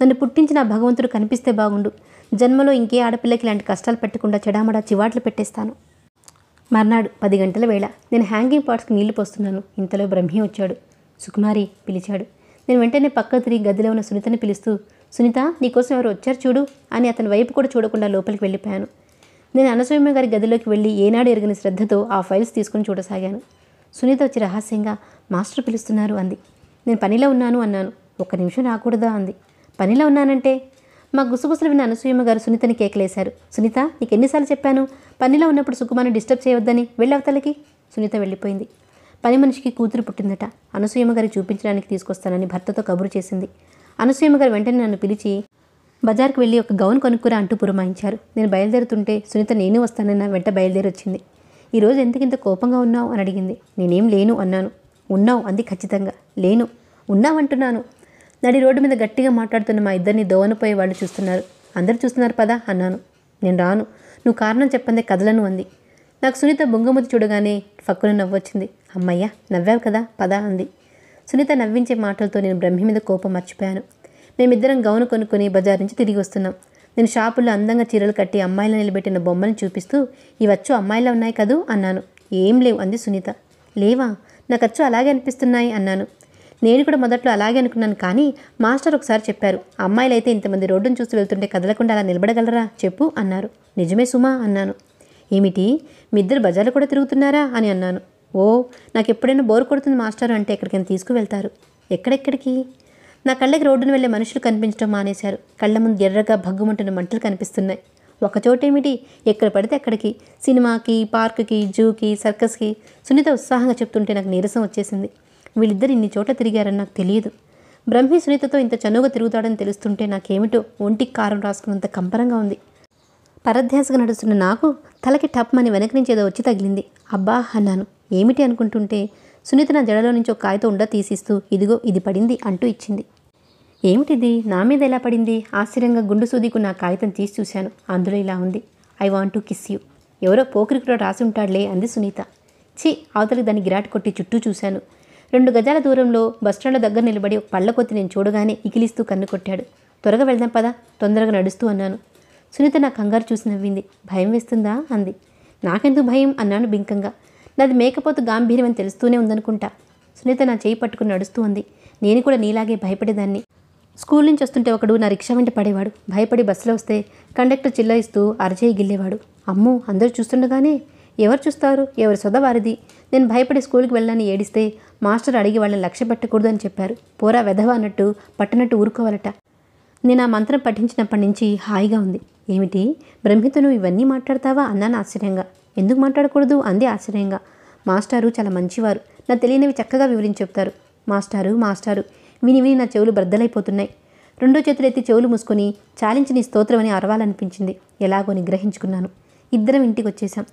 నన్ను పుట్టించిన భగవంతుడు కనిపిస్తే బాగుండు జన్మలో ఇంకే ఆడపిల్లకి ఇలాంటి కష్టాలు పెట్టకుండా చెడామడా చివాట్లు పెట్టేస్తాను మర్నాడు పది గంటల వేళ నేను హ్యాంగింగ్ పాట్స్కి నీళ్లు పోస్తున్నాను ఇంతలో బ్రహ్మి వచ్చాడు సుకుమారి పిలిచాడు నేను వెంటనే పక్క తిరిగి గదిలో ఉన్న సునీతని పిలుస్తూ సునీత నీకోసం ఎవరు వచ్చారు చూడు అని అతని వైపు కూడా చూడకుండా లోపలికి వెళ్ళిపోయాను నేను అనసూయమ్మ గారి గదిలోకి వెళ్ళి ఏనాడు ఎరిగిన శ్రద్ధతో ఆ ఫైల్స్ తీసుకుని చూడసాగాను సునీత వచ్చి రహస్యంగా మాస్టర్ పిలుస్తున్నారు అంది నేను పనిలో ఉన్నాను అన్నాను ఒక్క నిమిషం రాకూడదా అంది పనిలో ఉన్నానంటే మా గుసగుసలు విన్న అనసూయమ్మ గారు సునీతని కేకలేశారు సునీత నీకు ఎన్నిసార్లు చెప్పాను పనిలో ఉన్నప్పుడు సుకుమార్ని డిస్టర్బ్ చేయవద్దని వెళ్ళవతలకి సునీత వెళ్ళిపోయింది పని మనిషికి కూతురు పుట్టిందట అనసూయమ్మ గారి చూపించడానికి తీసుకొస్తానని భర్తతో కబురు చేసింది అనసూయమ్మ గారు వెంటనే నన్ను పిలిచి బజార్కు వెళ్ళి ఒక గౌన్ కొనుక్కురా అంటూ పురమాయించారు నేను బయలుదేరుతుంటే సునీత నేను వస్తానన్న వెంట బయలుదేరి వచ్చింది ఈరోజు ఎంతకింత కోపంగా ఉన్నావు అని అడిగింది నేనేం లేను అన్నాను ఉన్నావు అంది ఖచ్చితంగా లేను ఉన్నావంటున్నాను నడి రోడ్డు మీద గట్టిగా మాట్లాడుతున్న మా ఇద్దరిని దోవనపోయే వాళ్ళు చూస్తున్నారు అందరు చూస్తున్నారు పదా అన్నాను నేను రాను నువ్వు కారణం చెప్పందే కదలను అంది నాకు సునీత బొంగముతి చూడగానే ఫక్కున నవ్వొచ్చింది అమ్మయ్య నవ్వావు కదా పదా అంది సునీత నవ్వించే మాటలతో నేను బ్రహ్మి మీద కోపం మర్చిపోయాను మేమిద్దరం గౌను కొనుక్కొని బజార్ నుంచి తిరిగి వస్తున్నాం నేను షాపుల్లో అందంగా చీరలు కట్టి అమ్మాయిలను నిలబెట్టిన బొమ్మలను చూపిస్తూ ఇవచ్చు అమ్మాయిలా ఉన్నాయి కదూ అన్నాను ఏం లేవు అంది సునీత లేవా అచ్చు అలాగే అనిపిస్తున్నాయి అన్నాను నేను కూడా మొదట్లో అలాగే అనుకున్నాను కానీ మాస్టర్ ఒకసారి చెప్పారు అమ్మాయిలైతే ఇంతమంది రోడ్డును చూసి వెళ్తుంటే కదలకుండా అలా నిలబడగలరా చెప్పు అన్నారు నిజమే సుమా అన్నాను ఏమిటి మీ ఇద్దరు బజార్లు కూడా తిరుగుతున్నారా అని అన్నాను ఓ నాకు ఎప్పుడైనా బోర్ కొడుతుంది మాస్టర్ అంటే ఎక్కడికైనా తీసుకువెళ్తారు ఎక్కడెక్కడికి నా కళ్ళకి రోడ్డును వెళ్ళే మనుషులు కనిపించడం మానేశారు కళ్ళ ముందు ఎర్రగా భగ్గుమంటున్న మంటలు కనిపిస్తున్నాయి ఏమిటి ఎక్కడ పడితే అక్కడికి సినిమాకి పార్కుకి జూకి సర్కస్కి సున్నిత ఉత్సాహంగా చెప్తుంటే నాకు నీరసం వచ్చేసింది వీళ్ళిద్దరు ఇన్ని చోట్ల తిరిగారని నాకు తెలియదు బ్రహ్మీ సునీతతో ఇంత చనువుగా తిరుగుతాడని తెలుస్తుంటే నాకేమిటో ఒంటికి కారం రాసుకున్నంత కంపరంగా ఉంది పరధ్యాసగా నడుస్తున్న నాకు తలకి టప్మని వెనక నుంచి ఏదో వచ్చి తగిలింది అబ్బా అన్నాను ఏమిటి అనుకుంటుంటే సునీత నా జడలో నుంచి ఒక కాయతో ఉండ తీసిస్తూ ఇదిగో ఇది పడింది అంటూ ఇచ్చింది ఏమిటిది నా మీద ఎలా పడింది ఆశ్చర్యంగా గుండు సూదికు నా కాగితం తీసి చూశాను అందులో ఇలా ఉంది I want to kiss you ఎవరో పోకిరికులో రాసి ఉంటాడులే అంది సునీత ఛీ అవతలి దాన్ని గిరాట్ కొట్టి చుట్టూ చూశాను రెండు గజాల దూరంలో బస్టాండ్ల దగ్గర నిలబడి ఒక పళ్ళకొత్తి నేను చూడగానే ఇకిలిస్తూ కన్ను కొట్టాడు త్వరగా వెళ్దాం పదా తొందరగా నడుస్తూ అన్నాను సునీత నా కంగారు చూసి నవ్వింది భయం వేస్తుందా అంది నాకెందుకు భయం అన్నాను బింకంగా నాది మేకపోతు గాంభీర్యం అని తెలుస్తూనే ఉందనుకుంటా సునీత నా చేయి పట్టుకుని నడుస్తూ ఉంది నేను కూడా నీలాగే భయపడేదాన్ని స్కూల్ నుంచి వస్తుంటే ఒకడు నా రిక్షా వెంట పడేవాడు భయపడి బస్సులో వస్తే కండక్టర్ చిల్లరిస్తూ అరచేయి గిల్లేవాడు అమ్మో అందరూ చూస్తుండగానే ఎవరు చూస్తారు ఎవరు సొదవారిది నేను భయపడి స్కూల్కి వెళ్ళని ఏడిస్తే మాస్టర్ అడిగి వాళ్ళని లక్ష్య పెట్టకూడదు అని చెప్పారు పోరా వెధవ అన్నట్టు పట్టనట్టు ఊరుకోవాలట నేను ఆ మంత్రం పఠించినప్పటి నుంచి హాయిగా ఉంది ఏమిటి బ్రహ్మితో నువ్వు ఇవన్నీ మాట్లాడతావా అన్నాను ఆశ్చర్యంగా ఎందుకు మాట్లాడకూడదు అంది ఆశ్చర్యంగా మాస్టారు చాలా మంచివారు నా తెలియనివి చక్కగా వివరించి చెప్తారు మాస్టారు మాస్టారు విని విని నా చెవులు బ్రద్దలైపోతున్నాయి రెండో చేతులు ఎత్తి చెవులు మూసుకొని చాలించి నీ స్తోత్రం అని అరవాలనిపించింది ఎలాగో నిగ్రహించుకున్నాను ఇద్దరం ఇంటికి వచ్చేసాం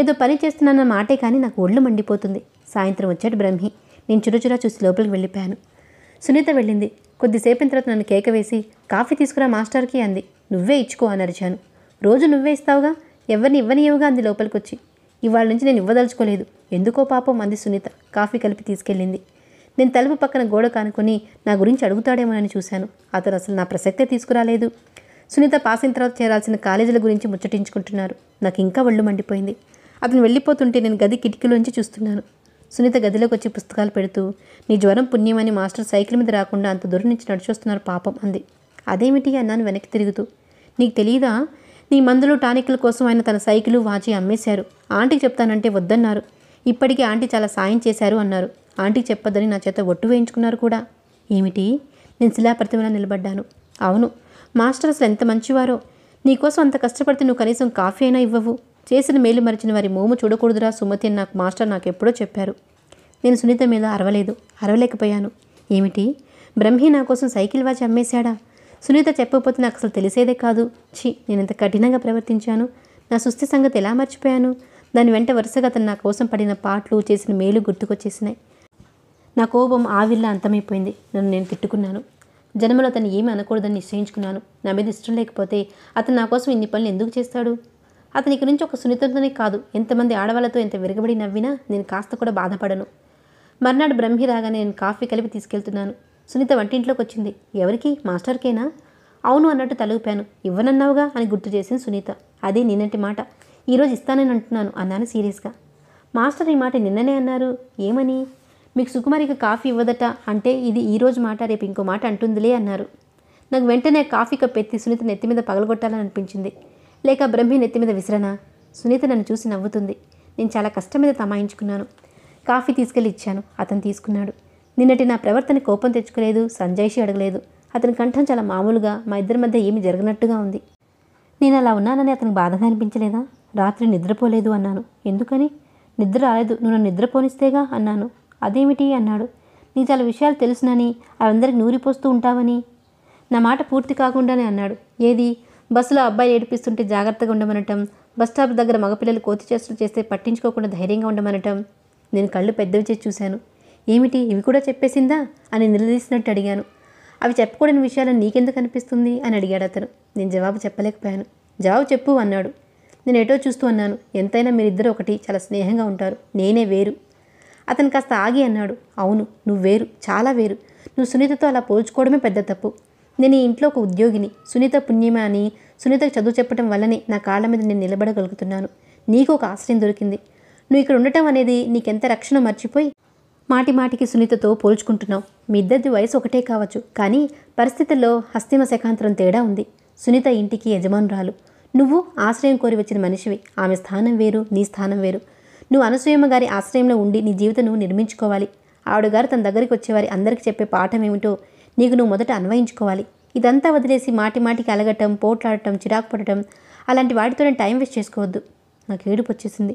ఏదో పని చేస్తున్నాన్న మాటే కానీ నాకు ఒళ్ళు మండిపోతుంది సాయంత్రం వచ్చాడు బ్రహ్మి నేను చురచురా చూసి లోపలికి వెళ్ళిపోయాను సునీత వెళ్ళింది కొద్దిసేపిన తర్వాత నన్ను కేక వేసి కాఫీ తీసుకురా మాస్టర్కి అంది నువ్వే ఇచ్చుకో అని అరిచాను రోజు నువ్వే ఇస్తావుగా ఎవరిని ఇవ్వనివ్వగా అంది లోపలికి వచ్చి ఇవాళ నుంచి నేను ఇవ్వదలుచుకోలేదు ఎందుకో పాపం అంది సునీత కాఫీ కలిపి తీసుకెళ్ళింది నేను తలుపు పక్కన గోడ కానుకొని నా గురించి అడుగుతాడేమోనని చూశాను అతను అసలు నా ప్రసక్తే తీసుకురాలేదు సునీత పాసిన తర్వాత చేరాల్సిన కాలేజీల గురించి ముచ్చటించుకుంటున్నారు నాకు ఇంకా ఒళ్ళు మండిపోయింది అతను వెళ్ళిపోతుంటే నేను గది కిటికీలోంచి చూస్తున్నాను సునీత గదిలోకి వచ్చి పుస్తకాలు పెడుతూ నీ జ్వరం పుణ్యమని మాస్టర్ సైకిల్ మీద రాకుండా అంత దూరం నుంచి నడిచొస్తున్నారు పాపం అంది అదేమిటి అన్నాను వెనక్కి తిరుగుతూ నీకు తెలియదా నీ మందులు టానిక్ల కోసం ఆయన తన సైకిలు వాచి అమ్మేశారు ఆంటీకి చెప్తానంటే వద్దన్నారు ఇప్పటికీ ఆంటీ చాలా సాయం చేశారు అన్నారు ఆంటీకి చెప్పొద్దని నా చేత ఒట్టు వేయించుకున్నారు కూడా ఏమిటి నేను శిలాప్రతిమలా నిలబడ్డాను అవును మాస్టర్ అసలు ఎంత మంచివారో నీకోసం అంత కష్టపడితే నువ్వు కనీసం కాఫీ అయినా ఇవ్వవు చేసిన మేలు మరిచిన వారి మోము చూడకూడదురా సుమతి నాకు మాస్టర్ నాకు ఎప్పుడో చెప్పారు నేను సునీత మీద అరవలేదు అరవలేకపోయాను ఏమిటి బ్రహ్మి నా కోసం సైకిల్ వాచి అమ్మేశాడా సునీత చెప్పకపోతే నాకు అసలు తెలిసేదే కాదు ఛీ నేను ఇంత కఠినంగా ప్రవర్తించాను నా సుస్థి సంగతి ఎలా మర్చిపోయాను దాని వెంట వరుసగా అతను నా కోసం పడిన పాటలు చేసిన మేలు గుర్తుకొచ్చేసినాయి నా కోపం ఆవిర్లా అంతమైపోయింది నన్ను నేను తిట్టుకున్నాను జన్మలో అతను ఏమీ అనకూడదని నిశ్చయించుకున్నాను నా మీద ఇష్టం లేకపోతే అతను నా కోసం ఇన్ని పనులు ఎందుకు చేస్తాడు అతనికి నుంచి ఒక సున్నితంతోనే కాదు ఎంతమంది ఆడవాళ్ళతో ఎంత విరగబడి నవ్వినా నేను కాస్త కూడా బాధపడను మర్నాడు బ్రహ్మి రాగానే నేను కాఫీ కలిపి తీసుకెళ్తున్నాను సునీత వంటింట్లోకి వచ్చింది ఎవరికి మాస్టర్కేనా అవును అన్నట్టు తలూపాను ఇవ్వనన్నావుగా అని గుర్తు చేసింది సునీత అది నిన్నటి మాట ఈరోజు ఇస్తానని అంటున్నాను అన్నాను సీరియస్గా మాస్టర్ ఈ మాట నిన్ననే అన్నారు ఏమని మీకు సుకుమారికి కాఫీ ఇవ్వదట అంటే ఇది ఈరోజు మాట రేపు ఇంకో మాట అంటుందిలే అన్నారు నాకు వెంటనే కాఫీ కప్పెత్తి సునీత నెత్తి మీద పగలగొట్టాలని అనిపించింది లేక బ్రహ్మి నెత్తి మీద విసిరనా సునీత నన్ను చూసి నవ్వుతుంది నేను చాలా కష్టం మీద తమాయించుకున్నాను కాఫీ తీసుకెళ్ళి ఇచ్చాను అతను తీసుకున్నాడు నిన్నటి నా ప్రవర్తన కోపం తెచ్చుకోలేదు సంజయ్షి అడగలేదు అతని కంఠం చాలా మామూలుగా మా ఇద్దరి మధ్య ఏమి జరిగినట్టుగా ఉంది నేను అలా ఉన్నానని అతనికి బాధగా అనిపించలేదా రాత్రి నిద్రపోలేదు అన్నాను ఎందుకని నిద్ర రాలేదు నువ్వు నన్ను నిద్రపోనిస్తేగా అన్నాను అదేమిటి అన్నాడు నీ చాలా విషయాలు తెలుసునని అవందరికి నూరిపోస్తూ ఉంటావని నా మాట పూర్తి కాకుండానే అన్నాడు ఏది బస్సులో అబ్బాయి ఏడిపిస్తుంటే జాగ్రత్తగా ఉండమనటం బస్ స్టాప్ దగ్గర మగపిల్లలు కోతి చేస్తులు చేస్తే పట్టించుకోకుండా ధైర్యంగా ఉండమనటం నేను కళ్ళు పెద్దవి చేసి చూశాను ఏమిటి ఇవి కూడా చెప్పేసిందా అని నిలదీసినట్టు అడిగాను అవి చెప్పకూడని విషయాలను నీకెందుకు అనిపిస్తుంది అని అడిగాడు అతను నేను జవాబు చెప్పలేకపోయాను జవాబు చెప్పు అన్నాడు నేను ఎటో చూస్తూ అన్నాను ఎంతైనా మీరిద్దరు ఒకటి చాలా స్నేహంగా ఉంటారు నేనే వేరు అతను కాస్త ఆగి అన్నాడు అవును నువ్వు వేరు చాలా వేరు నువ్వు సునీతతో అలా పోల్చుకోవడమే పెద్ద తప్పు నేను ఇంట్లో ఒక ఉద్యోగిని సునీత పుణ్యమా అని సునీతకు చదువు చెప్పడం వల్లనే నా కాళ్ళ మీద నేను నిలబడగలుగుతున్నాను నీకు ఒక ఆశ్రయం దొరికింది నువ్వు ఇక్కడ ఉండటం అనేది నీకెంత రక్షణ మర్చిపోయి మాటి మాటికి సునీతతో పోల్చుకుంటున్నావు మీ ఇద్దరిది వయసు ఒకటే కావచ్చు కానీ పరిస్థితుల్లో హస్తిమ శకాంతరం తేడా ఉంది సునీత ఇంటికి యజమానురాలు నువ్వు ఆశ్రయం కోరి వచ్చిన మనిషివి ఆమె స్థానం వేరు నీ స్థానం వేరు నువ్వు అనసూయమ్మ గారి ఆశ్రయంలో ఉండి నీ జీవితం నిర్మించుకోవాలి నిర్మించుకోవాలి ఆవిడగారు తన దగ్గరికి వచ్చేవారి అందరికీ చెప్పే పాఠం ఏమిటో నీకు నువ్వు మొదట అన్వయించుకోవాలి ఇదంతా వదిలేసి మాటి మాటికి అలగటం పోట్లాడటం చిరాకు పడటం అలాంటి వాటితోనే టైం వేస్ట్ చేసుకోవద్దు నాకు ఏడుపు వచ్చేసింది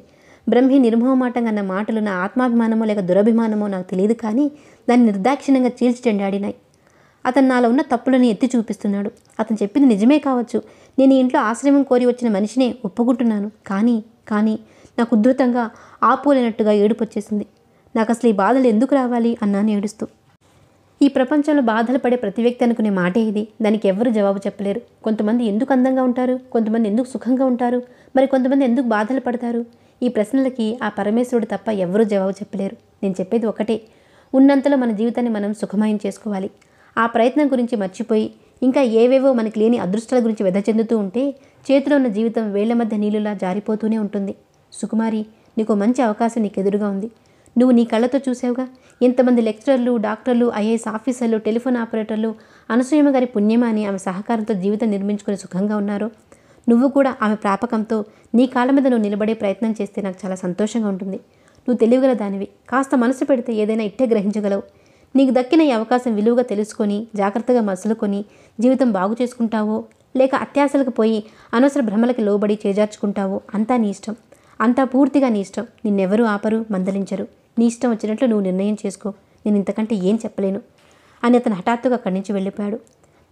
బ్రహ్మి నిర్మోహమాటంగా అన్న మాటలు నా ఆత్మాభిమానమో లేక దురభిమానమో నాకు తెలియదు కానీ దాన్ని నిర్దాక్షిణ్యంగా చెండాడినాయి అతను నాలో ఉన్న తప్పులని ఎత్తి చూపిస్తున్నాడు అతను చెప్పింది నిజమే కావచ్చు నేను ఇంట్లో ఆశ్రమం కోరి వచ్చిన మనిషినే ఒప్పుకుంటున్నాను కానీ కానీ నాకు ఉద్ధృతంగా ఆపోలేనట్టుగా ఏడుపు వచ్చేసింది నాకు అసలు ఈ బాధలు ఎందుకు రావాలి అన్నాను ఏడుస్తూ ఈ ప్రపంచంలో బాధలు పడే ప్రతి వ్యక్తి అనుకునే మాటే ఇది దానికి ఎవరు జవాబు చెప్పలేరు కొంతమంది ఎందుకు అందంగా ఉంటారు కొంతమంది ఎందుకు సుఖంగా ఉంటారు మరి కొంతమంది ఎందుకు బాధలు పడతారు ఈ ప్రశ్నలకి ఆ పరమేశ్వరుడు తప్ప ఎవరూ జవాబు చెప్పలేరు నేను చెప్పేది ఒకటే ఉన్నంతలో మన జీవితాన్ని మనం సుఖమయం చేసుకోవాలి ఆ ప్రయత్నం గురించి మర్చిపోయి ఇంకా ఏవేవో మనకి లేని అదృష్టాల గురించి వెద చెందుతూ ఉంటే చేతిలో ఉన్న జీవితం వేళ్ల మధ్య నీళ్ళులా జారిపోతూనే ఉంటుంది సుకుమారి నీకు మంచి అవకాశం నీకు ఎదురుగా ఉంది నువ్వు నీ కళ్ళతో చూసావుగా ఇంతమంది లెక్చరర్లు డాక్టర్లు ఐఏఎస్ ఆఫీసర్లు టెలిఫోన్ ఆపరేటర్లు అనసూయమ్మ గారి పుణ్యమా అని ఆమె సహకారంతో జీవితం నిర్మించుకుని సుఖంగా ఉన్నారు నువ్వు కూడా ఆమె ప్రాపకంతో నీ కాళ్ళ మీద నువ్వు నిలబడే ప్రయత్నం చేస్తే నాకు చాలా సంతోషంగా ఉంటుంది నువ్వు తెలియగల దానివి కాస్త మనసు పెడితే ఏదైనా ఇట్టే గ్రహించగలవు నీకు దక్కిన ఈ అవకాశం విలువగా తెలుసుకొని జాగ్రత్తగా మసులుకొని జీవితం బాగు చేసుకుంటావో లేక అత్యాశలకు పోయి అనవసర భ్రమలకి లోబడి చేజార్చుకుంటావో అంతా నీ ఇష్టం అంతా పూర్తిగా నీ ఇష్టం నిన్నెవరూ ఆపరు మందలించరు నీ ఇష్టం వచ్చినట్లు నువ్వు నిర్ణయం చేసుకో నేను ఇంతకంటే ఏం చెప్పలేను అని అతను హఠాత్తుగా అక్కడి నుంచి వెళ్ళిపోయాడు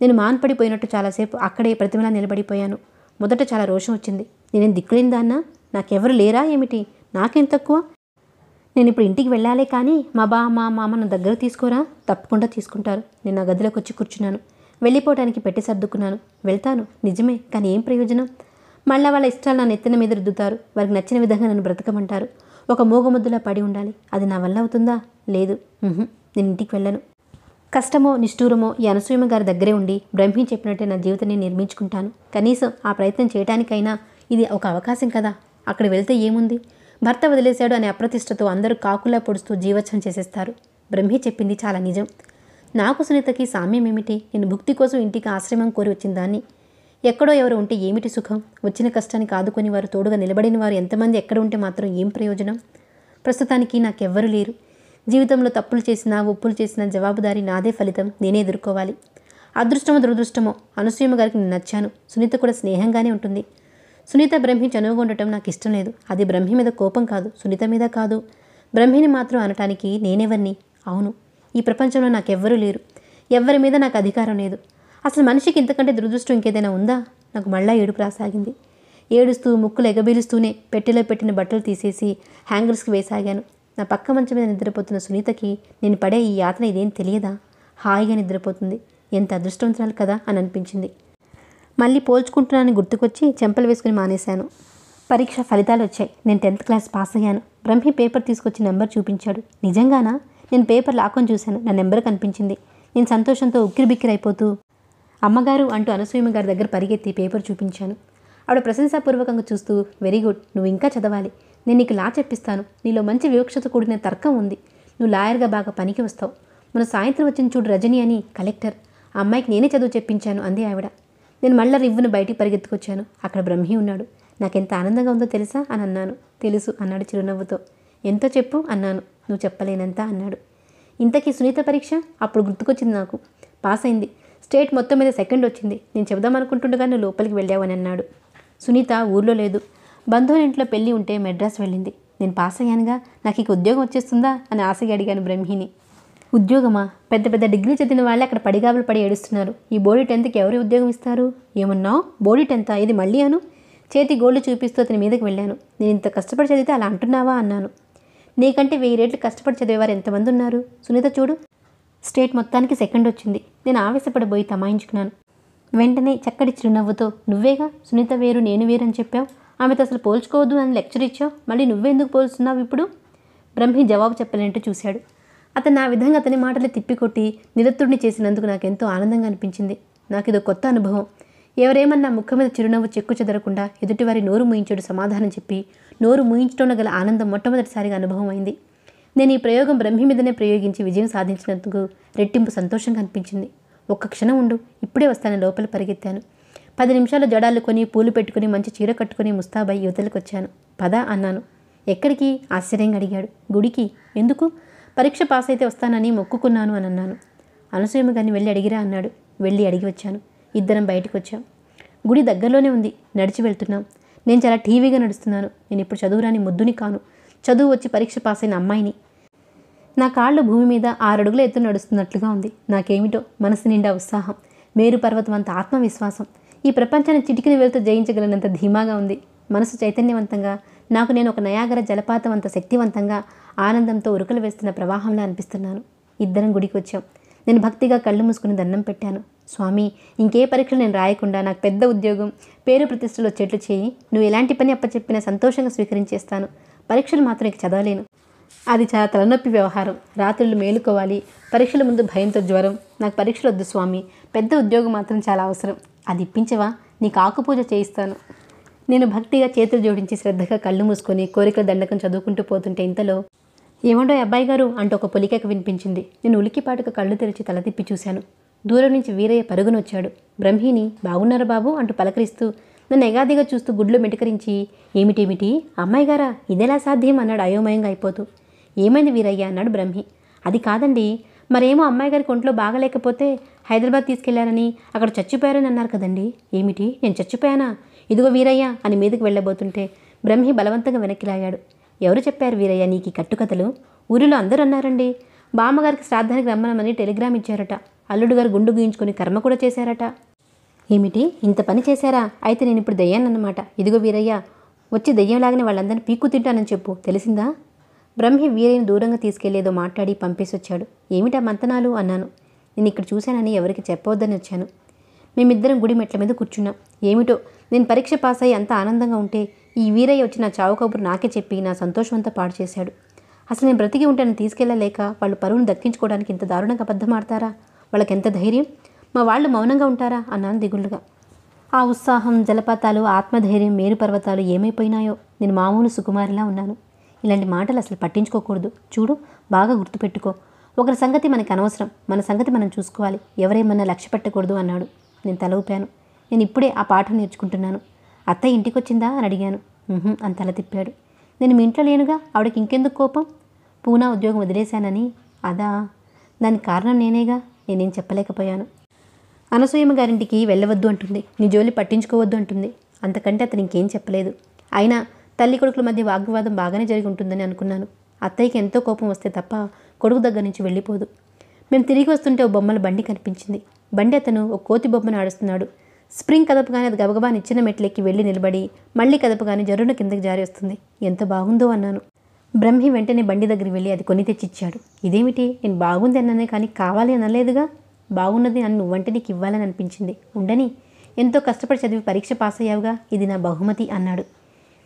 నేను మాన్పడిపోయినట్టు చాలాసేపు అక్కడే ప్రతిమలా నిలబడిపోయాను మొదట చాలా రోషం వచ్చింది నేనేం దిక్కులేని దాన్నా నాకెవరు లేరా ఏమిటి నాకేం తక్కువ నేను ఇప్పుడు ఇంటికి వెళ్ళాలే కానీ మా బా మా మామను దగ్గర తీసుకోరా తప్పకుండా తీసుకుంటారు నేను నా గదిలోకి వచ్చి కూర్చున్నాను వెళ్ళిపోవడానికి పెట్టి సర్దుకున్నాను వెళ్తాను నిజమే కానీ ఏం ప్రయోజనం మళ్ళీ వాళ్ళ ఇష్టాలు నా నెత్తిన మీద రుద్దుతారు వారికి నచ్చిన విధంగా నన్ను బ్రతకమంటారు ఒక మూగముద్దులా పడి ఉండాలి అది నా వల్ల అవుతుందా లేదు నేను ఇంటికి వెళ్ళను కష్టమో నిష్ఠూరమో ఈ అనసూయమ్మ గారి దగ్గరే ఉండి బ్రహ్మి చెప్పినట్టే నా జీవితాన్ని నిర్మించుకుంటాను కనీసం ఆ ప్రయత్నం చేయడానికైనా ఇది ఒక అవకాశం కదా అక్కడ వెళ్తే ఏముంది భర్త వదిలేశాడు అనే అప్రతిష్టతో అందరూ కాకులా పొడుస్తూ జీవచ్చం చేసేస్తారు బ్రహ్మి చెప్పింది చాలా నిజం నాకు సునీతకి సామ్యం ఏమిటి నేను భుక్తి కోసం ఇంటికి ఆశ్రమం కోరి వచ్చిన దాన్ని ఎక్కడో ఎవరు ఉంటే ఏమిటి సుఖం వచ్చిన కష్టానికి ఆదుకొని వారు తోడుగా నిలబడిన వారు ఎంతమంది ఎక్కడ ఉంటే మాత్రం ఏం ప్రయోజనం ప్రస్తుతానికి నాకెవ్వరూ లేరు జీవితంలో తప్పులు చేసినా ఒప్పులు చేసిన జవాబుదారీ నాదే ఫలితం నేనే ఎదుర్కోవాలి అదృష్టమో దురదృష్టమో అనసూయమ్మ గారికి నేను నచ్చాను సునీత కూడా స్నేహంగానే ఉంటుంది సునీత బ్రహ్మి చనువుగా ఉండటం నాకు ఇష్టం లేదు అది బ్రహ్మి మీద కోపం కాదు సునీత మీద కాదు బ్రహ్మిని మాత్రం అనటానికి నేనెవరిని అవును ఈ ప్రపంచంలో నాకెవ్వరూ లేరు ఎవరి మీద నాకు అధికారం లేదు అసలు మనిషికి ఇంతకంటే దురదృష్టం ఇంకేదైనా ఉందా నాకు మళ్ళా ఏడుపు రాసాగింది ఏడుస్తూ ముక్కులు ఎగబీలుస్తూనే పెట్టెలో పెట్టిన బట్టలు తీసేసి హ్యాంగర్స్కి వేసాగాను నా పక్క మంచం మీద నిద్రపోతున్న సునీతకి నేను పడే ఈ యాతన ఇదేం తెలియదా హాయిగా నిద్రపోతుంది ఎంత అదృష్టవంతురాలు కదా అని అనిపించింది మళ్ళీ పోల్చుకుంటున్నానని గుర్తుకొచ్చి చెంపలు వేసుకుని మానేశాను పరీక్ష ఫలితాలు వచ్చాయి నేను టెన్త్ క్లాస్ పాస్ అయ్యాను బ్రహ్మి పేపర్ తీసుకొచ్చి నెంబర్ చూపించాడు నిజంగానా నేను పేపర్ లాక్కొని చూశాను నా నెంబర్ కనిపించింది నేను సంతోషంతో ఉక్కిరి బిక్కిరైపోతూ అమ్మగారు అంటూ అనసూయమ్మ గారి దగ్గర పరిగెత్తి పేపర్ చూపించాను ఆవిడ ప్రశంసాపూర్వకంగా చూస్తూ వెరీ గుడ్ నువ్వు ఇంకా చదవాలి నేను నీకు లా చెప్పిస్తాను నీలో మంచి వివక్షత కూడిన తర్కం ఉంది నువ్వు లాయర్గా బాగా పనికి వస్తావు మన సాయంత్రం వచ్చిన చూడు రజని అని కలెక్టర్ ఆ అమ్మాయికి నేనే చదువు చెప్పించాను అంది ఆవిడ నేను మళ్ళా రివ్వును బయటికి పరిగెత్తుకొచ్చాను అక్కడ బ్రహ్మి ఉన్నాడు నాకెంత ఆనందంగా ఉందో తెలుసా అని అన్నాను తెలుసు అన్నాడు చిరునవ్వుతో ఎంతో చెప్పు అన్నాను నువ్వు చెప్పలేనంతా అన్నాడు ఇంతకీ సునీత పరీక్ష అప్పుడు గుర్తుకొచ్చింది నాకు పాస్ అయింది స్టేట్ మొత్తం మీద సెకండ్ వచ్చింది నేను చెబుదాం అనుకుంటుండగా నువ్వు లోపలికి వెళ్ళావని అన్నాడు సునీత ఊర్లో లేదు బంధువుని ఇంట్లో పెళ్ళి ఉంటే మెడ్రాస్ వెళ్ళింది నేను పాస్ అయ్యానుగా నాకు ఇక ఉద్యోగం వచ్చేస్తుందా అని ఆశగా అడిగాను బ్రహ్మిని ఉద్యోగమా పెద్ద పెద్ద డిగ్రీ చదివిన వాళ్ళే అక్కడ పడిగాబులు పడి ఏడుస్తున్నారు ఈ బోడీ టెన్త్కి ఎవరు ఉద్యోగం ఇస్తారు ఏమన్నావు బోడీ టెన్తా ఇది మళ్ళీ అను చేతి గోల్డ్ చూపిస్తూ అతని మీదకి వెళ్ళాను నేను ఇంత కష్టపడి చదివితే అలా అంటున్నావా అన్నాను నీకంటే వెయ్యి రేట్లు కష్టపడి చదివేవారు ఎంతమంది ఉన్నారు సునీత చూడు స్టేట్ మొత్తానికి సెకండ్ వచ్చింది నేను ఆవేశపడబోయి తమాయించుకున్నాను వెంటనే చక్కటి చిరునవ్వుతో నువ్వేగా సునీత వేరు నేను వేరు అని చెప్పావు ఆమెతో అసలు పోల్చుకోవద్దు అని లెక్చర్ ఇచ్చావు మళ్ళీ నువ్వెందుకు పోల్చున్నావు ఇప్పుడు బ్రహ్మి జవాబు చెప్పలేంటూ చూశాడు అతను నా విధంగా అతని మాటలు తిప్పికొట్టి నిరత్తుడిని చేసినందుకు నాకు ఎంతో ఆనందంగా అనిపించింది నాకు ఇదో కొత్త అనుభవం ఎవరేమన్నా ముఖం మీద చిరునవ్వు చెక్కు చెదరకుండా ఎదుటివారి నోరు ముయించాడు సమాధానం చెప్పి నోరు ముయించడంలో గల ఆనందం మొట్టమొదటిసారిగా అనుభవం అయింది నేను ఈ ప్రయోగం బ్రహ్మి మీదనే ప్రయోగించి విజయం సాధించినందుకు రెట్టింపు సంతోషంగా అనిపించింది ఒక్క క్షణం ఉండు ఇప్పుడే వస్తాను లోపల పరిగెత్తాను పది నిమిషాలు జడాలు కొని పూలు పెట్టుకుని మంచి చీర కట్టుకుని ముస్తాబాయి యువతలకు వచ్చాను పద అన్నాను ఎక్కడికి ఆశ్చర్యంగా అడిగాడు గుడికి ఎందుకు పరీక్ష పాస్ అయితే వస్తానని మొక్కుకున్నాను అని అన్నాను అనసూయమ్మ గారిని వెళ్ళి అడిగిరా అన్నాడు వెళ్ళి అడిగి వచ్చాను ఇద్దరం బయటకు వచ్చాం గుడి దగ్గరలోనే ఉంది నడిచి వెళ్తున్నాం నేను చాలా టీవీగా నడుస్తున్నాను నేను ఇప్పుడు చదువురాని ముద్దుని కాను చదువు వచ్చి పరీక్ష పాస్ అయిన అమ్మాయిని నా కాళ్ళు భూమి మీద ఆరడుగుల ఎత్తు నడుస్తున్నట్లుగా ఉంది నాకేమిటో మనసు నిండా ఉత్సాహం మేరు పర్వతం అంత ఆత్మవిశ్వాసం ఈ ప్రపంచాన్ని చిటికిన వేలుతో జయించగలనంత ధీమాగా ఉంది మనసు చైతన్యవంతంగా నాకు నేను ఒక నయాగర జలపాతం అంత శక్తివంతంగా ఆనందంతో ఉరుకలు వేస్తున్న ప్రవాహంలా అనిపిస్తున్నాను ఇద్దరం గుడికి వచ్చాం నేను భక్తిగా కళ్ళు మూసుకుని దండం పెట్టాను స్వామి ఇంకే పరీక్షలు నేను రాయకుండా నాకు పెద్ద ఉద్యోగం పేరు ప్రతిష్టలు వచ్చేట్లు చేయి నువ్వు ఎలాంటి పని అప్పచెప్పినా సంతోషంగా స్వీకరించేస్తాను పరీక్షలు మాత్రం ఇక చదవలేను అది చాలా తలనొప్పి వ్యవహారం రాత్రులు మేలుకోవాలి పరీక్షల ముందు భయంతో జ్వరం నాకు పరీక్షలు వద్దు స్వామి పెద్ద ఉద్యోగం మాత్రం చాలా అవసరం అది ఇప్పించవా నీకు ఆకుపూజ చేయిస్తాను నేను భక్తిగా చేతులు జోడించి శ్రద్ధగా కళ్ళు మూసుకొని కోరికల దండకం చదువుకుంటూ పోతుంటే ఇంతలో ఏమండో అబ్బాయి గారు అంటూ ఒక పొలికేక వినిపించింది నేను ఉలికిపాటుకు కళ్ళు తెరిచి తల తిప్పి చూశాను దూరం నుంచి వీరయ్య పరుగునొచ్చాడు బ్రహ్మిని బాగున్నారా బాబు అంటూ పలకరిస్తూ నన్ను ఎగాదిగా చూస్తూ గుడ్లు మెటకరించి ఏమిటేమిటి అమ్మాయి గారా ఇదెలా సాధ్యం అన్నాడు అయోమయంగా అయిపోతూ ఏమైంది వీరయ్య అన్నాడు బ్రహ్మి అది కాదండి మరేమో అమ్మాయి గారికి ఒంట్లో బాగలేకపోతే హైదరాబాద్ తీసుకెళ్లారని అక్కడ చచ్చిపోయారని అన్నారు కదండి ఏమిటి నేను చచ్చిపోయానా ఇదిగో వీరయ్య అని మీదకు వెళ్ళబోతుంటే బ్రహ్మి బలవంతంగా వెనక్కి లాగాడు ఎవరు చెప్పారు వీరయ్య నీకు కట్టుకథలు ఊరిలో అందరూ అన్నారండి బామ్మగారికి శ్రాద్ధానికి రమ్మనమని టెలిగ్రామ్ ఇచ్చారట అల్లుడు గారు గుండు గీయించుకుని కర్మ కూడా చేశారట ఏమిటి ఇంత పని చేశారా అయితే నేను ఇప్పుడు అన్నమాట ఇదిగో వీరయ్య వచ్చి దయ్యంలాగానే వాళ్ళందరినీ పీక్కు తింటానని చెప్పు తెలిసిందా బ్రహ్మి వీరిని దూరంగా తీసుకెళ్లేదో మాట్లాడి పంపేసొచ్చాడు ఏమిటా మంతనాలు అన్నాను నేను ఇక్కడ చూశానని ఎవరికి చెప్పవద్దని వచ్చాను మేమిద్దరం గుడి మెట్ల మీద కూర్చున్నాం ఏమిటో నేను పరీక్ష పాస్ అయ్యి అంత ఆనందంగా ఉంటే ఈ వీరయ్య వచ్చి నా చావు కబురు నాకే చెప్పి నా సంతోషమంతా పాడు చేశాడు అసలు నేను బ్రతికి ఉంటాను తీసుకెళ్ళలేక వాళ్ళు పరువును దక్కించుకోవడానికి ఇంత దారుణంగా అబద్ధమాడతారా వాళ్ళకి ఎంత ధైర్యం మా వాళ్ళు మౌనంగా ఉంటారా అన్నాను దిగుళ్ళుగా ఆ ఉత్సాహం జలపాతాలు ఆత్మధైర్యం మేరు పర్వతాలు ఏమైపోయినాయో నేను మామూలు సుకుమారిలా ఉన్నాను ఇలాంటి మాటలు అసలు పట్టించుకోకూడదు చూడు బాగా గుర్తుపెట్టుకో ఒకరి సంగతి మనకు అనవసరం మన సంగతి మనం చూసుకోవాలి ఎవరేమన్నా లక్ష్య పెట్టకూడదు అన్నాడు నేను తల ఊపాను నేను ఇప్పుడే ఆ పాఠం నేర్చుకుంటున్నాను అత్త ఇంటికొచ్చిందా అని అడిగాను అని తల తిప్పాడు నేను మీ ఇంట్లో లేనుగా ఆవిడకి ఇంకెందుకు కోపం పూనా ఉద్యోగం వదిలేశానని అదా దానికి కారణం నేనేగా నేనేం చెప్పలేకపోయాను అనసూయమ్మ గారింటికి వెళ్ళవద్దు అంటుంది నీ జోలి పట్టించుకోవద్దు అంటుంది అంతకంటే అతను ఇంకేం చెప్పలేదు అయినా తల్లి కొడుకుల మధ్య వాగ్వివాదం బాగానే జరిగి ఉంటుందని అనుకున్నాను అత్తయ్యకి ఎంతో కోపం వస్తే తప్ప కొడుకు దగ్గర నుంచి వెళ్ళిపోదు మేము తిరిగి వస్తుంటే ఓ బొమ్మల బండి కనిపించింది బండి అతను ఓ కోతి బొమ్మను ఆడుస్తున్నాడు స్ప్రింగ్ కదపగానే అది గబగబా నిచ్చిన మెట్లెక్కి వెళ్ళి నిలబడి మళ్ళీ కదపగానే జరున కిందకి జారి వస్తుంది ఎంత బాగుందో అన్నాను బ్రహ్మి వెంటనే బండి దగ్గరికి వెళ్ళి అది కొని తెచ్చిచ్చాడు ఇదేమిటి నేను బాగుంది అన్నానే కానీ కావాలి అనలేదుగా బాగున్నది నన్ను నువ్వంటే నీకు ఇవ్వాలని అనిపించింది ఉండని ఎంతో కష్టపడి చదివి పరీక్ష పాస్ అయ్యావుగా ఇది నా బహుమతి అన్నాడు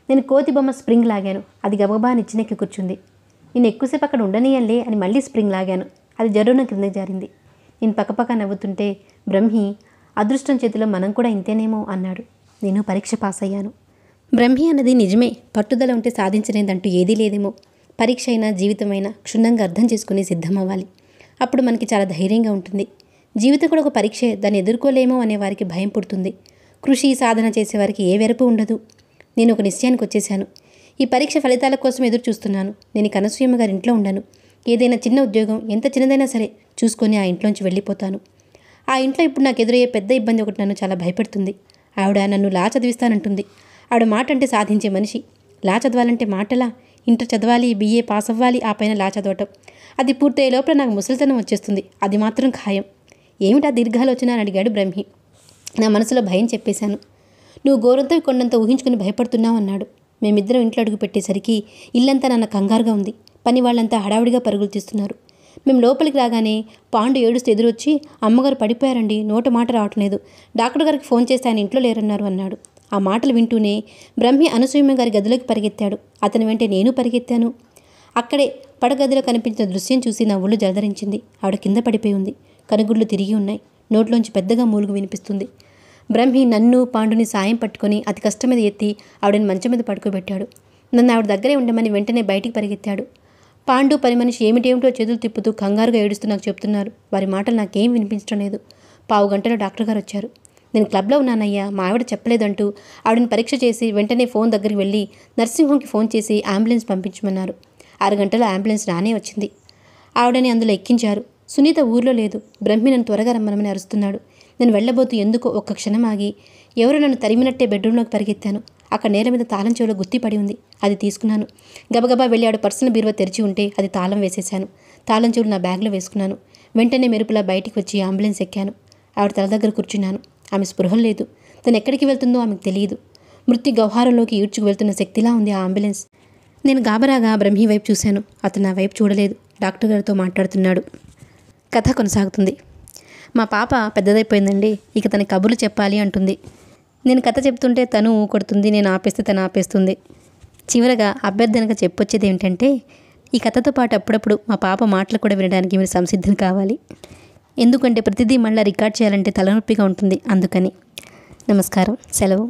నేను కోతి బొమ్మ స్ప్రింగ్ లాగాను అది గబగబా నిచ్చినెక్కి కూర్చుంది నేను ఎక్కువసేపు అక్కడ ఉండనీయల్లే అని మళ్ళీ స్ప్రింగ్ లాగాను అది జరువున క్రిందకి జారింది నేను పక్కపక్క నవ్వుతుంటే బ్రహ్మి అదృష్టం చేతిలో మనం కూడా ఇంతేనేమో అన్నాడు నేను పరీక్ష పాస్ అయ్యాను బ్రహ్మి అన్నది నిజమే పట్టుదల ఉంటే సాధించలేదంటూ ఏదీ లేదేమో పరీక్ష అయినా జీవితమైనా క్షుణ్ణంగా అర్థం చేసుకుని సిద్ధమవ్వాలి అప్పుడు మనకి చాలా ధైర్యంగా ఉంటుంది జీవితం కూడా ఒక పరీక్షే దాన్ని ఎదుర్కోలేమో అనే వారికి భయం పుడుతుంది కృషి సాధన చేసేవారికి ఏ వెరపు ఉండదు నేను ఒక నిశ్చయానికి వచ్చేశాను ఈ పరీక్ష ఫలితాల కోసం ఎదురు చూస్తున్నాను నేను కనసూయమ్మ గారి ఇంట్లో ఉండను ఏదైనా చిన్న ఉద్యోగం ఎంత చిన్నదైనా సరే చూసుకొని ఆ ఇంట్లోంచి వెళ్ళిపోతాను ఆ ఇంట్లో ఇప్పుడు నాకు ఎదురయ్యే పెద్ద ఇబ్బంది ఒకటి నన్ను చాలా భయపెడుతుంది ఆవిడ నన్ను లా చదివిస్తానంటుంది ఆవిడ మాట అంటే సాధించే మనిషి లా చదవాలంటే మాటలా ఇంటర్ చదవాలి బిఏ పాస్ అవ్వాలి ఆ పైన లా చదవటం అది పూర్తయ్యే లోపల నాకు ముసలితనం వచ్చేస్తుంది అది మాత్రం ఖాయం ఏమిటా దీర్ఘాలోచన అని అడిగాడు బ్రహ్మి నా మనసులో భయం చెప్పేశాను నువ్వు గోరంతవి కొండంత ఊహించుకుని భయపడుతున్నావు అన్నాడు మేమిద్దరం ఇంట్లో అడుగు పెట్టేసరికి ఇల్లంతా నాన్న కంగారుగా ఉంది పని వాళ్ళంతా హడావిడిగా పరుగులు తీస్తున్నారు మేము లోపలికి రాగానే పాండు ఏడుస్తూ ఎదురొచ్చి అమ్మగారు పడిపోయారండి నోట మాట రావటం లేదు డాక్టర్ గారికి ఫోన్ చేస్తే ఆయన ఇంట్లో లేరన్నారు అన్నాడు ఆ మాటలు వింటూనే బ్రహ్మి అనసూయమ్మ గారి గదిలోకి పరిగెత్తాడు అతని వెంట నేను పరిగెత్తాను అక్కడే పడగదిలో కనిపించిన దృశ్యం చూసి నా ఒళ్ళు జలధరించింది ఆవిడ కింద పడిపోయి ఉంది కనుగుళ్ళు తిరిగి ఉన్నాయి నోట్లోంచి పెద్దగా మూలుగు వినిపిస్తుంది బ్రహ్మి నన్ను పాండుని సాయం పట్టుకొని అతి కష్టం మీద ఎత్తి ఆవిడని మంచం మీద పడుకోబెట్టాడు నన్ను ఆవిడ దగ్గరే ఉండమని వెంటనే బయటికి పరిగెత్తాడు పాండు పని మనిషి ఏమిటేమిటో చేతులు తిప్పుతూ కంగారుగా ఏడుస్తూ నాకు చెప్తున్నారు వారి మాటలు నాకేం వినిపించడం లేదు పావు గంటలో డాక్టర్ గారు వచ్చారు నేను క్లబ్లో ఉన్నానయ్యా మా ఆవిడ చెప్పలేదంటూ ఆవిడని పరీక్ష చేసి వెంటనే ఫోన్ దగ్గరికి వెళ్ళి నర్సింగ్ హోమ్కి ఫోన్ చేసి అంబులెన్స్ పంపించమన్నారు ఆరు గంటల అంబులెన్స్ రానే వచ్చింది ఆవిడని అందులో ఎక్కించారు సునీత ఊర్లో లేదు బ్రహ్మి నన్ను త్వరగా రమ్మనమని అరుస్తున్నాడు నేను వెళ్ళబోతు ఎందుకో ఒక్క క్షణం ఆగి ఎవరు నన్ను తరిమినట్టే బెడ్రూమ్లోకి పరిగెత్తాను అక్కడ నేల మీద తాళం చెవులో గుత్తిపడి ఉంది అది తీసుకున్నాను గబగబా వెళ్ళాడు పర్సన్ బీరువా తెరిచి ఉంటే అది తాళం వేసేశాను తాళం చెవులు నా బ్యాగ్లో వేసుకున్నాను వెంటనే మెరుపులా బయటికి వచ్చి అంబులెన్స్ ఎక్కాను ఆవిడ తల దగ్గర కూర్చున్నాను ఆమె స్పృహం లేదు తను ఎక్కడికి వెళ్తుందో ఆమెకు తెలియదు మృత్యు గౌహారంలోకి ఈడ్చుకు వెళ్తున్న శక్తిలా ఉంది ఆ అంబులెన్స్ నేను గాబరాగా బ్రహ్మీ వైపు చూశాను అతను నా వైపు చూడలేదు డాక్టర్ గారితో మాట్లాడుతున్నాడు కథ కొనసాగుతుంది మా పాప పెద్దదైపోయిందండి ఇక తన కబుర్లు చెప్పాలి అంటుంది నేను కథ చెప్తుంటే తను కొడుతుంది నేను ఆపేస్తే తను ఆపేస్తుంది చివరగా అభ్యర్థనగా చెప్పొచ్చేది ఏంటంటే ఈ కథతో పాటు అప్పుడప్పుడు మా పాప మాటలు కూడా వినడానికి మీరు సంసిద్ధం కావాలి ఎందుకంటే ప్రతిదీ మళ్ళీ రికార్డ్ చేయాలంటే తలనొప్పిగా ఉంటుంది అందుకని నమస్కారం సెలవు